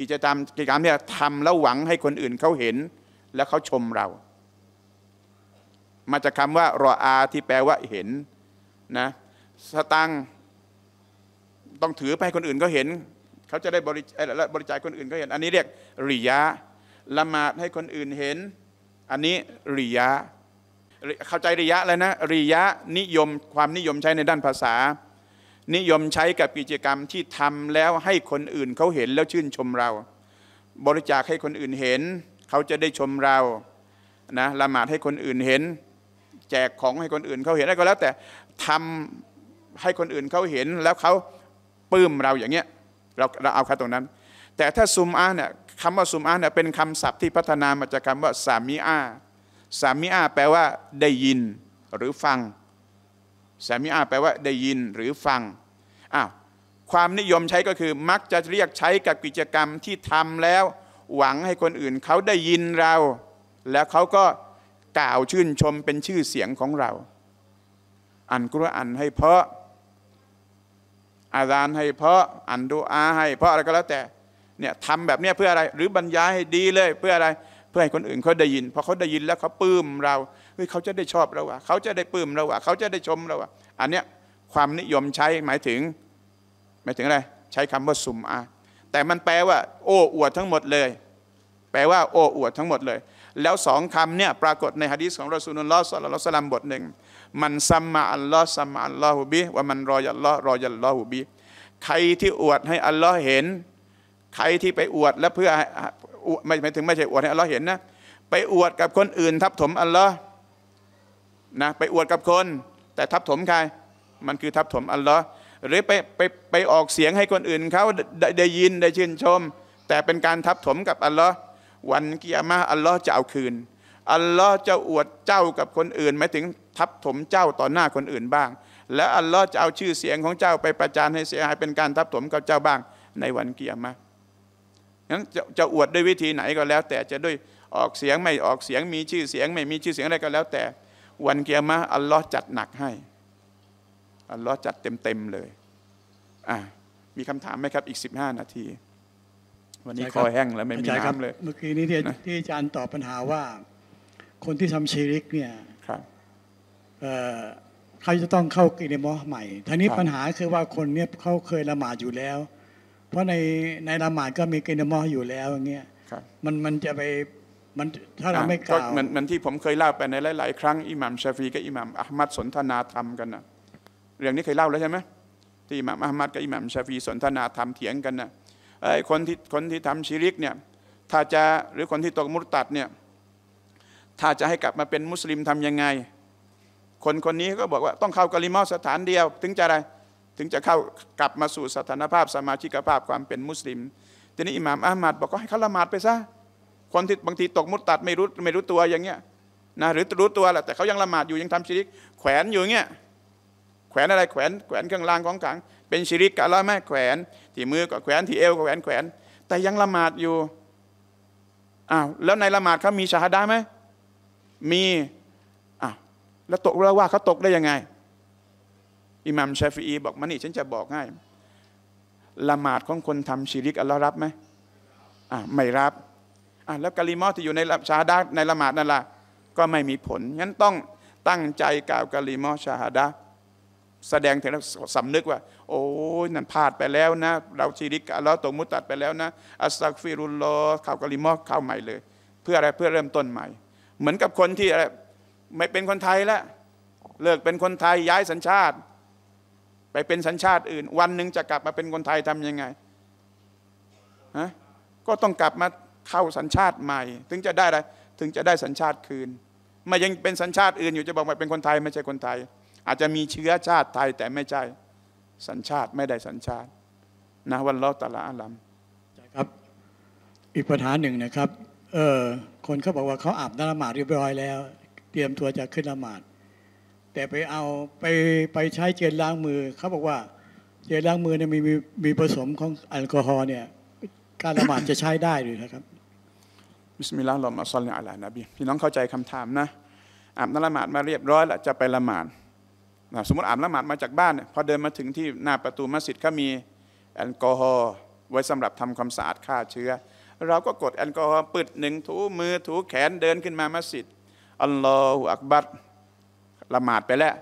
กิจกรรมกิจกรรมเนี่ยทำแล้วหวังให้คนอื่นเขาเห็น และเขาชมเรา มาจากคำว่า รออาที่แปลว่าเห็นนะสตังต้องถือไปให้คนอื่นก็เห็นเขาจะได้บริบรจาคคนอื่นก็เห็นอันนี้เรียกริยะละหมาดให้คนอื่นเห็น อันนี้ริยะเข้าใจริยะแล้วนะ ริยะนิยมความนิยมใช้ในด้านภาษา นิยมใช้กับกิจกรรมที่ทำแล้วให้คนอื่นเขาเห็นแล้วชื่นชมเรา บริจาคให้คนอื่นเห็นเขาจะได้ชมเรานะละหมาดให้คนอื่นเห็น แจกของให้คนอื่นเขาเห็นอะไรก็แล้วแต่ทำให้คนอื่นเขาเห็นแล้วเขาปลื้มเราอย่างเงี้ยเราเราเอาแค่ตรงนั้น แต่ถ้าซุมอาเนี่ยคำว่าซุมอาเนี่ยเป็นคำศัพท์ที่พัฒนามาจากคำว่าสามีอาสามีอาแปลว่าได้ยิน หรือฟังสามีอาแปลว่าได้ยินหรือฟังอ้าวความนิยมใช้ก็คือมักจะเรียกใช้กับกิจกรรมที่ทำแล้ว หวังให้คนอื่น เขาได้ยินเรา แล้วเขาก็กล่าวชื่นชมเป็นชื่อเสียงของเราอ่านกุรอานให้เพาะอาจารย์ให้เพาะอันดูอาให้เพาะอะไรก็แล้วแต่เนี่ยทำแบบนี้เพื่ออะไรหรือบรรยายให้ดีเลย เพื่ออะไรเพื่อให้คนอื่นเขาได้ยินพอเขาได้ยินแล้วเขาปลื้มเราเฮ้ยเขาจะได้ชอบเราว่ะเขาจะได้ปลื้มเราว่ะเขาจะได้ชมเราว่ะอันเนี้ยความนิยมใช้หมายถึงหมายถึงอะไรใช้คำว่าซุมอาแต่มันแปลว่า โอ้อวดทั้งหมดเลย แปลว่าโอ้อวดทั้งหมดเลย แล้วสองคำเนี่ยปรากฏในฮะดีษของรอซูลุลลอฮ์สัลลัลลอฮุสลามบทหนึ่งมันซัมมาอัลลอฮ์ซัมมาอัลลอฮุบิว่ามันรอยัลลอฮ์รอยัลลอฮุบิใครที่อวดให้อัลลอฮ์เห็น ใครที่ไปอวดและเพื่อไม่ถึงไม่ใช่อวดให้อัลลอฮ์เห็นนะไปอวดกับคนอื่น ทับถมอัลลอฮ์นะไปอวดกับคน แต่ทับถมใครมันคือทับถมอัลลอฮ์หรือไปไปไปออกเสียงให้คนอื่นเขาได้ได้ยินได้ชื่นชม แต่เป็นการทับถมกับอัลลอฮ์วันกิยามะอัลลอฮ์จะเอาคืน อัลลอฮ์จะอวดเจ้ากับคนอื่นหมายถึงทับถมเจ้าต่อหน้าคนอื่นบ้าง และอัลลอฮ์จะเอาชื่อเสียงของเจ้า ไปประจานให้เสียหายเป็นการทับถมกับเจ้าบ้าง ในวันเกียรมานั้นจะจะอวดด้วยวิธีไหนก็แล้ว แต่จะด้วยออกเสียงไม่ออกเสียง มีชื่อเสียงไม่มีชื่อเสียงอะไรก็แล้ว แต่ วันเกียรมาอัลลอฮ์จัดหนักให้อัลลอฮ์จัดเต็มๆเลยอ่ามีคำถามไหมครับ อีก15นาที วันนี้คอแห้งแล้วไม่มีน้ำเลย เมื่อกี้นี้ที่อาจารย์ตอบปัญหาว่า คนที่ทำชีริกเนี่ยเขาจะต้องเข้ากิเลมอใหม่ ทีนี้ปัญหาคือว่าคนเนี้ยเขาเคยละหมาดอยู่แล้ว เพราะในในละหมาดก็มีกิเลมออยู่แล้วอย่างเงี้ยมันมันจะไปมันถ้าเราไม่กล่าวมันมันที่ผมเคยเล่าไปในหลายๆ ครั้งอิหมัมชาฟีกับอิหมัมอัลมัดสนทนาธรรมกันนะ เรื่องนี้เคยเล่าแล้วใช่ไหมที่อิหมัมอัลมัดกับอิหมัมชาฟีสนทนาธรรมเถียงกันนะไอ้คนที่คนที่ทำชิริกเนี่ยถ้าจะหรือคนที่ตกมุตตัดเนี่ยถ้าจะให้กลับมาเป็นมุสลิมทํำยังไงคนคนนี้ก็บอกว่าต้องเข้ากลิมอสถานเดียว ถึงจะอะไรถึงจะเข้ากลับมาสู่สถานภาพ สมาชิกภาพความเป็นมุสลิมทีนี้อิหม่ามอามัดบอกก็ให้เขาละหมาดไปซะคนที่บางทีตกมุตตัดไม่รู้ไม่รู้ตัวอย่างเงี้ยนะหรือรู้ตัวแหละแต่เขายังละหมาดอยู่ยังทำชิริกแขวนอยู่เงี้ยแขวนอะไร แขวน แขวนเครื่องรางของขลังเป็นชิริกกะละแม่แขวน ที่มือก็แขวนที่เอวก็แขวนแขวน แต่ยังละหมาดอยู่อ้าวแล้วในละหมาดเขามีชาฮด้ไหมมีแล้วตกแล้วว่าเขาตกได้ยังไง อิหมัมชาฟีอีบอกมานี่ฉันจะบอกง่ายละหมาดของคนทำชีริกอัลลอฮ์รับไหมอ่าไม่รับอ่าแล้วกะลิมอที่อยู่ในชาดาในละหมาดนั่นล่ะก็ไม่มีผลงั้นต้องตั้งใจกล่าวกะลิมอชาฮาดาแสดงถึงสำนึกว่า โอ้ยนั่นพลาดไปแล้วนะ เราชีริกอัลลอฮ์ตกมุตัดไปแล้วนะ อัสซักฟิรุลลอข่าวกะลิมอข่าวใหม่เลย เพื่ออะไรเพื่อเริ่มต้นใหม่ เหมือนกับคนที่อะไรไม่เป็นคนไทยแล้วเลิกเป็นคนไทยย้ายสัญชาติ ไปเป็นสัญชาติอื่น วันหนึ่งจะกลับมาเป็นคนไทยทำยังไงฮะก็ต้องกลับมาเข้าสัญชาติใหม่ ถึงจะได้อะไรถึงจะได้สัญชาติคืนมายังเป็นสัญชาติอื่น อยู่จะบอกว่าเป็นคนไทยไม่ใช่คนไทย อาจจะมีเชื้อชาติไทยแต่ไม่ใช่สัญชาติไม่ได้สัญชาตินะวันลอตละอัลัมครับอีกปัญหาหนึ่งนะครับเออคนเขาบอกว่าเขาอาบน้ำละหมาดเรียบร้อยแล้วเตรียมตัวจะขึ้นละหมาดแต่ไปเอาไปไปใช้เจลล้างมือเขาบอกว่าเจลล้างมือเนี่ยมีมีมีผสมของแอลกอฮอล์เนี่ยการละหมาดจะใช้ได้หรือครับบิสมิลลาห์ลอมอซัลลิอะลานบีพี่น้องเข้าใจคำถามนะอาบน้ำละหมาดมาเรียบร้อยแล้วจะไปละหมาดนะสมมติอาบละหมาดมาจากบ้านเนี่ยพอเดินมาถึงที่หน้าประตูมัสยิดก็มีแอลกอฮอล์ไว้สำหรับทำความสะอาดฆ่าเชื้อ เราก็กดแอลกอฮอล์ปิดหนึ่งถูมือถูแขนเดินขึ้นมามัสยิดอัลลอฮฺอักบัตละหมาดไปแล้ว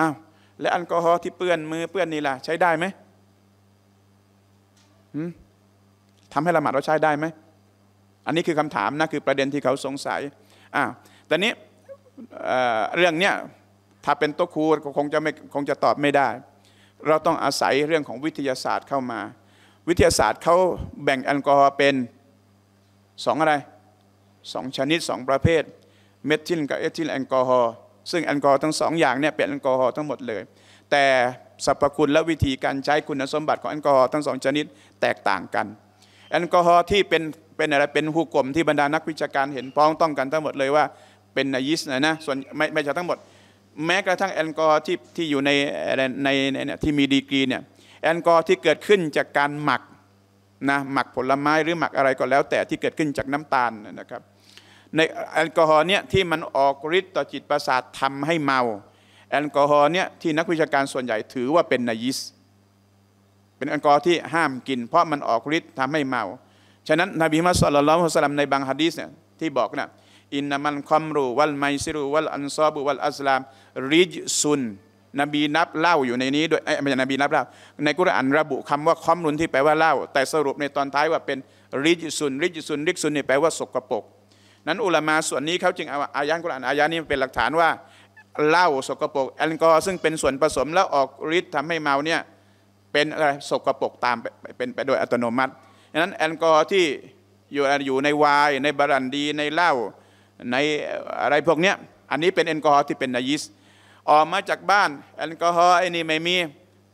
อ้าว และแอลกอฮอล์ที่เปื้อนมือเปื้อนนี่ล่ะใช้ได้ไหมทำให้ละหมาดเราใช้ได้ไหม อันนี้คือคำถามนะคือประเด็นที่เขาสงสัยอ้าวแต่นี้เรื่องเนี้ย ถ้าเป็นตัวครูคงจะไม่คงจะตอบไม่ได้ เราต้องอาศัยเรื่องของวิทยาศาสตร์เข้ามา วิทยาศาสตร์เขาแบ่งแอลกอฮอล์เป็นสองอะไร สองชนิดสองประเภทเมทิลกับเอทิลแอลกอฮอล์ซึ่งแอลกอฮอล์ทั้งสองอย่างเนี่ยเป็นแอลกอฮอล์ทั้งหมดเลย แต่สรรพคุณและวิธีการใช้คุณสมบัติของแอลกอฮอล์ทั้งสองชนิด แตกต่างกันแอลกอฮอล์ที่เป็นเป็นอะไรเป็นหูกลมที่บรรดานักวิชาการเห็นพ้องต้องกันทั้งหมดเลยว่าเป็นยิสนะนะส่วนไม่ไม่ใช่ทั้งหมด แม้กระทั่งแอลกอฮอล์ที่ที่อยู่ในในที่มีดีกรีเนี่ยแอลกอฮอล์ที่เกิดขึ้นจากการหมักนะหมักผลไม้หรือหมักอะไรก็แล้ว แต่ที่เกิดขึ้นจากน้ำตาลนะครับในแอลกอฮอล์เนี่ยที่มันออกฤทธิ์ต่อจิตประสาททำให้เมา แอลกอฮอล์เนี่ยที่นักวิชาการส่วนใหญ่ถือว่าเป็นนายิสเป็นแอลกอฮอล์ที่ห้ามกิน เพราะมันออกฤทธิ์ทำให้เมา ฉะนั้นนบีมัสลลัลฮุสลัมในบางฮะดีษเนี่ยที่บอกนะอินนามันคอมรูวัลไมซิรูวัลอันซอบุวัลอัสลามริจซุนนบีนับเล่าอยู่ในนี้โดยไม่ใช่นบีนับเล่าในกุรอานระบุคำว่าคอมรุนที่แปลว่าเล่าแต่สรุปในตอนท้ายว่าเป็นริจซุนริจซุนริจซุนนี่แปลว่าสกปรกนั้นอุลามาส่วนนี้เขาจึงเอาอายันกุรอานอายันนี้เป็นหลักฐานว่าเหล้าสกปรกแอลกอฮอล์ซึ่งเป็นส่วนผสมแล้วออกฤทธิ์ทำให้เมาเนี่ยเป็นอะไรสกปรกตามเป็นไปโดยอัตโนมัติฉะนั้นแอลกอฮอล์ที่อยู่อยู่ในวายในบรันดีใน เหล้าในอะไรพวกเนี้ยอันนี้เป็นแอลกอฮอล์ที่เป็นนายิสออกมาจากบ้านแอลกอฮอล์ไอ้นี่ไม่มี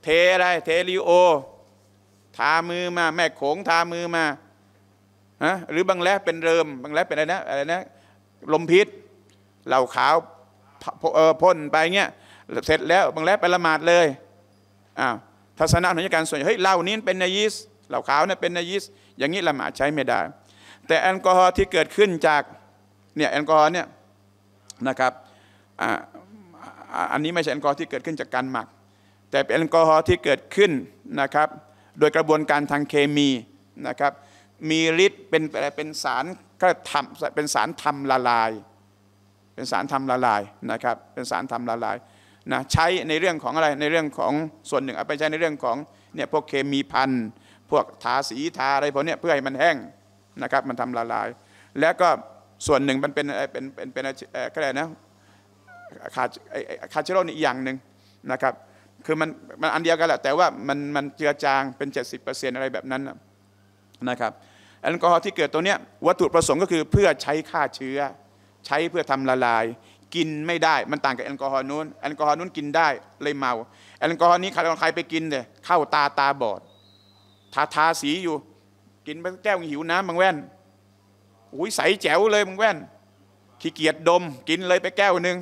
เทอะไรเทลิโอ ทา มือมาแม่โขงทา มือมาะหรือบางแลเป็นเริมบางแลเป็นอะไรนะอะไรนะลมพิษเหล่าขาวพ่นไปเงี้ยเสร็จแล้วบางแลไปละหมาดเลยอ้าวทัศนะของการส่วนใหญ่เฮ้ยเหล้านี้เป็นนายิสเหล่าขาวเนี่ยเป็นนายิสอย่างนี้ละหมาดใช้ไม่ได้ แต่แอลกอฮอล์ที่เกิดขึ้นจากเนี่ยแอลกอฮอล์เนี่ยนะครับอันนี้ไม่ใช่แอลกอฮอล์ที่เกิดขึ้นจากการหมัก แต่เป็นแอลกอฮอล์ที่เกิดขึ้นนะครับ โดยกระบวนการทางเคมีนะครับมีฤทธิ์เป็นอะไรเป็นสารก็ทำเป็นสารทำละลาย เป็นสารทำละลายนะครับ เป็นสารทำละลายนะใช้ในเรื่องของอะไรในเรื่องของส่วนหนึ่งเอาไปใช้ในเรื่องของเนี่ยพวกเคมีพันพวกทาสีทาอะไรพวกเนี้เพื่อให้มันแห้งนะครับ มันทำละลาย แล้วก็ส่วนหนึ่งมันเป็นเป็นเป็นเป็นอะไรนะขาดขาดเชื้อโรคอีกอย่างหนึ่งนะครับ คือมันมันอันเดียวกันแหละ แต่ว่ามันมันเจือจางเป็น 70%อะไรแบบนั้นนะครับแอลกอฮอล์ที่เกิดตัวเนี้ยวัตถุประสงค์ก็คือเพื่อใช้ฆ่าเชื้อ ใช้เพื่อทำละลาย กินไม่ได้มันต่างกับแอลกอฮอล์นู้นแอลกอฮอล์นู้นกินได้เลยเมาแอลกอฮอล์นี้ใครใครไปกินเนี่ยเข้าตาตาบอด ทาทาสีอยู่ กินไปแก้วหิวน้ำบางแว่นอุ้ยใสแจ๋วเลยบางแว่นขี้เกียจดมกินเลยไปแก้วหนึ่ง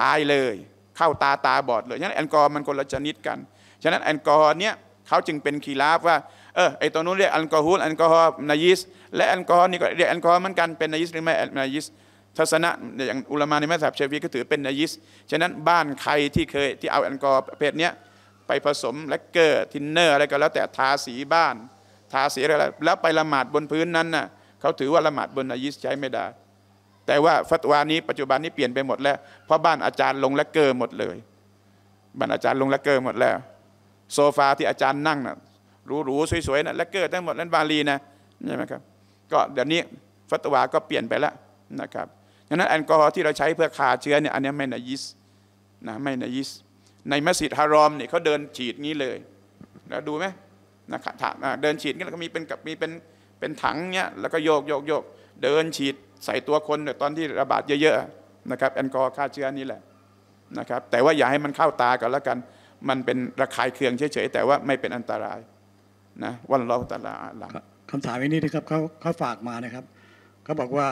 ตายเลย เข้าตาตาบอดเลยฉะนั้นแอลกอฮอล์มันคนละชนิดกัน ฉะนั้นแอลกอฮอล์เนี้ยเขาจึงเป็นคีราฟว่าเออไอตัวนู้นเรียกแอลกอฮอล์แอลกอฮอล์นายิสและแอลกอฮอล์นี่ก็เรียกแอลกอฮอล์เหมือนกันเป็นนายิสหรือไม่นายิสทัศนะอย่างอุลามาในมัสยิดเชฟีก็ถือเป็นนายิสฉะนั้นบ้านใครที่เคยที่เอาแอลกอฮอล์ประเภทเนี้ยไปผสมแลกเกอร์ทินเนอร์อะไรก็แล้ว แต่ทาสีบ้าน ทาสีอะไรแล้วไปละหมาดบนพื้นนั้นน่ะเขาถือว่าละหมาดบนนายิสใช้ไม่ได้ แต่ว่าฟัตวานี้ปัจจุบันนี้เปลี่ยนไปหมดแล้วเพราะบ้านอาจารย์ลงแลกเกอร์หมดเลยบ้านอาจารย์ลงแลกเกอร์หมดแล้ว โซฟาที่อาจารย์นั่งน่ะหรูหรูสวยๆนะและเกิดทั้งหมดนั้นบาลีนะใช่ไหมครับก็เดี๋ยวนี้ฟัตวา ก็เปลี่ยนไปแล้วนะครับดังนั้นแอลกอฮอล์ที่เราใช้เพื่อฆ่าเชื้อเนี่ยอันนี้ไม่นายิสนะไม่นายิสในมัสยิดฮารอมเนี่ยเขาเดินฉีดงี้เลยแล้วดูไหมนะครับเดินฉีดงี้แล้วก็มีเป็นกับมีเป็นเป็นถังเนี่ยแล้วก็โยกโยกโยกเดินฉีดใส่ตัวคนตอนที่ระบาดเยอะๆนะครับแอลกอฮอล์ฆ่าเชื้อนี่แหละนะครับแต่ว่าอย่าให้มันเข้าตากันแล้วกันมันเป็นระคายเคืองเฉยๆแต่ว่าไม่เป็นอันตรายนะวันเราตลาหลังคำถามนี้นะครับเขาเขาฝากมานะครับเขาบอกว่า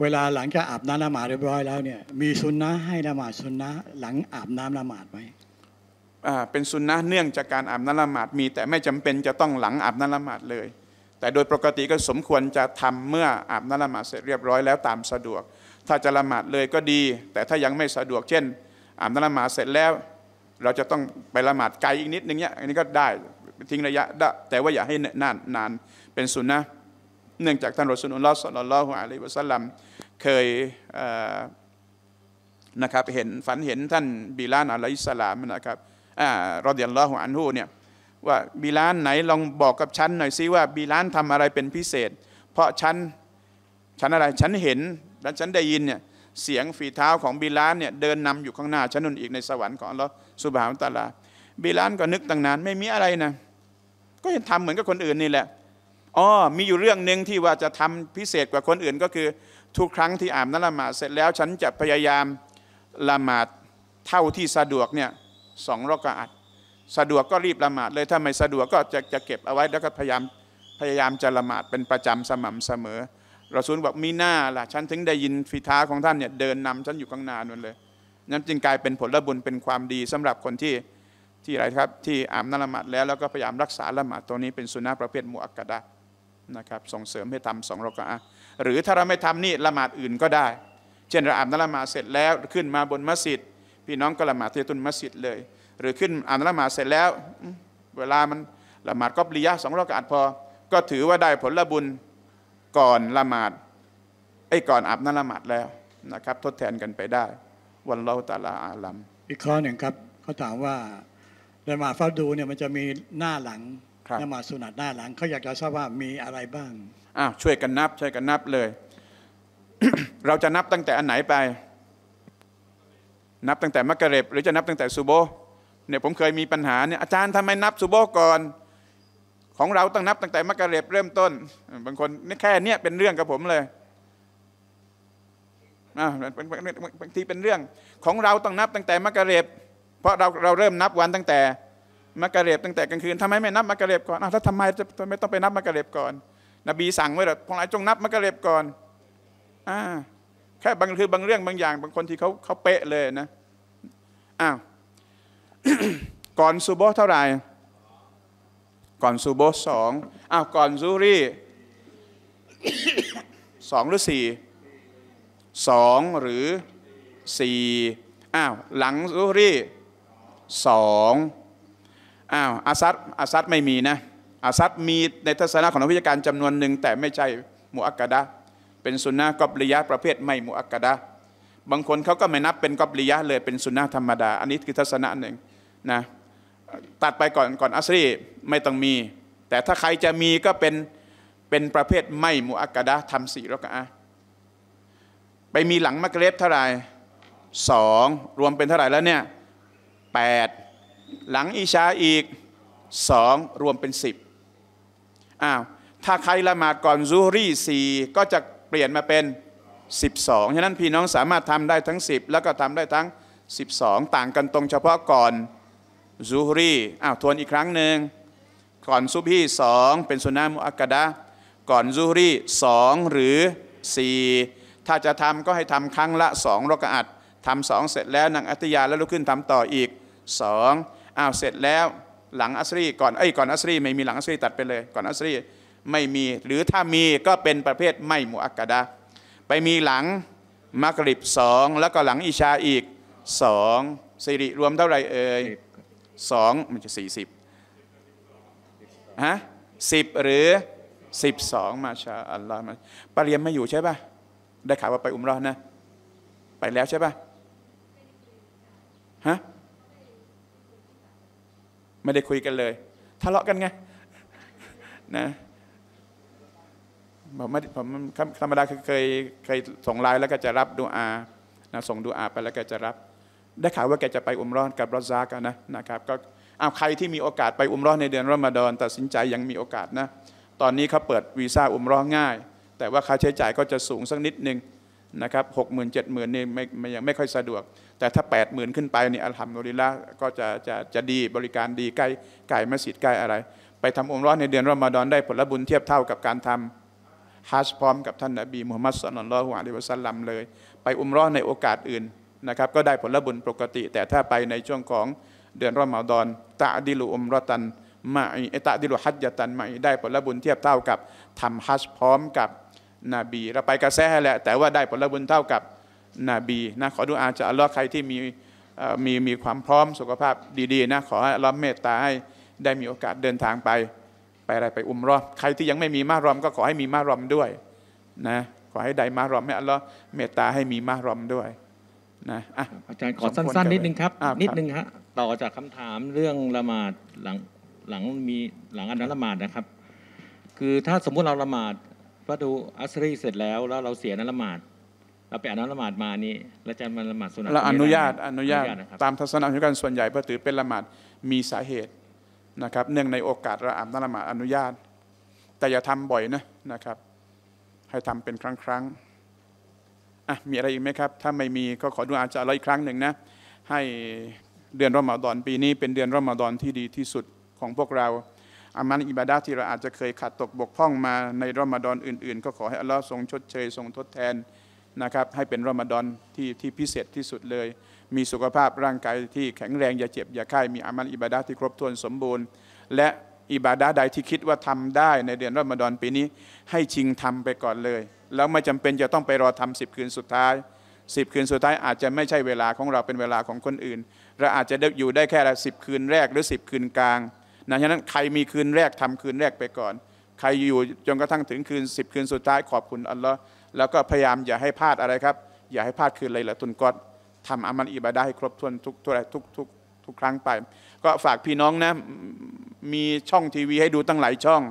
เวลาหลังจากอาบน้ำละหมาดเรียบร้อยแล้วเนี่ยมีสุนนะให้ละหมาดสุนนะหลังอาบน้ำละหมาดไหมอ่าเป็นสุนนะเนื่องจากการอาบน้ำละหมาดมี แต่ไม่จำเป็นจะต้องหลังอาบน้ำละหมาดเลย แต่โดยปกติก็สมควรจะทำเมื่ออาบน้ำละหมาดเสร็จเรียบร้อยแล้วตามสะดวกถ้าจะละหมาดเลยก็ดี แต่ถ้ายังไม่สะดวกเช่นอาบน้ำละหมาดเสร็จแล้ว เราจะต้องไปละหมาดไกลอีกนิดนึงเนี่ยอันนี้ก็ได้ทิ้งระยะดแต่ว่าอย่าให้นานนานเป็นสุนนะเนื่องจากท่านรอสุนุลลอฮ์สัลลัลลอฮุอะลัยวะสัลลัม เคยนะครับเห็นฝันเห็นท่านบิลานอะลัยสลามนะครับอ่ารอดิยัลลอฮุอันฮูเนี่ยว่าบิลานไหนลองบอกกับฉันหน่อยซิว่าบิลานทำอะไรเป็นพิเศษ เพราะฉัน ฉันอะไร ฉันเห็นและฉันได้ยินเนี่ยเสียงฝีเท้าของบิลานเนี่ยเดินนำอยู่ข้างหน้าฉันนุนอีกในสวรรค์ของอฮ์สุบฮาวตาลาบิลานก็นึกตั้งนานไม่มีอะไรนะก็ยังทำเหมือนกับคนอื่นนี่แหละอ๋อมีอยู่เรื่องหนึ่งที่ว่าจะทำพิเศษกว่าคนอื่นก็คือทุกครั้งที่อ่านน้นละหมาดเสร็จแล้วฉันจะพยายามละหมาดเท่าที่สะดวกเนี่ยสองรอกาอัด สะดวกก็รีบละหมาดเลยถ้าไม่สะดวกก็จะจะเก็บเอาไว้แล้วก็พยายามพยายามจะละหมาดเป็นประจำสม่ำเสมอเราซูลบอกมีหน้าล่ะ ฉันถึงได้ยินฟีท้าของท่านเนี่ยเดินนำฉันอยู่ข้างหน้านั่นเลยนั่นจึงกลายเป็นผลบุญเป็นความดีสำหรับคนที่ที่อะไรครับที่อ่านนละหมาดแล้วแล้วก็พยายามรักษาละหมาดตัวนี้เป็นสุนัขประเภทมุอักกะดะนะครับ ส่งเสริมให้ทำสองรอกะหรือถ้าเราไม่ทำนี่ละหมาดอื่นก็ได้ เช่นเราอ่านนละหมาดเสร็จแล้ว ขึ้นมาบนมัสยิดพี่น้องก็ละหมาดที่ตุนมัสยิดเลยหรือขึ้นอ่านละหมาดเสร็จแล้ว เวลามันละหมาดก็ปริยะสองรอกะพอ ก็ถือว่าได้ผลบุญก่อนละหมาดไอ้ก่อนอ่านนละหมาดแล้วนะครับ ทดแทนกันไปได้ วันเราตาลาอาลัมอีกข้อหนึ่งครับเขาถามว่าละมาฟ้าดูเนี่ยมันจะมีหน้าหลังนรมาสุนัตหน้าหลังเขาอยากจะทราบว่ามีอะไรบ้างอ้าวช่วยกันนับ ช่วยกันนับเลย เราจะนับตั้งแต่อันไหนไป นับตั้งแต่มะกกะเร็บหรือจะนับตั้งแต่ซูโบเนี่ยผมเคยมีปัญหาเนี่ยอาจารย์ทำไมนับซูโบก่อนของเราต้องนับตั้งแต่มะกกะเร็บเริ่มต้น บางคนนี่แค่เนี่ยเป็นเรื่องกับผมเลยอ่าบางทีเป็นเรื่อง ของเราต้องนับตั้งแต่มะกกะเร็บเพราะเราเราเริ่มนับวันตั้งแต่มะกกะเรบตั้งแต่กลางคืนทำไมไม่นับมะกกะเรบก่อนอ้าวแล้วทำไมจะไม่ต้องไปนับมะกกะเรบก่อนนบีสั่งไว้หรอพงไอจงนับมะกกะเรบก่อนอ่าแค่บางคือบางเรื่องบางอย่าง บางคนที่เขาเขาเป๊ะเลยนะอ้าวก่อนซูโบเท่าไหร่ก่อนซูโบสองอ้าวก่อนซูรี่สองหรือสี่สองหรือสี่อ้าวหลังซูรี่สองอ้าวอาซัดอาซัดไม่มีนะอาซัดมีในทัศนะของนักวิชาการจำนวนหนึ่งแต่ไม่ใช่มุอักกะดะ เป็นสุนนะกอบริยะประเภทไม่มุอักกะดะ บางคนเขาก็ไม่นับเป็นกอบริยะเลยเป็นสุนนะธรรมดา อันนี้คือทัศนะหนึ่งนะ ตัดไปก่อนก่อนอัสรีไม่ต้องมี แต่ถ้าใครจะมีก็เป็น เป็นประเภทไม่มุอักกะดะทำสี่รักะไปมีหลังมักเรบเท่าไหร่สองรวมเป็นเท่าไหร่แล้วเนี่ย8 หลังอิชาอีก 2 รวมเป็น 10อ้าวถ้าใครละหมาดก่อนซูรี่4ก็จะเปลี่ยนมาเป็น 12 ฉะนั้นพี่น้องสามารถทำได้ทั้ง 10 แล้วก็ทำได้ทั้ง 12 ต่างกันตรงเฉพาะก่อนซูรี่อ้าวทวนอีกครั้งหนึ่ง ก่อนซุบฮีสองเป็นสุนามุอักกะดะก่อนซูรี่สองหรือ 4 ถ้าจะทำก็ให้ทำครั้งละสองรกอัดทำสองเสร็จแล้วนางอัตยาแล้วลุกขึ้นทำต่ออีกสอง้าวเสร็จแล้ว หลังอัสรี ก่อน เอ้ย ก่อนอัสรี ไม่มีหลังอัสรีตัดไปเลย ก่อนอัสรี ไม่มี หรือถ้ามีก็เป็นประเภทไม่มูอักกะดา ไปมีหลังมักริบสอง แล้วก็หลังอิชาอีกสองสิริ รวมเท่าไรเอ่ยสอง มันจะสี่สิบฮะสิบหรือสิบสองมาชาอัลลอฮ์มาปาเรียมไม่อยู่ใช่ปะได้ข่าวว่าไปอุมรอนะ ไปแล้วใช่ปะฮะไม่ได้คุยกันเลย ทะเลาะกันไงนะผมไม่ผมธรรมดาคือเคยเคยส่งไลน์แล้วก็จะรับดูอานะส่งดูอาไปแล้วก็จะรับได้ข่าวว่าแกจะไปอุมร้อนกับรอซากันนะนะครับ ก็เอาใครที่มีโอกาสไปอุมร้อนในเดือนรอมฎอนตัดสินใจยังมีโอกาสนะตอนนี้เขาเปิดวีซ่าอุมร้อนง่าย แต่ว่าค่าใช้จ่ายก็จะสูงสักนิดนึงนะครับหกหมื่นเจ็ดหมื่นนี่ไม่ยังไม่ค่อยสะดวกแต่ถ้า8 0,000ขึ้นไปเนี่ยอัลฮัมดุลิลละก็จะจะจะดีบริการดีใกล้ไก่มัสยิดใกล้อะไร ไปทำอมร้อนในเดือนรอมฎอนได้ผลบุญเทียบเท่ากับการทำฮัจพร้อมกับท่านนบีมูฮัมมัดสนนลอลฮุอะลัยวะสัลลัมเลย ไปอุมร้อนในโอกาสอื่นนะครับก็ได้ผลบุญปกติ แต่ถ้าไปในช่วงของเดือนรอมฎอนตะดิลุอุมรตันมาอิตะดิลุฮัจยตันมาอิได้ผลบุญเทียบเท่ากับทำฮัจพร้อมกับนบีเราไปกระแสแหละแต่ว่าได้ผลบุญเท่ากับนาบีนะขอดูอาจะอัลลอฮ์ใครที่มีมีมีความพร้อมสุขภาพดีๆนะขอให้อัลลอฮ์เมตตาให้ได้มีโอกาสเดินทางไป ไปอะไรไปอุมรอบใครที่ยังไม่มีมารอม ก็ขอให้มีมารอมด้วยนะขอให้ได้มารอมให้อัลลอฮ์เมตตาให้มีมารอมด้วยนะอาจารย์ขอสั้นๆ นิดนึงครับ นิดนึงฮะต่อจากคำถามเรื่องละหมาดหลังหลังมีหลังอันนั้นละหมาดนะครับ คือถ้าสมมุติเราละหมาดพระดูอัสรีเสร็จแล้ว แล้วเราเสียนั้นละหมาดเราไปอ่านละหมาดมานี้แล้วจะมาละหมาดสุนัตเราอนุญาตอนุญาต ตามทัศนะของการส่วนใหญ่เพื่อถือเป็นละหมาดมีสาเหตุนะครับ เนื่องในโอกาสระอันละหมาดอนุญาต แต่อย่าทำบ่อยนะนะครับ ให้ทำเป็นครั้งครั้งอ่ะมีอะไรอีกไหมครับ ถ้าไม่มีก็ขอดูอาจารย์อีกครั้งหนึ่งนะให้เดือนรอมฎอนปีนี้ เป็นเดือนรอมฎอนที่ดีที่สุดของพวกเราอามันอิบาดาที่เราอาจจะเคยขาดตกบกพร่องมาในรอมฎอน อื่น ๆ ก็ขอให้อัลลอฮ์ทรงชดเชยทรงทดแทนนะครับให้เป็นรอมฎอนที่ที่พิเศษที่สุดเลย มีสุขภาพร่างกายที่แข็งแรงอย่าเจ็บอย่าไข้มีอามัลอิบาดาที่ครบถ้วนสมบูรณ์ และอิบาดาใดที่คิดว่าทำได้ในเดือนรอมฎอนปีนี้ให้ชิงทำไปก่อนเลยแล้วไม่จำเป็นจะต้องไปรอทำสิบคืนสุดท้ายสิบคืนสุดท้ายอาจจะไม่ใช่เวลาของเราเป็นเวลาของคนอื่น เราอาจจะได้อยู่ได้แค่สิบคืนแรกหรือสิบคืนกลางนะฉะนั้นใครมีคืนแรกทำคืนแรกไปก่อน ใครอยู่จนกระทั่งถึงคืนสิบคืนสุดท้าย ขอบคุณอัลลอฮ์แล้วก็พยายามอย่าให้พลาดอะไรครับ อย่าให้พลาดคืนเลยละตุนกอดทำอามันอิบาดาให้ครบถ้วนทุกทุกทุกทุกทุกครั้งไป ก็ฝากพี่น้องนะมีช่องทีวี ให้ดูตั้งหลายช่อง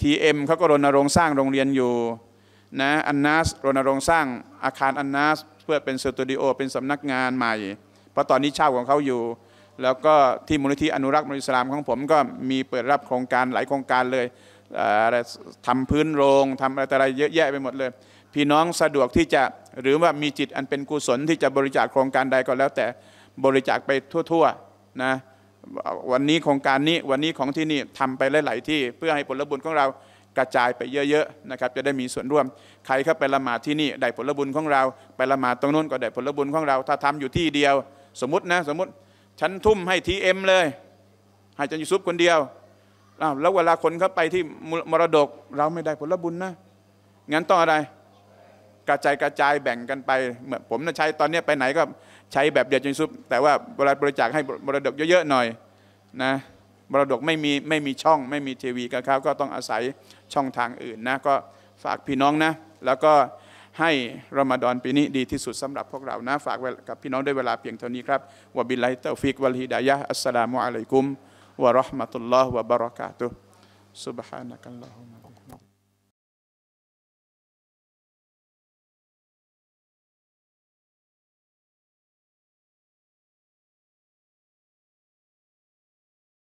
ทีเอ็มเขาก็รณรงค์สร้างโรงเรียนอยู่นะอันนัสรณรงค์สร้างอาคารอันนัสเพื่อเป็นสตูดิโอเป็นสำนักงานใหม่ เพราะตอนนี้เช่าของเขาอยู่ แล้วก็ที่มูลนิธิอนุรักษ์มนุษยสลามของผมก็มีเปิดรับโครงการหลายโครงการเลยทำพื้นโรงทำอะไรเยอะแยะไปหมดเลยพี่น้องสะดวกที่จะหรือว่ามีจิตอันเป็นกุศลที่จะบริจาคโครงการใดก็แล้ว แต่บริจาคไปทั่วๆนะวันนี้โครงการนี้วันนี้ของที่นี่ทำไปหลายๆที่เพื่อให้ผลบุญของเรา กระจายไปเยอะๆนะครับ จะได้มีส่วนร่วม ใครเข้าไปละหมาดที่นี่ได้ผลบุญของเรา ไปละหมาดตรงนู้นก็ได้ผลบุญของเราถ้าทำอยู่ที่เดียว สมมตินะสมมติฉันทุ่มให้ทีเอ็มเลย ให้จันยุซุปคนเดียวแล้วเวลาคนเข้าไปที่มรดกเราไม่ได้ผลบุญนะงั้นต้องอะไรกระจายกระจายแบ่งกันไปเหมือนผมนะใช้ตอนนี้ไปไหนก็ใช้แบบเดียวจนซุปแต่ว่าเวลาบริจาคให้บรดกเยอะๆหน่อยนะบรดกไม่มีไม่มีช่องไม่มีทีวีกันครับก็ต้องอาศัยช่องทางอื่นนะก็ฝากพี่น้องนะ แล้วก็ให้รอมฎอนปีนี้ ดีที่สุดสำหรับพวกเรานะฝากกับพี่น้องด้วยเวลาเพียงเท่านี้ครับวบิลลาฮต์ฟิกวะลฮิดายะอัสสลามุอะลัยกุมวะราะห์มะตุลลอฮ์วะบะเราะกาตุฮ์ะนัก ن ك ล ل ل ه م